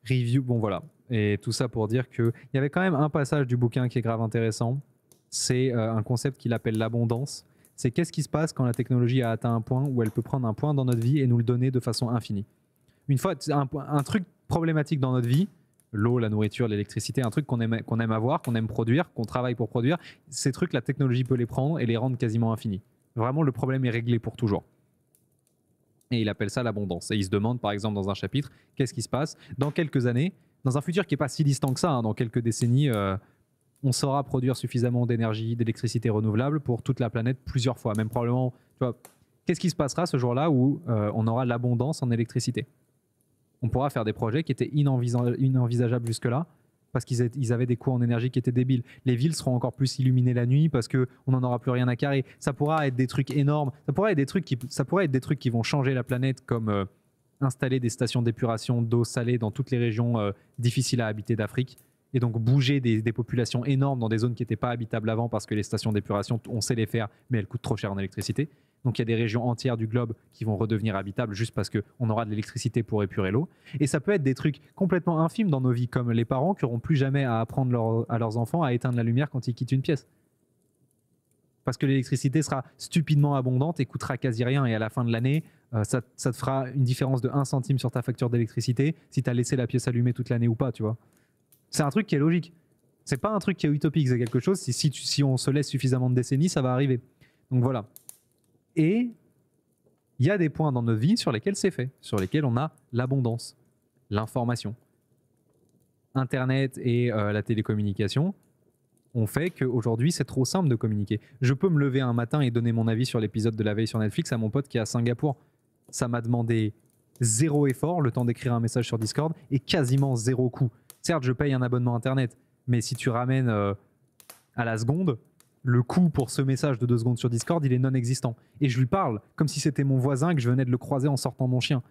Review, bon voilà. Et tout ça pour dire que il y avait quand même un passage du bouquin qui est grave intéressant. C'est euh, un concept qu'il appelle l'abondance. C'est qu'est-ce qui se passe quand la technologie a atteint un point où elle peut prendre un point dans notre vie et nous le donner de façon infinie. Une fois, un, un truc problématique dans notre vie, l'eau, la nourriture, l'électricité, un truc qu'on aime, qu'on aime avoir, qu'on aime produire, qu'on travaille pour produire. Ces trucs, la technologie peut les prendre et les rendre quasiment infinis. Vraiment, le problème est réglé pour toujours. Et il appelle ça l'abondance. Et il se demande, par exemple, dans un chapitre, qu'est-ce qui se passe dans quelques années, dans un futur qui n'est pas si distant que ça, hein, dans quelques décennies, euh, on saura produire suffisamment d'énergie, d'électricité renouvelable pour toute la planète plusieurs fois, même probablement, tu vois, qu'est-ce qui se passera ce jour-là où euh, on aura l'abondance en électricité on pourra faire des projets qui étaient inenvisageables jusque-là parce qu'ils avaient des coûts en énergie qui étaient débiles. Les villes seront encore plus illuminées la nuit parce que n'en aura plus rien à carrer. Ça pourra être des trucs énormes. Ça pourra être des trucs qui, ça pourrait être des trucs qui vont changer la planète, comme euh, installer des stations d'épuration d'eau salée dans toutes les régions euh, difficiles à habiter d'Afrique et donc bouger des, populations énormes dans des zones qui n'étaient pas habitables avant parce que les stations d'épuration, on sait les faire, mais elles coûtent trop cher en électricité. Donc il y a des régions entières du globe qui vont redevenir habitables juste parce qu'on aura de l'électricité pour épurer l'eau. Et ça peut être des trucs complètement infimes dans nos vies, comme les parents qui n'auront plus jamais à apprendre à leurs enfants à éteindre la lumière quand ils quittent une pièce. Parce que l'électricité sera stupidement abondante et coûtera quasi rien. Et à la fin de l'année, euh, ça, ça te fera une différence de 1 centime sur ta facture d'électricité si tu as laissé la pièce allumée toute l'année ou pas, tu vois. C'est un truc qui est logique. C'est pas un truc qui est utopique, c'est quelque chose. Si, si, on se laisse suffisamment de décennies, ça va arriver. Donc voilà. Et il y a des points dans notre vie sur lesquels c'est fait, sur lesquels on a l'abondance, l'information. Internet et euh, la télécommunication ont fait qu'aujourd'hui, c'est trop simple de communiquer. Je peux me lever un matin et donner mon avis sur l'épisode de la veille sur Netflix à mon pote qui est à Singapour. Ça m'a demandé zéro effort, le temps d'écrire un message sur Discord, et quasiment zéro coût. Certes, je paye un abonnement Internet, mais si tu ramènes euh, à la seconde, le coût pour ce message de deux secondes sur Discord, il est non existant. Et je lui parle comme si c'était mon voisin que je venais de le croiser en sortant mon chien.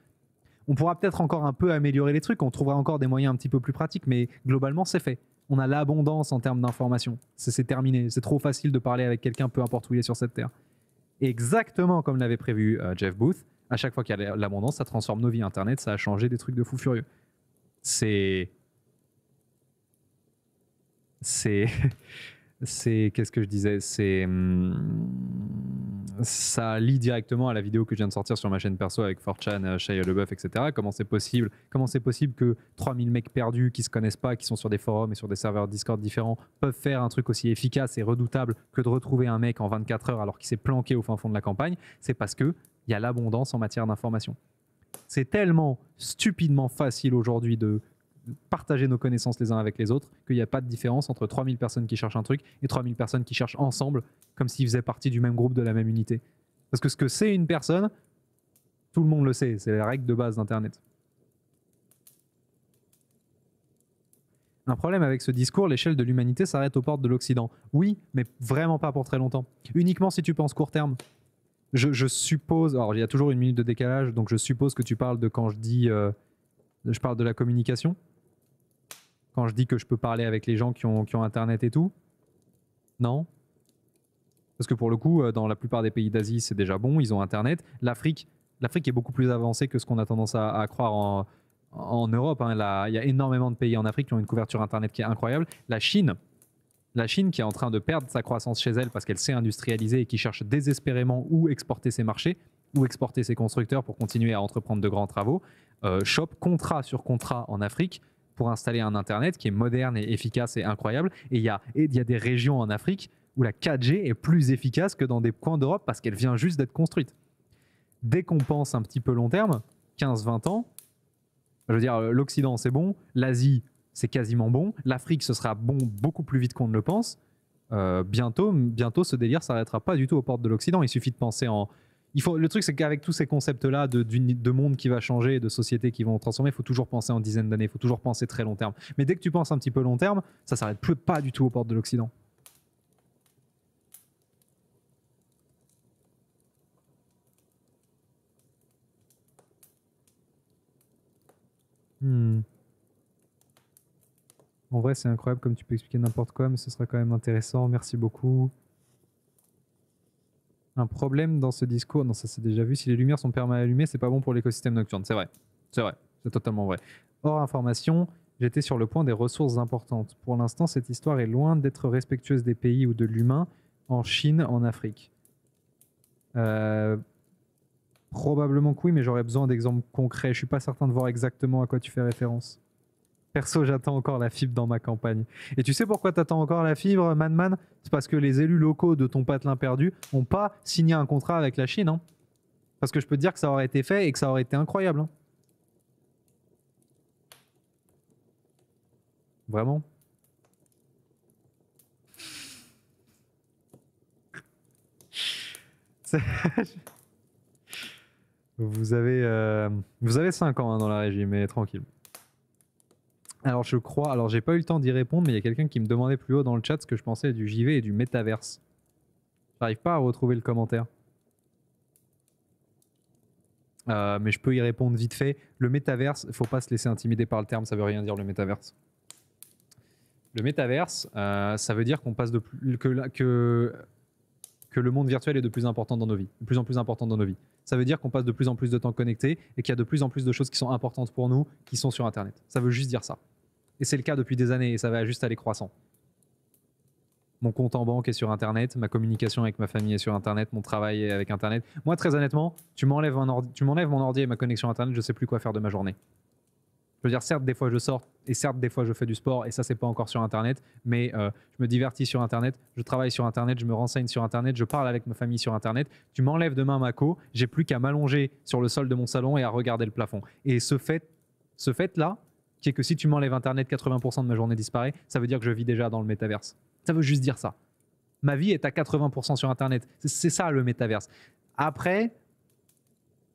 On pourra peut-être encore un peu améliorer les trucs, on trouvera encore des moyens un petit peu plus pratiques, mais globalement, c'est fait. On a l'abondance en termes d'informations. C'est terminé. C'est trop facile de parler avec quelqu'un, peu importe où il est sur cette terre. Exactement comme l'avait prévu euh, Jeff Booth, à chaque fois qu'il y a l'abondance, ça transforme nos vies. Internet, ça a changé des trucs de fou furieux. C'est c'est. c'est qu'est-ce que je disais c'est hum, ça lie directement à la vidéo que je viens de sortir sur ma chaîne perso avec 4chan, euh, Shia LeBeuf, etc. Comment c'est possible Comment c'est possible que 3000 mecs perdus qui se connaissent pas, qui sont sur des forums et sur des serveurs Discord différents, peuvent faire un truc aussi efficace et redoutable que de retrouver un mec en 24 heures alors qu'il s'est planqué au fin fond de la campagne C'est parce que il y a l'abondance en matière d'information. C'est tellement stupidement facile aujourd'hui de partager nos connaissances les uns avec les autres, qu'il n'y a pas de différence entre 3000 personnes qui cherchent un truc et 3000 personnes qui cherchent ensemble, comme s'ils faisaient partie du même groupe, de la même unité. Parce que ce que c'est une personne, tout le monde le sait, c'est la règle de base d'Internet. Un problème avec ce discours, l'échelle de l'humanité s'arrête aux portes de l'Occident. Oui, mais vraiment pas pour très longtemps. Uniquement si tu penses court terme. Je, suppose, alors il y a toujours une minute de décalage, donc je suppose que tu parles de quand je dis, euh, je parle de la communication, quand je dis que je peux parler avec les gens qui ont, Internet et tout Non Parce que pour le coup, euh, dans la plupart des pays d'Asie, c'est déjà bon, ils ont Internet. L'Afrique, l'Afrique est beaucoup plus avancée que ce qu'on a tendance à, croire en, Europe. Hein. il y a énormément de pays en Afrique qui ont une couverture Internet qui est incroyable. La Chine, la Chine qui est en train de perdre sa croissance chez elle parce qu'elle s'est industrialisée et qui cherche désespérément où exporter ses marchés, où exporter ses constructeurs pour continuer à entreprendre de grands travaux, euh, chope contrat sur contrat en Afrique pour installer un Internet qui est moderne et efficace et incroyable. Et il y a, des régions en Afrique où la 4G est plus efficace que dans des coins d'Europe parce qu'elle vient juste d'être construite. Dès qu'on pense un petit peu long terme, 15-20 ans, je veux dire, euh, l'Occident c'est bon, l'Asie c'est quasiment bon, l'Afrique ce sera bon beaucoup plus vite qu'on ne le pense. Euh, bientôt, bientôt ce délire s'arrêtera pas du tout aux portes de l'Occident. Il suffit de penser en, le truc, c'est qu'avec tous ces concepts-là de, monde qui va changer, de société qui vont transformer, il faut toujours penser en dizaines d'années, il faut toujours penser très long terme. Mais dès que tu penses un petit peu long terme, ça s'arrête plus pas du tout aux portes de l'Occident. Hmm. En vrai, c'est incroyable comme tu peux expliquer n'importe quoi, mais ce sera quand même intéressant. Merci beaucoup un problème dans ce discours. Non, ça s'est déjà vu. Si les lumières sont permanentes allumées, c'est pas bon pour l'écosystème nocturne. C'est vrai. C'est vrai. C'est totalement vrai. Hors information, j'étais sur le point des ressources importantes. Pour l'instant, cette histoire est loin d'être respectueuse des pays ou de l'humain en Chine, en Afrique. Euh, probablement que oui, mais j'aurais besoin d'exemples concrets. Je suis pas certain de voir exactement à quoi tu fais référence. Perso, j'attends encore la fibre dans ma campagne. Et tu sais pourquoi tu attends encore la fibre, Manman C'est parce que les élus locaux de ton patelin perdu n'ont pas signé un contrat avec la Chine. Hein. Parce que je peux te dire que ça aurait été fait et que ça aurait été incroyable. Hein. Vraiment Vous avez, 5 euh, ans hein, dans la régie, mais tranquille. Alors je crois, alors j'ai pas eu le temps d'y répondre, mais il y a quelqu'un qui me demandait plus haut dans le chat ce que je pensais du JV et du métaverse. J'arrive pas à retrouver le commentaire. Euh, mais je peux y répondre vite fait. Le métaverse, faut pas se laisser intimider par le terme, ça veut rien dire le métaverse. Le métaverse, euh, ça veut dire qu'on passe de plus, que, que, que le monde virtuel est de plus important dans nos vies, de plus en plus important dans nos vies ça veut dire qu'on passe de plus en plus de temps connecté et qu'il y a de plus en plus de choses qui sont importantes pour nous qui sont sur Internet. Ça veut juste dire ça. Et c'est le cas depuis des années et ça va juste aller croissant. Mon compte en banque est sur Internet, ma communication avec ma famille est sur Internet, mon travail est avec Internet. Moi, très honnêtement, tu m'enlèves, mon ordi et ma connexion Internet, je ne sais plus quoi faire de ma journée. Je veux dire, certes, des fois je sors et certes, des fois je fais du sport et ça, c'est pas encore sur Internet, mais euh, je me divertis sur Internet, je travaille sur Internet, je me renseigne sur Internet, je parle avec ma famille sur Internet. Tu m'enlèves demain ma co, j'ai plus qu'à m'allonger sur le sol de mon salon et à regarder le plafond. Et ce fait, ce fait-là, qui est que si tu m'enlèves Internet, 80% de ma journée disparaît, ça veut dire que je vis déjà dans le métaverse. Ça veut juste dire ça. Ma vie est à 80% sur Internet. C'est ça le métaverse. Après,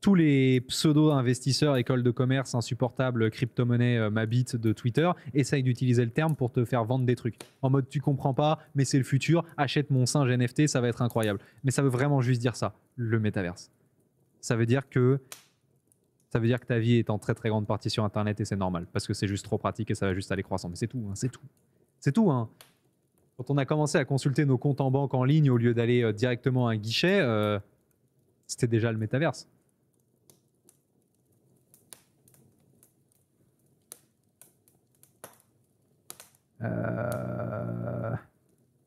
tous les pseudo-investisseurs, écoles de commerce, insupportables, crypto-monnaie, euh, bite de Twitter, essayent d'utiliser le terme pour te faire vendre des trucs. En mode, tu comprends pas, mais c'est le futur, achète mon singe NFT, ça va être incroyable. Mais ça veut vraiment juste dire ça, le métaverse. Ça veut dire que. Ça veut dire que ta vie est en très très grande partie sur Internet et c'est normal parce que c'est juste trop pratique et ça va juste aller croissant. Mais c'est tout, hein, c'est tout. C'est tout. Hein. Quand on a commencé à consulter nos comptes en banque en ligne au lieu d'aller euh, directement à un guichet, euh, c'était déjà le métaverse. Euh,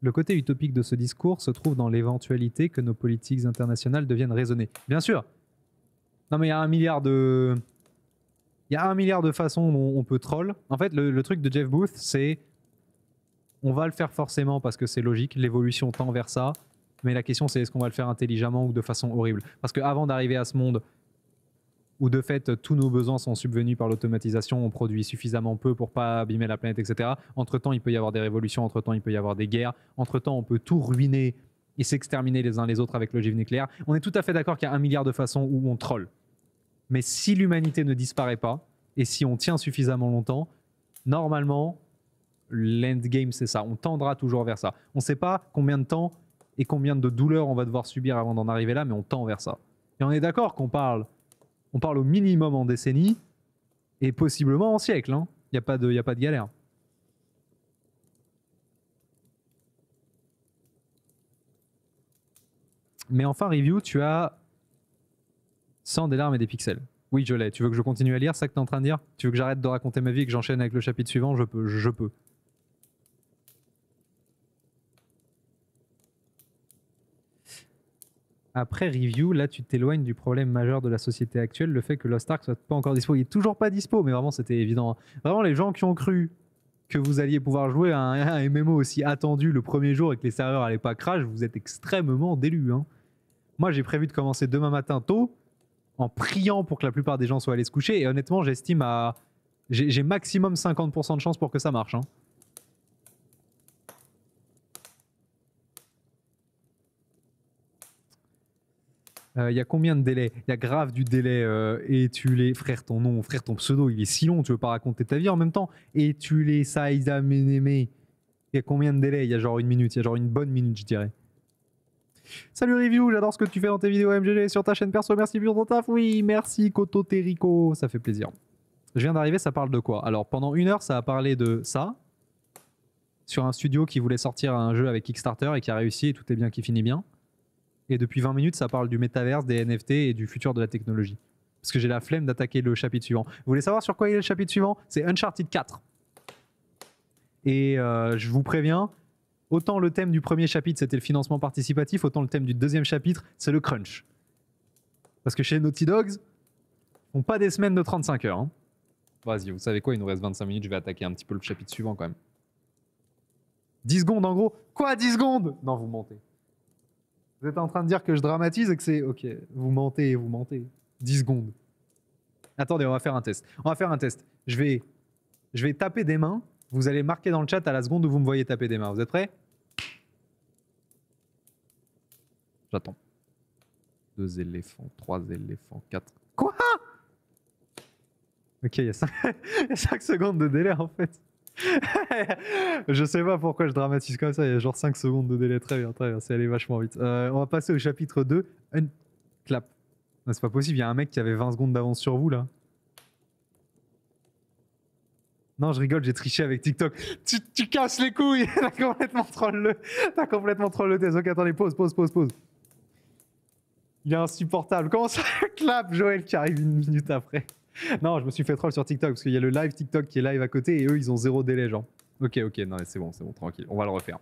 le côté utopique de ce discours se trouve dans l'éventualité que nos politiques internationales deviennent raisonnées. Bien sûr. Non mais il y a un milliard de... Il y a un milliard de façons dont on peut troll. En fait, le, le truc de Jeff Booth, c'est... On va le faire forcément parce que c'est logique, l'évolution tend vers ça. Mais la question, c'est est-ce qu'on va le faire intelligemment ou de façon horrible Parce qu'avant d'arriver à ce monde où de fait tous nos besoins sont subvenus par l'automatisation, on produit suffisamment peu pour pas abîmer la planète, etc. Entre-temps, il peut y avoir des révolutions, entre-temps, il peut y avoir des guerres, entre-temps, on peut tout ruiner et s'exterminer les uns les autres avec l'ogive nucléaire. On est tout à fait d'accord qu'il y a un milliard de façons où on troll. Mais si l'humanité ne disparaît pas, et si on tient suffisamment longtemps, normalement, l'endgame, c'est ça. On tendra toujours vers ça. On ne sait pas combien de temps et combien de douleurs on va devoir subir avant d'en arriver là, mais on tend vers ça. Et on est d'accord qu'on parle on parle au minimum en décennies et possiblement en siècles. Hein. Il n'y a, pas de, a pas de galère. Mais enfin, review, tu as 100 des larmes et des pixels. Oui, je Tu veux que je continue à lire ça que tu es en train de dire Tu veux que j'arrête de raconter ma vie et que j'enchaîne avec le chapitre suivant Je peux. Je peux. après review, là, tu t'éloignes du problème majeur de la société actuelle, le fait que Lost Ark soit pas encore dispo. Il est toujours pas dispo, mais vraiment, c'était évident. Vraiment, les gens qui ont cru que vous alliez pouvoir jouer à un, MMO aussi attendu le premier jour et que les serveurs allaient pas crash, vous êtes extrêmement délus. Hein. Moi, j'ai prévu de commencer demain matin tôt, en priant pour que la plupart des gens soient allés se coucher. Et honnêtement, j'estime à. J'ai maximum 50% de chance pour que ça marche. Hein. Euh, il y a combien de délais Il y a grave du délai. Euh, et tu les. Frère, ton nom, frère, ton pseudo, il est si long, tu veux pas raconter ta vie en même temps. Et tu les Saïda Menemé. Il y a combien de délais Il y a genre une minute, il y a genre une bonne minute, je dirais. Salut Review, j'adore ce que tu fais dans tes vidéos MGG sur ta chaîne perso. Merci pour ton taf. Oui, merci Koto Terrico, ça fait plaisir. Je viens d'arriver, ça parle de quoi Alors pendant une heure, ça a parlé de ça, sur un studio qui voulait sortir un jeu avec Kickstarter et qui a réussi et tout est bien qui finit bien. Et depuis 20 minutes, ça parle du métaverse, des NFT et du futur de la technologie. Parce que j'ai la flemme d'attaquer le chapitre suivant. Vous voulez savoir sur quoi il est le chapitre suivant C'est Uncharted 4. Et euh, je vous préviens, autant le thème du premier chapitre, c'était le financement participatif, autant le thème du deuxième chapitre, c'est le crunch. Parce que chez Naughty Dogs, on pas des semaines de 35 heures. Hein. Vas-y, vous savez quoi, il nous reste 25 minutes, je vais attaquer un petit peu le chapitre suivant quand même. 10 secondes en gros. Quoi 10 secondes Non, vous montez. Vous êtes en train de dire que je dramatise et que c'est. Ok, vous mentez, vous mentez. 10 secondes. Attendez, on va faire un test. On va faire un test. Je vais, je vais taper des mains. Vous allez marquer dans le chat à la seconde où vous me voyez taper des mains. Vous êtes prêts J'attends. Deux éléphants, trois éléphants, quatre. Quoi Ok, il y a 5 secondes de délai en fait. je sais pas pourquoi je dramatise comme ça, il y a genre 5 secondes de délai, très bien, très bien, c'est allé vachement vite. Euh, on va passer au chapitre 2, un clap. C'est pas possible, il y a un mec qui avait 20 secondes d'avance sur vous là. Non, je rigole, j'ai triché avec TikTok. Tu, tu casses les couilles T'as complètement trollé, le... T'as complètement trollé, le Ok, attendez, pause, pause, pause, pause. Il est insupportable. Comment ça clap, Joël, qui arrive une minute après non, je me suis fait troll sur TikTok parce qu'il y a le live TikTok qui est live à côté et eux, ils ont zéro délai, genre. Ok, ok, non, c'est bon, c'est bon, tranquille. On va le refaire.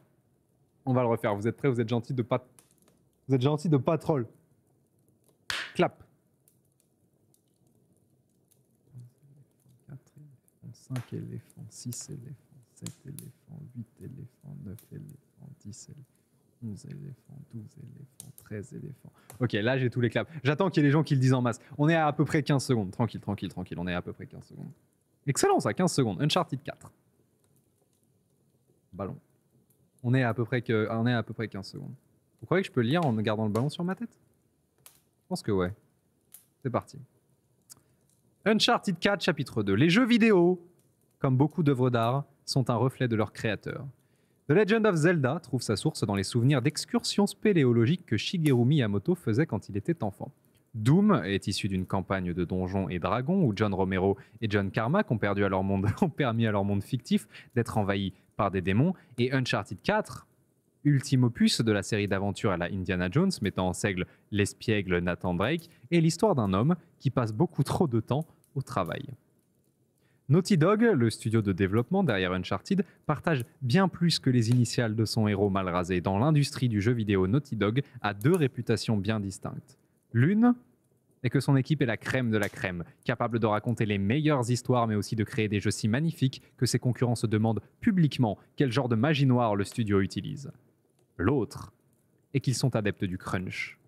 On va le refaire. Vous êtes prêts Vous êtes gentils de pas. Vous êtes de pas troll. Clap. 4 5 éléphants, 6 éléphants, 7 éléphants, 8 éléphants, 9 éléphants, 10 éléphants. 11 éléphants, 12 éléphants, 13 éléphants. Ok, là j'ai tous les claps. J'attends qu'il y ait des gens qui le disent en masse. On est à à peu près 15 secondes. Tranquille, tranquille, tranquille. On est à à peu près 15 secondes. Excellent ça, 15 secondes. Uncharted 4. Ballon. On est à, à peu près, que, on est à, peu près 15 secondes. Vous croyez que je peux lire en gardant le ballon sur ma tête Je pense que ouais. C'est parti. Uncharted 4, chapitre 2. Les jeux vidéo, comme beaucoup d'œuvres d'art, sont un reflet de leur créateur. The Legend of Zelda trouve sa source dans les souvenirs d'excursions spéléologiques que Shigeru Miyamoto faisait quand il était enfant. Doom est issu d'une campagne de donjons et dragons où John Romero et John Carmack ont, perdu monde, ont permis à leur monde fictif d'être envahi par des démons, et Uncharted 4, ultime opus de la série d'aventures à la Indiana Jones mettant en seigle l'espiègle Nathan Drake, est l'histoire d'un homme qui passe beaucoup trop de temps au travail. Naughty Dog, le studio de développement derrière Uncharted, partage bien plus que les initiales de son héros mal rasé. Dans l'industrie du jeu vidéo, Naughty Dog a deux réputations bien distinctes. L'une est que son équipe est la crème de la crème, capable de raconter les meilleures histoires mais aussi de créer des jeux si magnifiques que ses concurrents se demandent publiquement quel genre de magie noire le studio utilise. L'autre est qu'ils sont adeptes du crunch.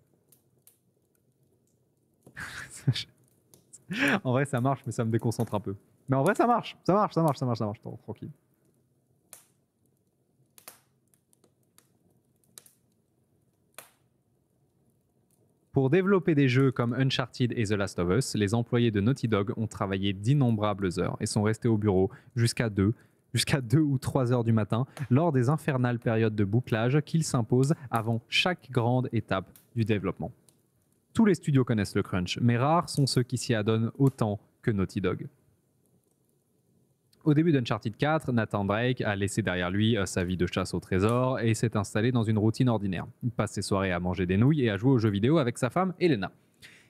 en vrai, ça marche, mais ça me déconcentre un peu. Mais en vrai, ça marche, ça marche, ça marche, ça marche, ça marche, tranquille. Pour développer des jeux comme Uncharted et The Last of Us, les employés de Naughty Dog ont travaillé d'innombrables heures et sont restés au bureau jusqu'à 2, jusqu'à 2 ou 3 heures du matin lors des infernales périodes de bouclage qu'ils s'imposent avant chaque grande étape du développement. Tous les studios connaissent le crunch, mais rares sont ceux qui s'y adonnent autant que Naughty Dog. Au début d'Uncharted 4, Nathan Drake a laissé derrière lui euh, sa vie de chasse au trésor et s'est installé dans une routine ordinaire. Il passe ses soirées à manger des nouilles et à jouer aux jeux vidéo avec sa femme Elena.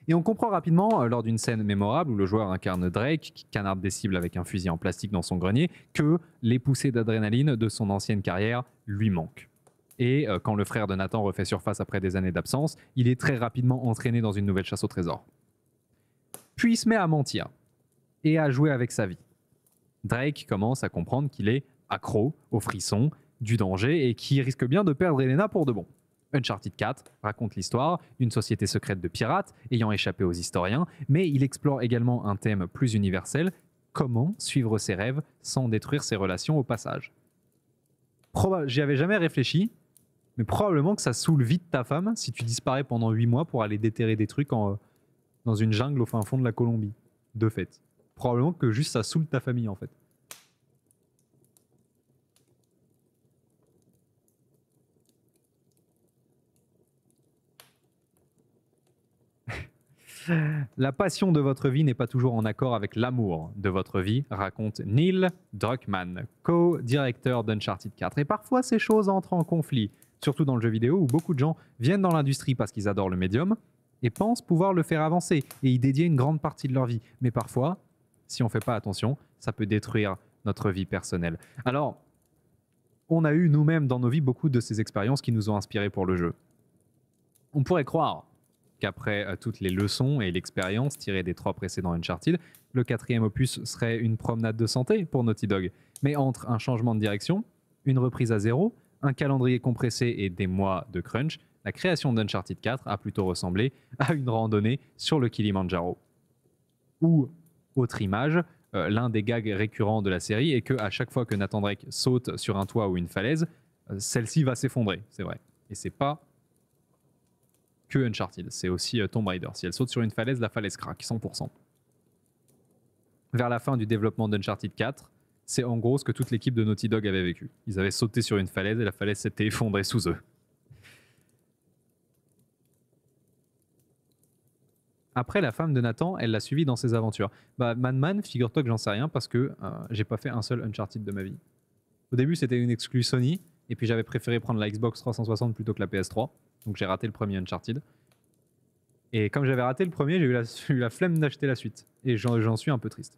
Et on comprend rapidement, euh, lors d'une scène mémorable où le joueur incarne Drake, qui canarde des cibles avec un fusil en plastique dans son grenier, que les poussées d'adrénaline de son ancienne carrière lui manquent. Et euh, quand le frère de Nathan refait surface après des années d'absence, il est très rapidement entraîné dans une nouvelle chasse au trésor. Puis il se met à mentir et à jouer avec sa vie. Drake commence à comprendre qu'il est accro au frisson du danger et qu'il risque bien de perdre Elena pour de bon. Uncharted 4 raconte l'histoire d'une société secrète de pirates ayant échappé aux historiens, mais il explore également un thème plus universel, comment suivre ses rêves sans détruire ses relations au passage. J'y avais jamais réfléchi, mais probablement que ça saoule vite ta femme si tu disparais pendant 8 mois pour aller déterrer des trucs euh, dans une jungle au fin fond de la Colombie, de fait probablement que juste ça saoule ta famille en fait. La passion de votre vie n'est pas toujours en accord avec l'amour de votre vie, raconte Neil Druckmann, co-directeur d'Uncharted 4. Et parfois, ces choses entrent en conflit, surtout dans le jeu vidéo où beaucoup de gens viennent dans l'industrie parce qu'ils adorent le médium et pensent pouvoir le faire avancer et y dédier une grande partie de leur vie. Mais parfois, si on ne fait pas attention, ça peut détruire notre vie personnelle. Alors, on a eu nous-mêmes dans nos vies beaucoup de ces expériences qui nous ont inspirés pour le jeu. On pourrait croire qu'après euh, toutes les leçons et l'expérience tirées des trois précédents Uncharted, le quatrième opus serait une promenade de santé pour Naughty Dog. Mais entre un changement de direction, une reprise à zéro, un calendrier compressé et des mois de crunch, la création d'Uncharted 4 a plutôt ressemblé à une randonnée sur le Kilimanjaro. Ou autre image, euh, l'un des gags récurrents de la série est que à chaque fois que Nathan Drake saute sur un toit ou une falaise, euh, celle-ci va s'effondrer, c'est vrai. Et c'est pas que Uncharted, c'est aussi euh, Tomb Raider. Si elle saute sur une falaise, la falaise craque 100%. Vers la fin du développement d'Uncharted 4, c'est en gros ce que toute l'équipe de Naughty Dog avait vécu. Ils avaient sauté sur une falaise et la falaise s'était effondrée sous eux. Après, la femme de Nathan, elle l'a suivi dans ses aventures. Bah, Madman, figure-toi que j'en sais rien parce que euh, j'ai pas fait un seul Uncharted de ma vie. Au début, c'était une exclue Sony, et puis j'avais préféré prendre la Xbox 360 plutôt que la PS3, donc j'ai raté le premier Uncharted. Et comme j'avais raté le premier, j'ai eu, eu la, flemme d'acheter la suite, et j'en suis un peu triste.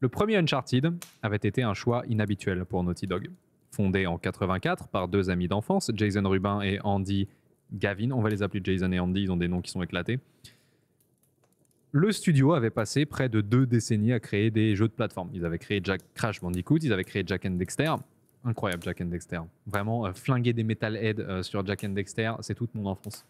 Le premier Uncharted avait été un choix inhabituel pour Naughty Dog. Fondé en 84 par deux amis d'enfance, Jason Rubin et Andy Gavin. On va les appeler Jason et Andy, ils ont des noms qui sont éclatés. Le studio avait passé près de deux décennies à créer des jeux de plateforme. Ils avaient créé Jack Crash Bandicoot, ils avaient créé Jack and Dexter. Incroyable Jack and Dexter. Vraiment, euh, flinguer des Metalhead euh, sur Jack and Dexter, c'est toute mon enfance.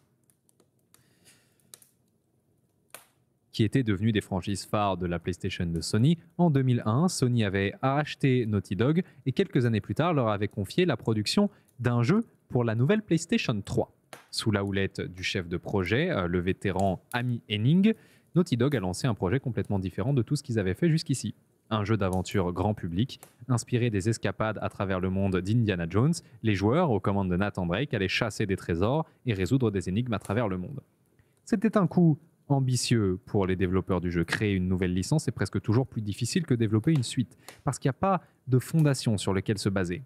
qui étaient devenus des franchises phares de la PlayStation de Sony. En 2001, Sony avait acheté Naughty Dog et quelques années plus tard leur avait confié la production d'un jeu pour la nouvelle PlayStation 3. Sous la houlette du chef de projet, euh, le vétéran Amy Henning, Naughty Dog a lancé un projet complètement différent de tout ce qu'ils avaient fait jusqu'ici. Un jeu d'aventure grand public, inspiré des escapades à travers le monde d'Indiana Jones, les joueurs, aux commandes de Nathan Drake, allaient chasser des trésors et résoudre des énigmes à travers le monde. C'était un coup ambitieux pour les développeurs du jeu. Créer une nouvelle licence est presque toujours plus difficile que développer une suite, parce qu'il n'y a pas de fondation sur laquelle se baser.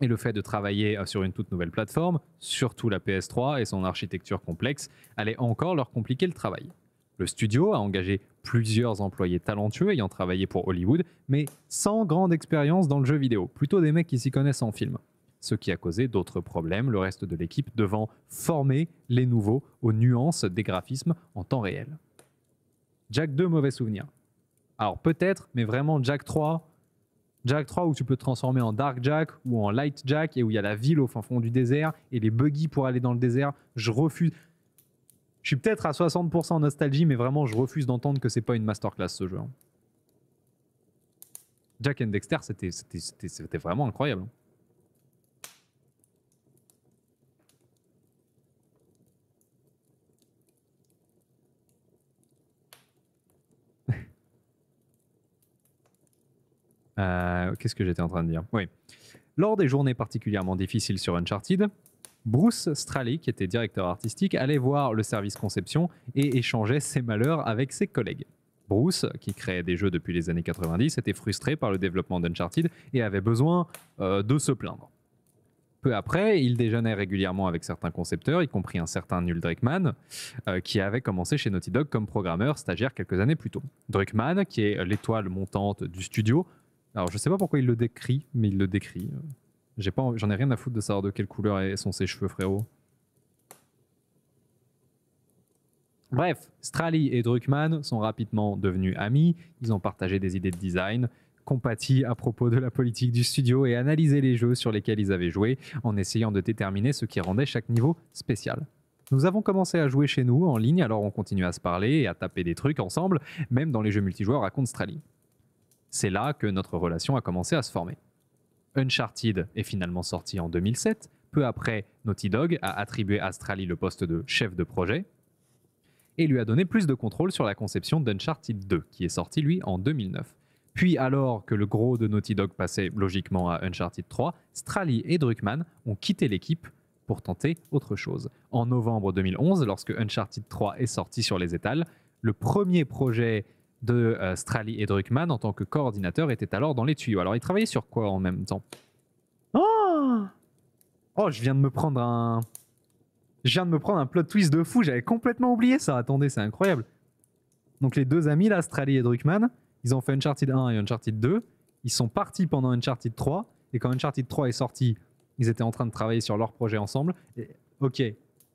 Et le fait de travailler euh, sur une toute nouvelle plateforme, surtout la PS3 et son architecture complexe, allait encore leur compliquer le travail. Le studio a engagé plusieurs employés talentueux ayant travaillé pour Hollywood, mais sans grande expérience dans le jeu vidéo, plutôt des mecs qui s'y connaissent en film ce qui a causé d'autres problèmes, le reste de l'équipe devant former les nouveaux aux nuances des graphismes en temps réel. Jack 2, mauvais souvenir. Alors peut-être, mais vraiment Jack 3, Jack 3 où tu peux te transformer en Dark Jack ou en Light Jack et où il y a la ville au fin fond du désert et les buggy pour aller dans le désert, je refuse. Je suis peut-être à 60% nostalgie, mais vraiment je refuse d'entendre que c'est pas une masterclass ce jeu. Hein. Jack and Dexter, c'était vraiment incroyable. Hein. Euh, qu'est-ce que j'étais en train de dire Oui. Lors des journées particulièrement difficiles sur Uncharted, Bruce Straley, qui était directeur artistique, allait voir le service conception et échangeait ses malheurs avec ses collègues. Bruce, qui créait des jeux depuis les années 90, était frustré par le développement d'Uncharted et avait besoin euh, de se plaindre. Peu après, il déjeunait régulièrement avec certains concepteurs, y compris un certain Nul Druckmann, euh, qui avait commencé chez Naughty Dog comme programmeur stagiaire quelques années plus tôt. Druckman, qui est l'étoile montante du studio, alors, je sais pas pourquoi il le décrit, mais il le décrit. J'ai pas, j'en ai rien à foutre de savoir de quelle couleur sont ses cheveux, frérot. Bref, Strali et Druckmann sont rapidement devenus amis. Ils ont partagé des idées de design, compatis à propos de la politique du studio et analysé les jeux sur lesquels ils avaient joué en essayant de déterminer ce qui rendait chaque niveau spécial. Nous avons commencé à jouer chez nous en ligne, alors on continue à se parler et à taper des trucs ensemble, même dans les jeux multijoueurs, raconte Strali. C'est là que notre relation a commencé à se former. Uncharted est finalement sorti en 2007. Peu après, Naughty Dog a attribué à Strally le poste de chef de projet et lui a donné plus de contrôle sur la conception d'Uncharted 2, qui est sorti lui en 2009. Puis alors que le gros de Naughty Dog passait logiquement à Uncharted 3, Strally et Druckmann ont quitté l'équipe pour tenter autre chose. En novembre 2011, lorsque Uncharted 3 est sorti sur les étals, le premier projet de euh, Strali et Druckmann en tant que coordinateur était alors dans les tuyaux. Alors, ils travaillaient sur quoi en même temps Oh Oh, je viens de me prendre un. Je viens de me prendre un plot twist de fou, j'avais complètement oublié ça. Attendez, c'est incroyable. Donc, les deux amis, là, Strali et Druckmann, ils ont fait Uncharted 1 et Uncharted 2. Ils sont partis pendant Uncharted 3. Et quand Uncharted 3 est sorti, ils étaient en train de travailler sur leur projet ensemble. ok.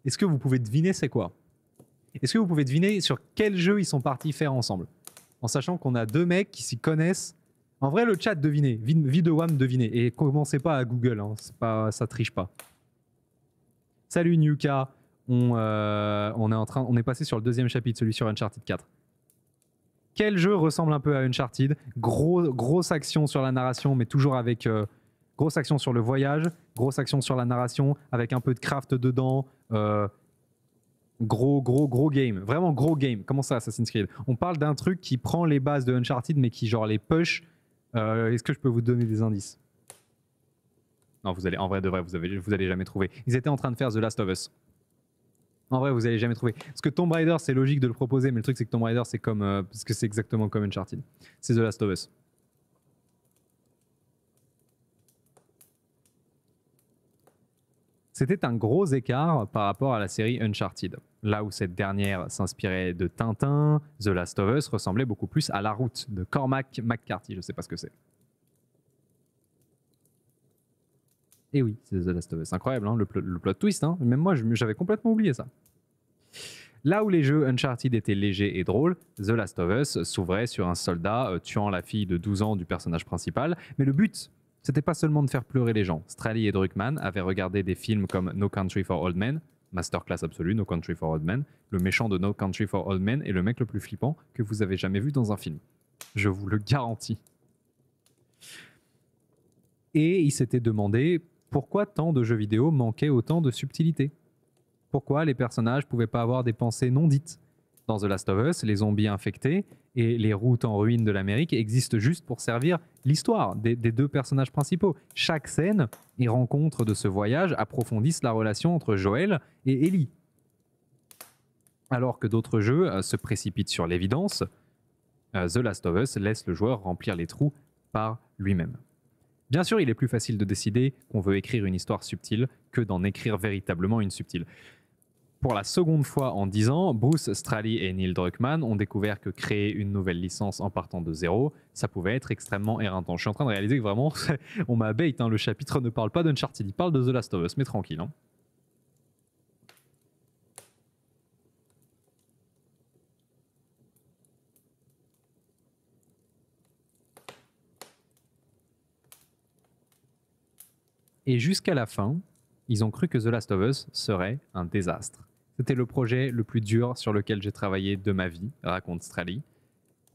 Est-ce que vous pouvez deviner c'est quoi Est-ce que vous pouvez deviner sur quel jeu ils sont partis faire ensemble en sachant qu'on a deux mecs qui s'y connaissent. En vrai, le chat, devinez. Vie, devinez. Et commencez pas à Google, hein, pas, ça triche pas. Salut Nuka, euh, on, est en train, on est passé sur le deuxième chapitre, celui sur Uncharted 4. Quel jeu ressemble un peu à Uncharted Gros, Grosse action sur la narration, mais toujours avec euh, grosse action sur le voyage, grosse action sur la narration, avec un peu de craft dedans. Euh, gros, gros, gros game. Vraiment gros game. Comment ça, Assassin's Creed On parle d'un truc qui prend les bases de Uncharted, mais qui, genre, les push. Euh, est-ce que je peux vous donner des indices Non, vous allez, en vrai, de vrai, vous, avez, vous allez jamais trouver. Ils étaient en train de faire The Last of Us. En vrai, vous allez jamais trouver. Parce que Tomb Raider, c'est logique de le proposer, mais le truc, c'est que Tomb Raider, c'est comme. Euh, parce que c'est exactement comme Uncharted. C'est The Last of Us. C'était un gros écart par rapport à la série Uncharted. Là où cette dernière s'inspirait de Tintin, The Last of Us ressemblait beaucoup plus à La Route de Cormac McCarthy, je ne sais pas ce que c'est. Et eh oui, c'est The Last of Us, incroyable, hein, le, plot twist, hein. même moi j'avais complètement oublié ça. Là où les jeux Uncharted étaient légers et drôles, The Last of Us s'ouvrait sur un soldat euh, tuant la fille de 12 ans du personnage principal, mais le but c'était pas seulement de faire pleurer les gens. Strali et Druckmann avaient regardé des films comme No Country for Old Men, masterclass absolue, No Country for Old Men. Le méchant de No Country for Old Men est le mec le plus flippant que vous avez jamais vu dans un film. Je vous le garantis. Et il s'était demandé pourquoi tant de jeux vidéo manquaient autant de subtilité. Pourquoi les personnages pouvaient pas avoir des pensées non dites dans The Last of Us, les zombies infectés et les routes en ruine de l'Amérique existent juste pour servir l'histoire des, deux personnages principaux. Chaque scène et rencontre de ce voyage approfondissent la relation entre Joël et Ellie. Alors que d'autres jeux euh, se précipitent sur l'évidence, euh, The Last of Us laisse le joueur remplir les trous par lui-même. Bien sûr, il est plus facile de décider qu'on veut écrire une histoire subtile que d'en écrire véritablement une subtile. Pour la seconde fois en 10 ans, Bruce Strally et Neil Druckmann ont découvert que créer une nouvelle licence en partant de zéro, ça pouvait être extrêmement éreintant. Je suis en train de réaliser que vraiment, on m'a bait. Hein. le chapitre ne parle pas d'Uncharted, il parle de The Last of Us, mais tranquille. Hein. Et jusqu'à la fin, ils ont cru que The Last of Us serait un désastre. C'était le projet le plus dur sur lequel j'ai travaillé de ma vie, raconte Strally.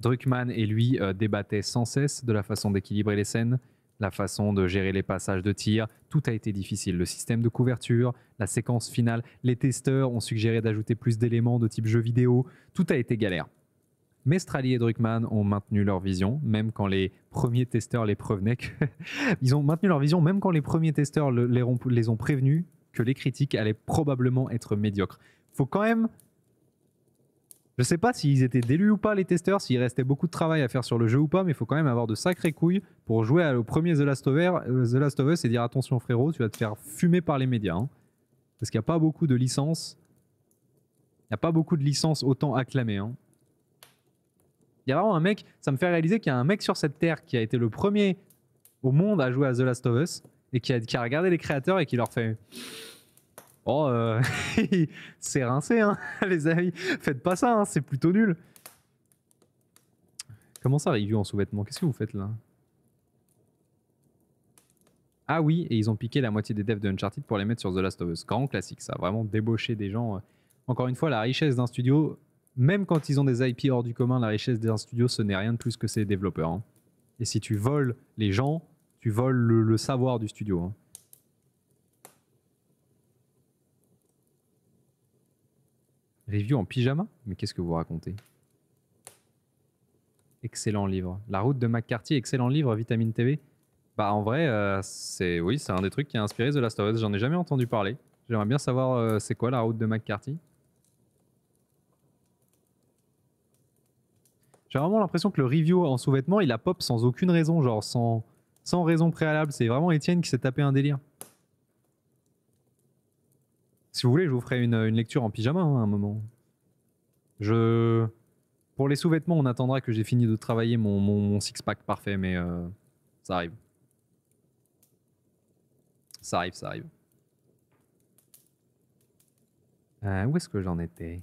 Druckmann et lui euh, débattaient sans cesse de la façon d'équilibrer les scènes, la façon de gérer les passages de tir, tout a été difficile, le système de couverture, la séquence finale, les testeurs ont suggéré d'ajouter plus d'éléments de type jeu vidéo, tout a été galère. Mais et Druckmann ont maintenu leur vision, même quand les premiers testeurs les prévenaient. Ils ont maintenu leur vision, même quand les premiers testeurs les, ont, prévenus que les critiques allaient probablement être médiocres. Faut quand même je sais pas s'ils étaient délus ou pas les testeurs, s'il restait beaucoup de travail à faire sur le jeu ou pas, mais il faut quand même avoir de sacrées couilles pour jouer au premier The Last of Us, euh, The Last of Us et dire attention frérot, tu vas te faire fumer par les médias. Hein. Parce qu'il n'y a pas beaucoup de licences. Il n'y a pas beaucoup de licences autant acclamées. Hein. Il y a vraiment un mec, ça me fait réaliser qu'il y a un mec sur cette terre qui a été le premier au monde à jouer à The Last of Us et qui a, qui a regardé les créateurs et qui leur fait Oh, euh, c'est rincé, hein, les amis. Faites pas ça, hein, c'est plutôt nul. Comment ça, review en sous-vêtements Qu'est-ce que vous faites là Ah oui, et ils ont piqué la moitié des devs de Uncharted pour les mettre sur The Last of Us. Grand classique, ça. a Vraiment débauché des gens. Euh. Encore une fois, la richesse d'un studio même quand ils ont des IP hors du commun, la richesse d'un studio, ce n'est rien de plus que ses développeurs. Hein. Et si tu voles les gens, tu voles le, savoir du studio. Hein. Review en pyjama Mais qu'est-ce que vous racontez Excellent livre. La route de McCarthy, excellent livre, Vitamine TV. Bah en vrai, euh, c'est oui, c'est un des trucs qui a inspiré The Last of Us. J'en ai jamais entendu parler. J'aimerais bien savoir euh, c'est quoi la route de McCarthy. J'ai vraiment l'impression que le review en sous-vêtements, il a pop sans aucune raison, genre sans, sans raison préalable. C'est vraiment Étienne qui s'est tapé un délire. Si vous voulez, je vous ferai une, lecture en pyjama hein, à un moment. Je... Pour les sous-vêtements, on attendra que j'ai fini de travailler mon, six-pack parfait, mais euh, ça arrive. Ça arrive, ça arrive. Euh, où est-ce que j'en étais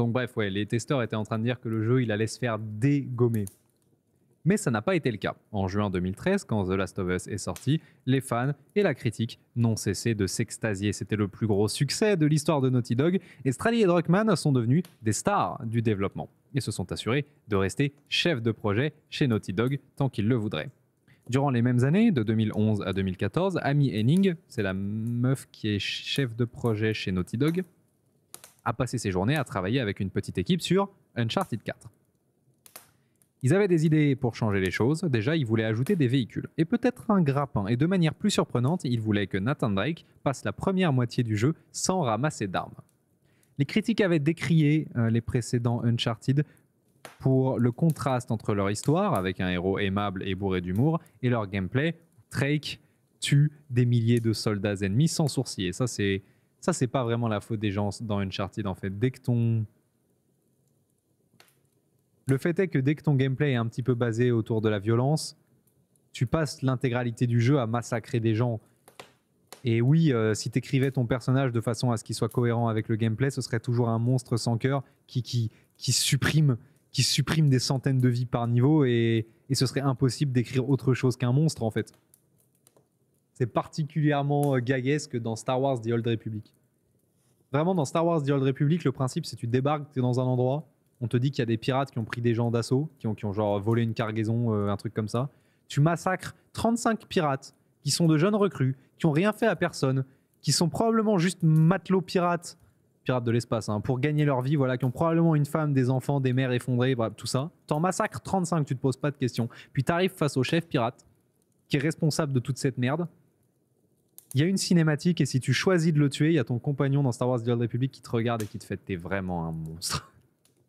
Donc bref, les testeurs étaient en train de dire que le jeu, il allait se faire dégommer. Mais ça n'a pas été le cas. En juin 2013, quand The Last of Us est sorti, les fans et la critique n'ont cessé de s'extasier. C'était le plus gros succès de l'histoire de Naughty Dog, et Strally et Druckmann sont devenus des stars du développement, et se sont assurés de rester chefs de projet chez Naughty Dog tant qu'ils le voudraient. Durant les mêmes années, de 2011 à 2014, Amy Henning, c'est la meuf qui est chef de projet chez Naughty Dog, à passer ses journées à travailler avec une petite équipe sur Uncharted 4. Ils avaient des idées pour changer les choses, déjà ils voulaient ajouter des véhicules, et peut-être un grappin, et de manière plus surprenante, ils voulaient que Nathan Drake passe la première moitié du jeu sans ramasser d'armes. Les critiques avaient décrié euh, les précédents Uncharted pour le contraste entre leur histoire, avec un héros aimable et bourré d'humour, et leur gameplay, Drake tue des milliers de soldats ennemis sans sourciller. Ça, c'est ça, c'est pas vraiment la faute des gens dans Uncharted, en fait. Dès que ton. Le fait est que dès que ton gameplay est un petit peu basé autour de la violence, tu passes l'intégralité du jeu à massacrer des gens. Et oui, euh, si t'écrivais ton personnage de façon à ce qu'il soit cohérent avec le gameplay, ce serait toujours un monstre sans cœur qui, qui, qui, supprime, qui supprime des centaines de vies par niveau et ce serait impossible d'écrire autre chose qu'un monstre en fait c'est particulièrement euh, gaguesque dans Star Wars The Old Republic. Vraiment, dans Star Wars The Old Republic, le principe, c'est que tu débarques, tu es dans un endroit, on te dit qu'il y a des pirates qui ont pris des gens d'assaut, qui ont, qui ont genre volé une cargaison, euh, un truc comme ça. Tu massacres 35 pirates qui sont de jeunes recrues, qui ont rien fait à personne, qui sont probablement juste matelots pirates, pirates de l'espace, hein, pour gagner leur vie, voilà, qui ont probablement une femme, des enfants, des mères effondrées, tout ça. Tu en massacres 35, tu te poses pas de questions. Puis tu arrives face au chef pirate, qui est responsable de toute cette merde, il y a une cinématique et si tu choisis de le tuer, il y a ton compagnon dans Star Wars The Old Republic qui te regarde et qui te fait t'es vraiment un monstre.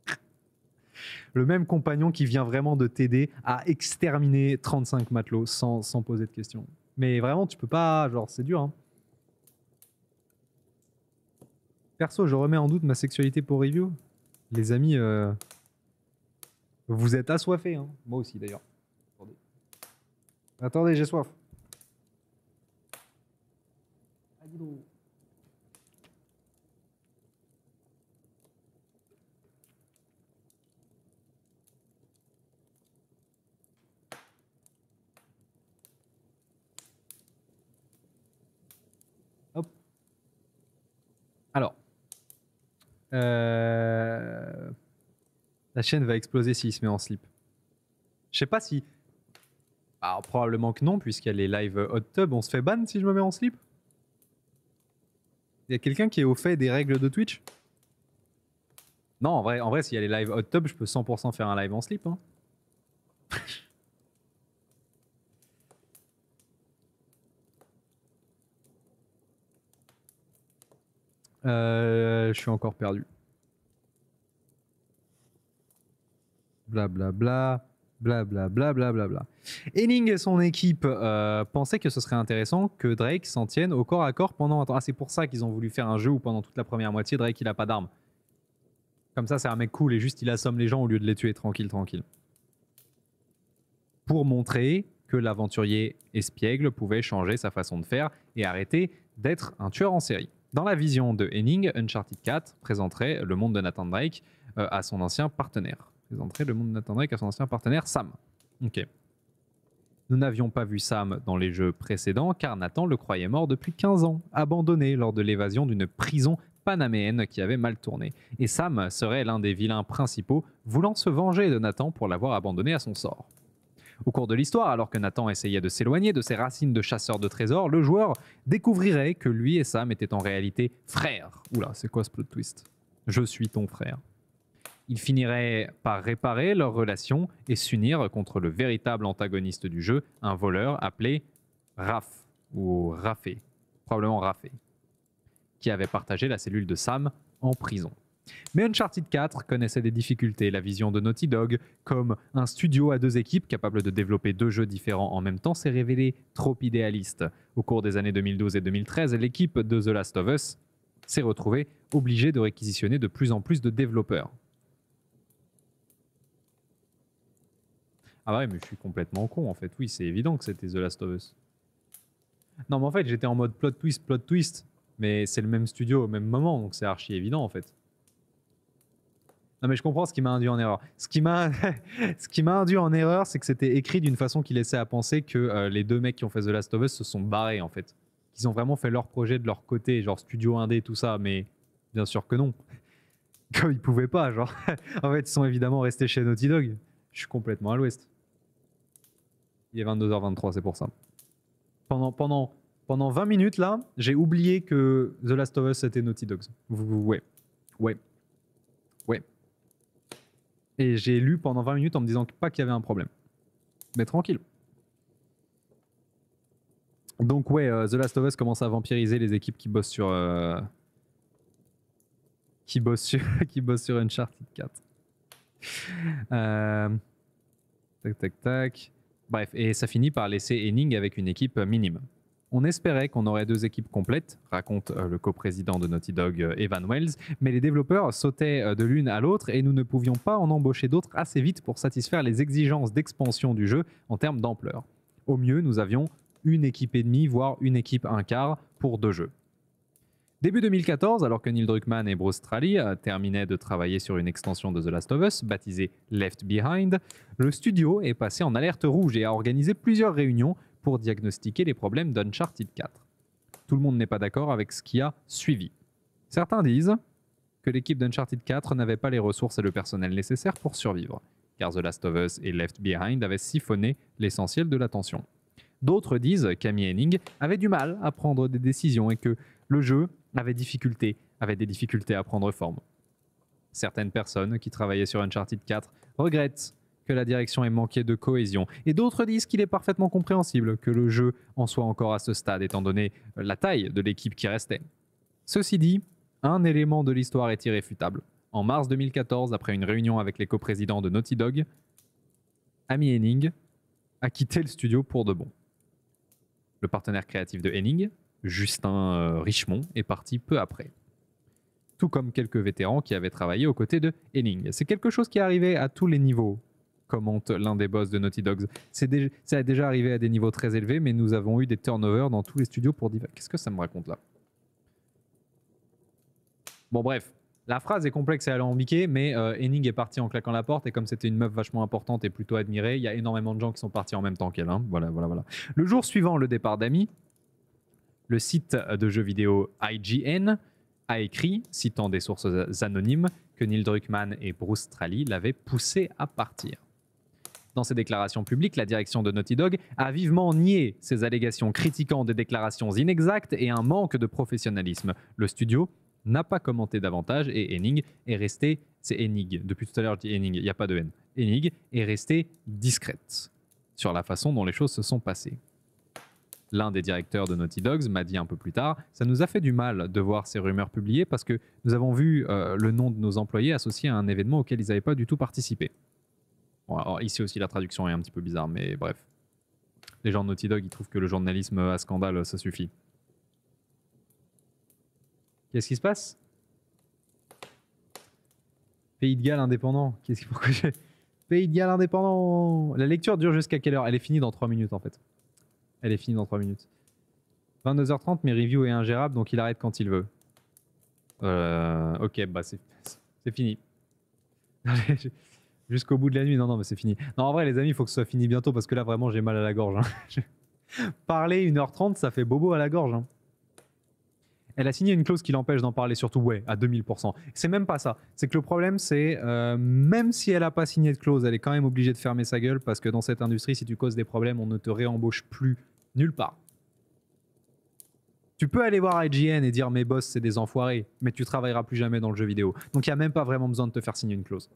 le même compagnon qui vient vraiment de t'aider à exterminer 35 matelots sans, poser de questions. Mais vraiment, tu peux pas, genre, c'est dur. Hein. Perso, je remets en doute ma sexualité pour review. Les amis, euh, vous êtes assoiffés. Hein. Moi aussi, d'ailleurs. Attendez j'ai soif. Alors. Euh, la chaîne va exploser s'il se met en slip. Je sais pas si. Alors, bah, probablement que non, puisqu'elle est live hot tub. On se fait ban si je me mets en slip y a quelqu'un qui est au fait des règles de Twitch Non, en vrai, en vrai s'il y a les lives hot tub, je peux 100% faire un live en slip. Hein. Euh, je suis encore perdu. Blablabla. Bla, bla. Blablabla. Bla, bla, bla, bla, Henning et son équipe euh, pensaient que ce serait intéressant que Drake s'en tienne au corps à corps pendant. Ah, c'est pour ça qu'ils ont voulu faire un jeu où pendant toute la première moitié, Drake il a pas d'armes. Comme ça, c'est un mec cool et juste il assomme les gens au lieu de les tuer tranquille, tranquille. Pour montrer que l'aventurier espiègle pouvait changer sa façon de faire et arrêter d'être un tueur en série. Dans la vision de Henning, Uncharted 4 présenterait le monde de Nathan Drake euh, à son ancien partenaire entrées, le monde n'attendrait qu'à son ancien partenaire Sam. Ok. Nous n'avions pas vu Sam dans les jeux précédents car Nathan le croyait mort depuis 15 ans, abandonné lors de l'évasion d'une prison panaméenne qui avait mal tourné. Et Sam serait l'un des vilains principaux, voulant se venger de Nathan pour l'avoir abandonné à son sort. Au cours de l'histoire, alors que Nathan essayait de s'éloigner de ses racines de chasseur de trésors, le joueur découvrirait que lui et Sam étaient en réalité frères. Oula, c'est quoi ce plot twist Je suis ton frère. Ils finiraient par réparer leur relation et s'unir contre le véritable antagoniste du jeu, un voleur appelé Raf ou Rafé, probablement Raphé, qui avait partagé la cellule de Sam en prison. Mais Uncharted 4 connaissait des difficultés, la vision de Naughty Dog comme un studio à deux équipes capable de développer deux jeux différents en même temps s'est révélée trop idéaliste. Au cours des années 2012 et 2013, l'équipe de The Last of Us s'est retrouvée obligée de réquisitionner de plus en plus de développeurs. Ah bah ouais, mais je suis complètement con en fait. Oui, c'est évident que c'était The Last of Us. Non, mais en fait, j'étais en mode plot twist, plot twist. Mais c'est le même studio au même moment, donc c'est archi évident en fait. Non, mais je comprends ce qui m'a induit en erreur. Ce qui m'a, ce qui m'a induit en erreur, c'est que c'était écrit d'une façon qui laissait à penser que euh, les deux mecs qui ont fait The Last of Us se sont barrés en fait. Qu'ils ont vraiment fait leur projet de leur côté, genre studio indé tout ça, mais bien sûr que non. Comme ils pouvaient pas, genre. en fait, ils sont évidemment restés chez Naughty Dog. Je suis complètement à l'ouest. Il est 22h23, c'est pour ça. Pendant, pendant, pendant 20 minutes, là, j'ai oublié que The Last of Us était Naughty Dogs. Ouais. Ouais. Ouais. Et j'ai lu pendant 20 minutes en me disant pas qu'il y avait un problème. Mais tranquille. Donc ouais, euh, The Last of Us commence à vampiriser les équipes qui bossent sur... Euh, qui, bossent sur qui bossent sur Uncharted 4. Euh, tac, tac, tac. Bref, et ça finit par laisser Henning avec une équipe minime. On espérait qu'on aurait deux équipes complètes, raconte euh, le coprésident de Naughty Dog euh, Evan Wells, mais les développeurs sautaient euh, de l'une à l'autre et nous ne pouvions pas en embaucher d'autres assez vite pour satisfaire les exigences d'expansion du jeu en termes d'ampleur. Au mieux, nous avions une équipe et demie, voire une équipe un quart pour deux jeux. Début 2014, alors que Neil Druckmann et Bruce Trally euh, terminaient de travailler sur une extension de The Last of Us baptisée Left Behind, le studio est passé en alerte rouge et a organisé plusieurs réunions pour diagnostiquer les problèmes d'Uncharted 4. Tout le monde n'est pas d'accord avec ce qui a suivi. Certains disent que l'équipe d'Uncharted 4 n'avait pas les ressources et le personnel nécessaires pour survivre, car The Last of Us et Left Behind avaient siphonné l'essentiel de l'attention. D'autres disent qu'Amy Henning avait du mal à prendre des décisions et que le jeu avait, des difficultés à prendre forme. Certaines personnes qui travaillaient sur Uncharted 4 regrettent que la direction ait manqué de cohésion, et d'autres disent qu'il est parfaitement compréhensible que le jeu en soit encore à ce stade, étant donné la taille de l'équipe qui restait. Ceci dit, un élément de l'histoire est irréfutable. En mars 2014, après une réunion avec les coprésidents de Naughty Dog, Amy Henning a quitté le studio pour de bon. Le partenaire créatif de Henning, Justin euh, Richemont est parti peu après. Tout comme quelques vétérans qui avaient travaillé aux côtés de Henning. C'est quelque chose qui est arrivé à tous les niveaux, commente l'un des boss de Naughty Dogs. C'est ça a déjà arrivé à des niveaux très élevés, mais nous avons eu des turnovers dans tous les studios pour dire Qu'est-ce que ça me raconte là Bon, bref, la phrase est complexe et alambiquée, mais euh, Henning est parti en claquant la porte, et comme c'était une meuf vachement importante et plutôt admirée, il y a énormément de gens qui sont partis en même temps qu'elle. Hein. Voilà, voilà, voilà. Le jour suivant le départ d'Amy, le site de jeux vidéo IGN a écrit, citant des sources anonymes, que Neil Druckmann et Bruce Trally l'avaient poussé à partir. Dans ses déclarations publiques, la direction de Naughty Dog a vivement nié ces allégations, critiquant des déclarations inexactes et un manque de professionnalisme. Le studio n'a pas commenté davantage et Enig est resté, c'est depuis tout à l'heure il n'y a pas de N. Henning est resté discrète sur la façon dont les choses se sont passées l'un des directeurs de Naughty Dogs m'a dit un peu plus tard, ça nous a fait du mal de voir ces rumeurs publiées parce que nous avons vu euh, le nom de nos employés associé à un événement auquel ils n'avaient pas du tout participé. ici aussi la traduction est un petit peu bizarre, mais bref. Les gens de Naughty Dog, ils trouvent que le journalisme à scandale, ça suffit. Qu'est-ce qui se passe Pays de Galles indépendant. Pays de Galles indépendant La lecture dure jusqu'à quelle heure Elle est finie dans 3 minutes en fait. Elle est finie dans 3 minutes. 22h30, mes reviews est ingérable, donc il arrête quand il veut. Euh, ok, bah c'est fini. Jusqu'au bout de la nuit, non, non, mais c'est fini. Non, en vrai, les amis, il faut que ce soit fini bientôt parce que là, vraiment, j'ai mal à la gorge. Hein. parler 1h30, ça fait bobo à la gorge. Hein. Elle a signé une clause qui l'empêche d'en parler, surtout, ouais, à 2000%. C'est même pas ça. C'est que le problème, c'est euh, même si elle n'a pas signé de clause, elle est quand même obligée de fermer sa gueule parce que dans cette industrie, si tu causes des problèmes, on ne te réembauche plus Nulle part. Tu peux aller voir IGN et dire mes boss c'est des enfoirés, mais tu travailleras plus jamais dans le jeu vidéo. Donc il n'y a même pas vraiment besoin de te faire signer une clause.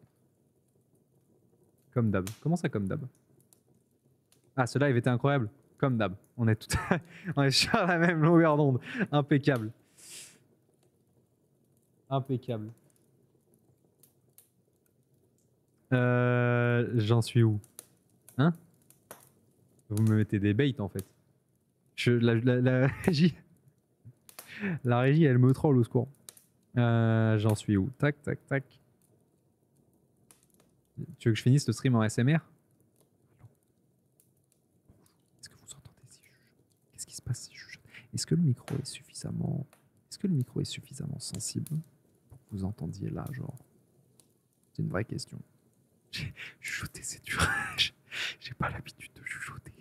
Comme d'hab. Comment ça comme d'hab Ah ce live était incroyable. Comme d'hab. On est tout on est sur la même longueur d'onde. Impeccable. Impeccable. Euh, j'en suis où Hein Vous me mettez des baits en fait la, régie, la régie, elle me troll au secours. Euh, j'en suis où Tac, tac, tac. Tu veux que je finisse le stream en SMR Est-ce que vous entendez si je... Qu'est-ce qui se passe si je... Est-ce que le micro est suffisamment... Est-ce que le micro est suffisamment sensible pour que vous entendiez là, genre C'est une vraie question. Chuchoter, c'est dur. J'ai pas l'habitude de chuchoter.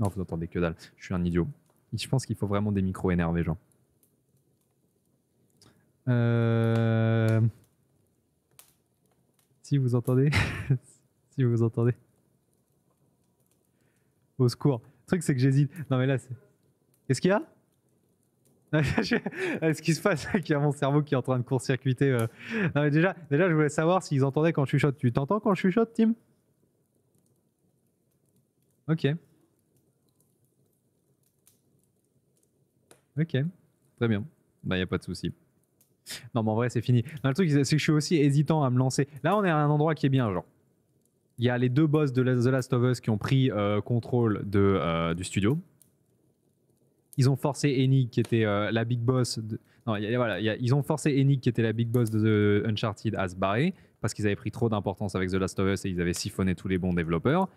Non, vous entendez que dalle. Je suis un idiot. Je pense qu'il faut vraiment des micros énervés, gens. Euh, si vous entendez. si vous entendez. Au secours. Le truc, c'est que j'hésite. Non, mais là, c'est. Qu'est-ce qu'il y a ce qui se passe, c'est qu'il y a mon cerveau qui est en train de court-circuiter. Euh. Non, mais déjà, déjà, je voulais savoir s'ils entendaient quand je chuchote. Tu t'entends quand je chuchote, Tim Ok. Ok, très bien. Il bah, y n'y a pas de souci. Non, mais en vrai, c'est fini. le truc, c'est que je suis aussi hésitant à me lancer. Là, on est à un endroit qui est bien, genre. Il y a les deux boss de The Last of Us qui ont pris euh, contrôle de, euh, du studio. Ils ont forcé Enig, qui était euh, la big boss. De... Non, voilà, ils ont forcé Enig, qui était la big boss de The Uncharted, à se barrer parce qu'ils avaient pris trop d'importance avec The Last of Us et ils avaient siphonné tous les bons développeurs.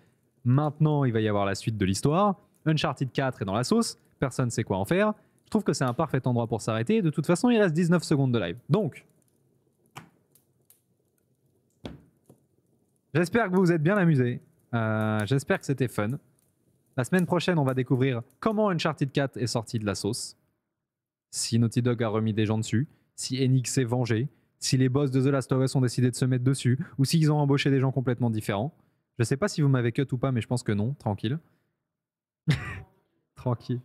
Maintenant, il va y avoir la suite de l'histoire. Uncharted 4 est dans la sauce. Personne ne sait quoi en faire trouve que c'est un parfait endroit pour s'arrêter. De toute façon, il reste 19 secondes de live. Donc, j'espère que vous vous êtes bien amusés. Euh, j'espère que c'était fun. La semaine prochaine, on va découvrir comment Uncharted 4 est sorti de la sauce. Si Naughty Dog a remis des gens dessus, si Enix s'est vengé, si les boss de The Last of Us ont décidé de se mettre dessus, ou s'ils ont embauché des gens complètement différents. Je sais pas si vous m'avez cut ou pas, mais je pense que non, tranquille. tranquille.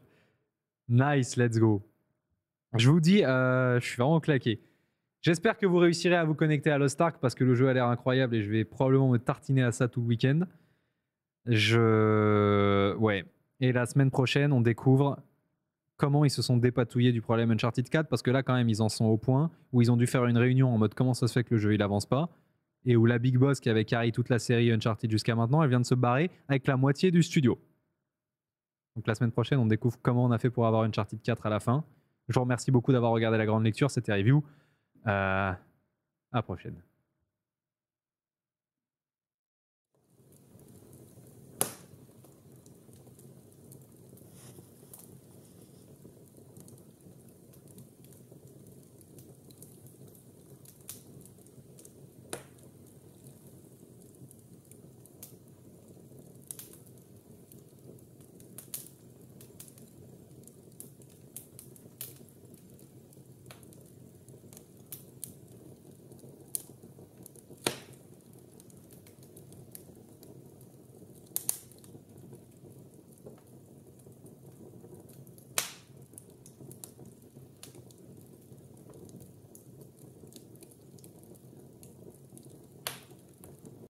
Nice, let's go. Je vous dis, euh, je suis vraiment claqué. J'espère que vous réussirez à vous connecter à Lost Ark parce que le jeu a l'air incroyable et je vais probablement me tartiner à ça tout le week-end. Je. Ouais. Et la semaine prochaine, on découvre comment ils se sont dépatouillés du problème Uncharted 4 parce que là, quand même, ils en sont au point où ils ont dû faire une réunion en mode comment ça se fait que le jeu il avance pas et où la Big Boss qui avait carré toute la série Uncharted jusqu'à maintenant, elle vient de se barrer avec la moitié du studio. Donc la semaine prochaine, on découvre comment on a fait pour avoir une Uncharted 4 à la fin. Je vous remercie beaucoup d'avoir regardé la grande lecture, c'était Review. Euh, à prochaine.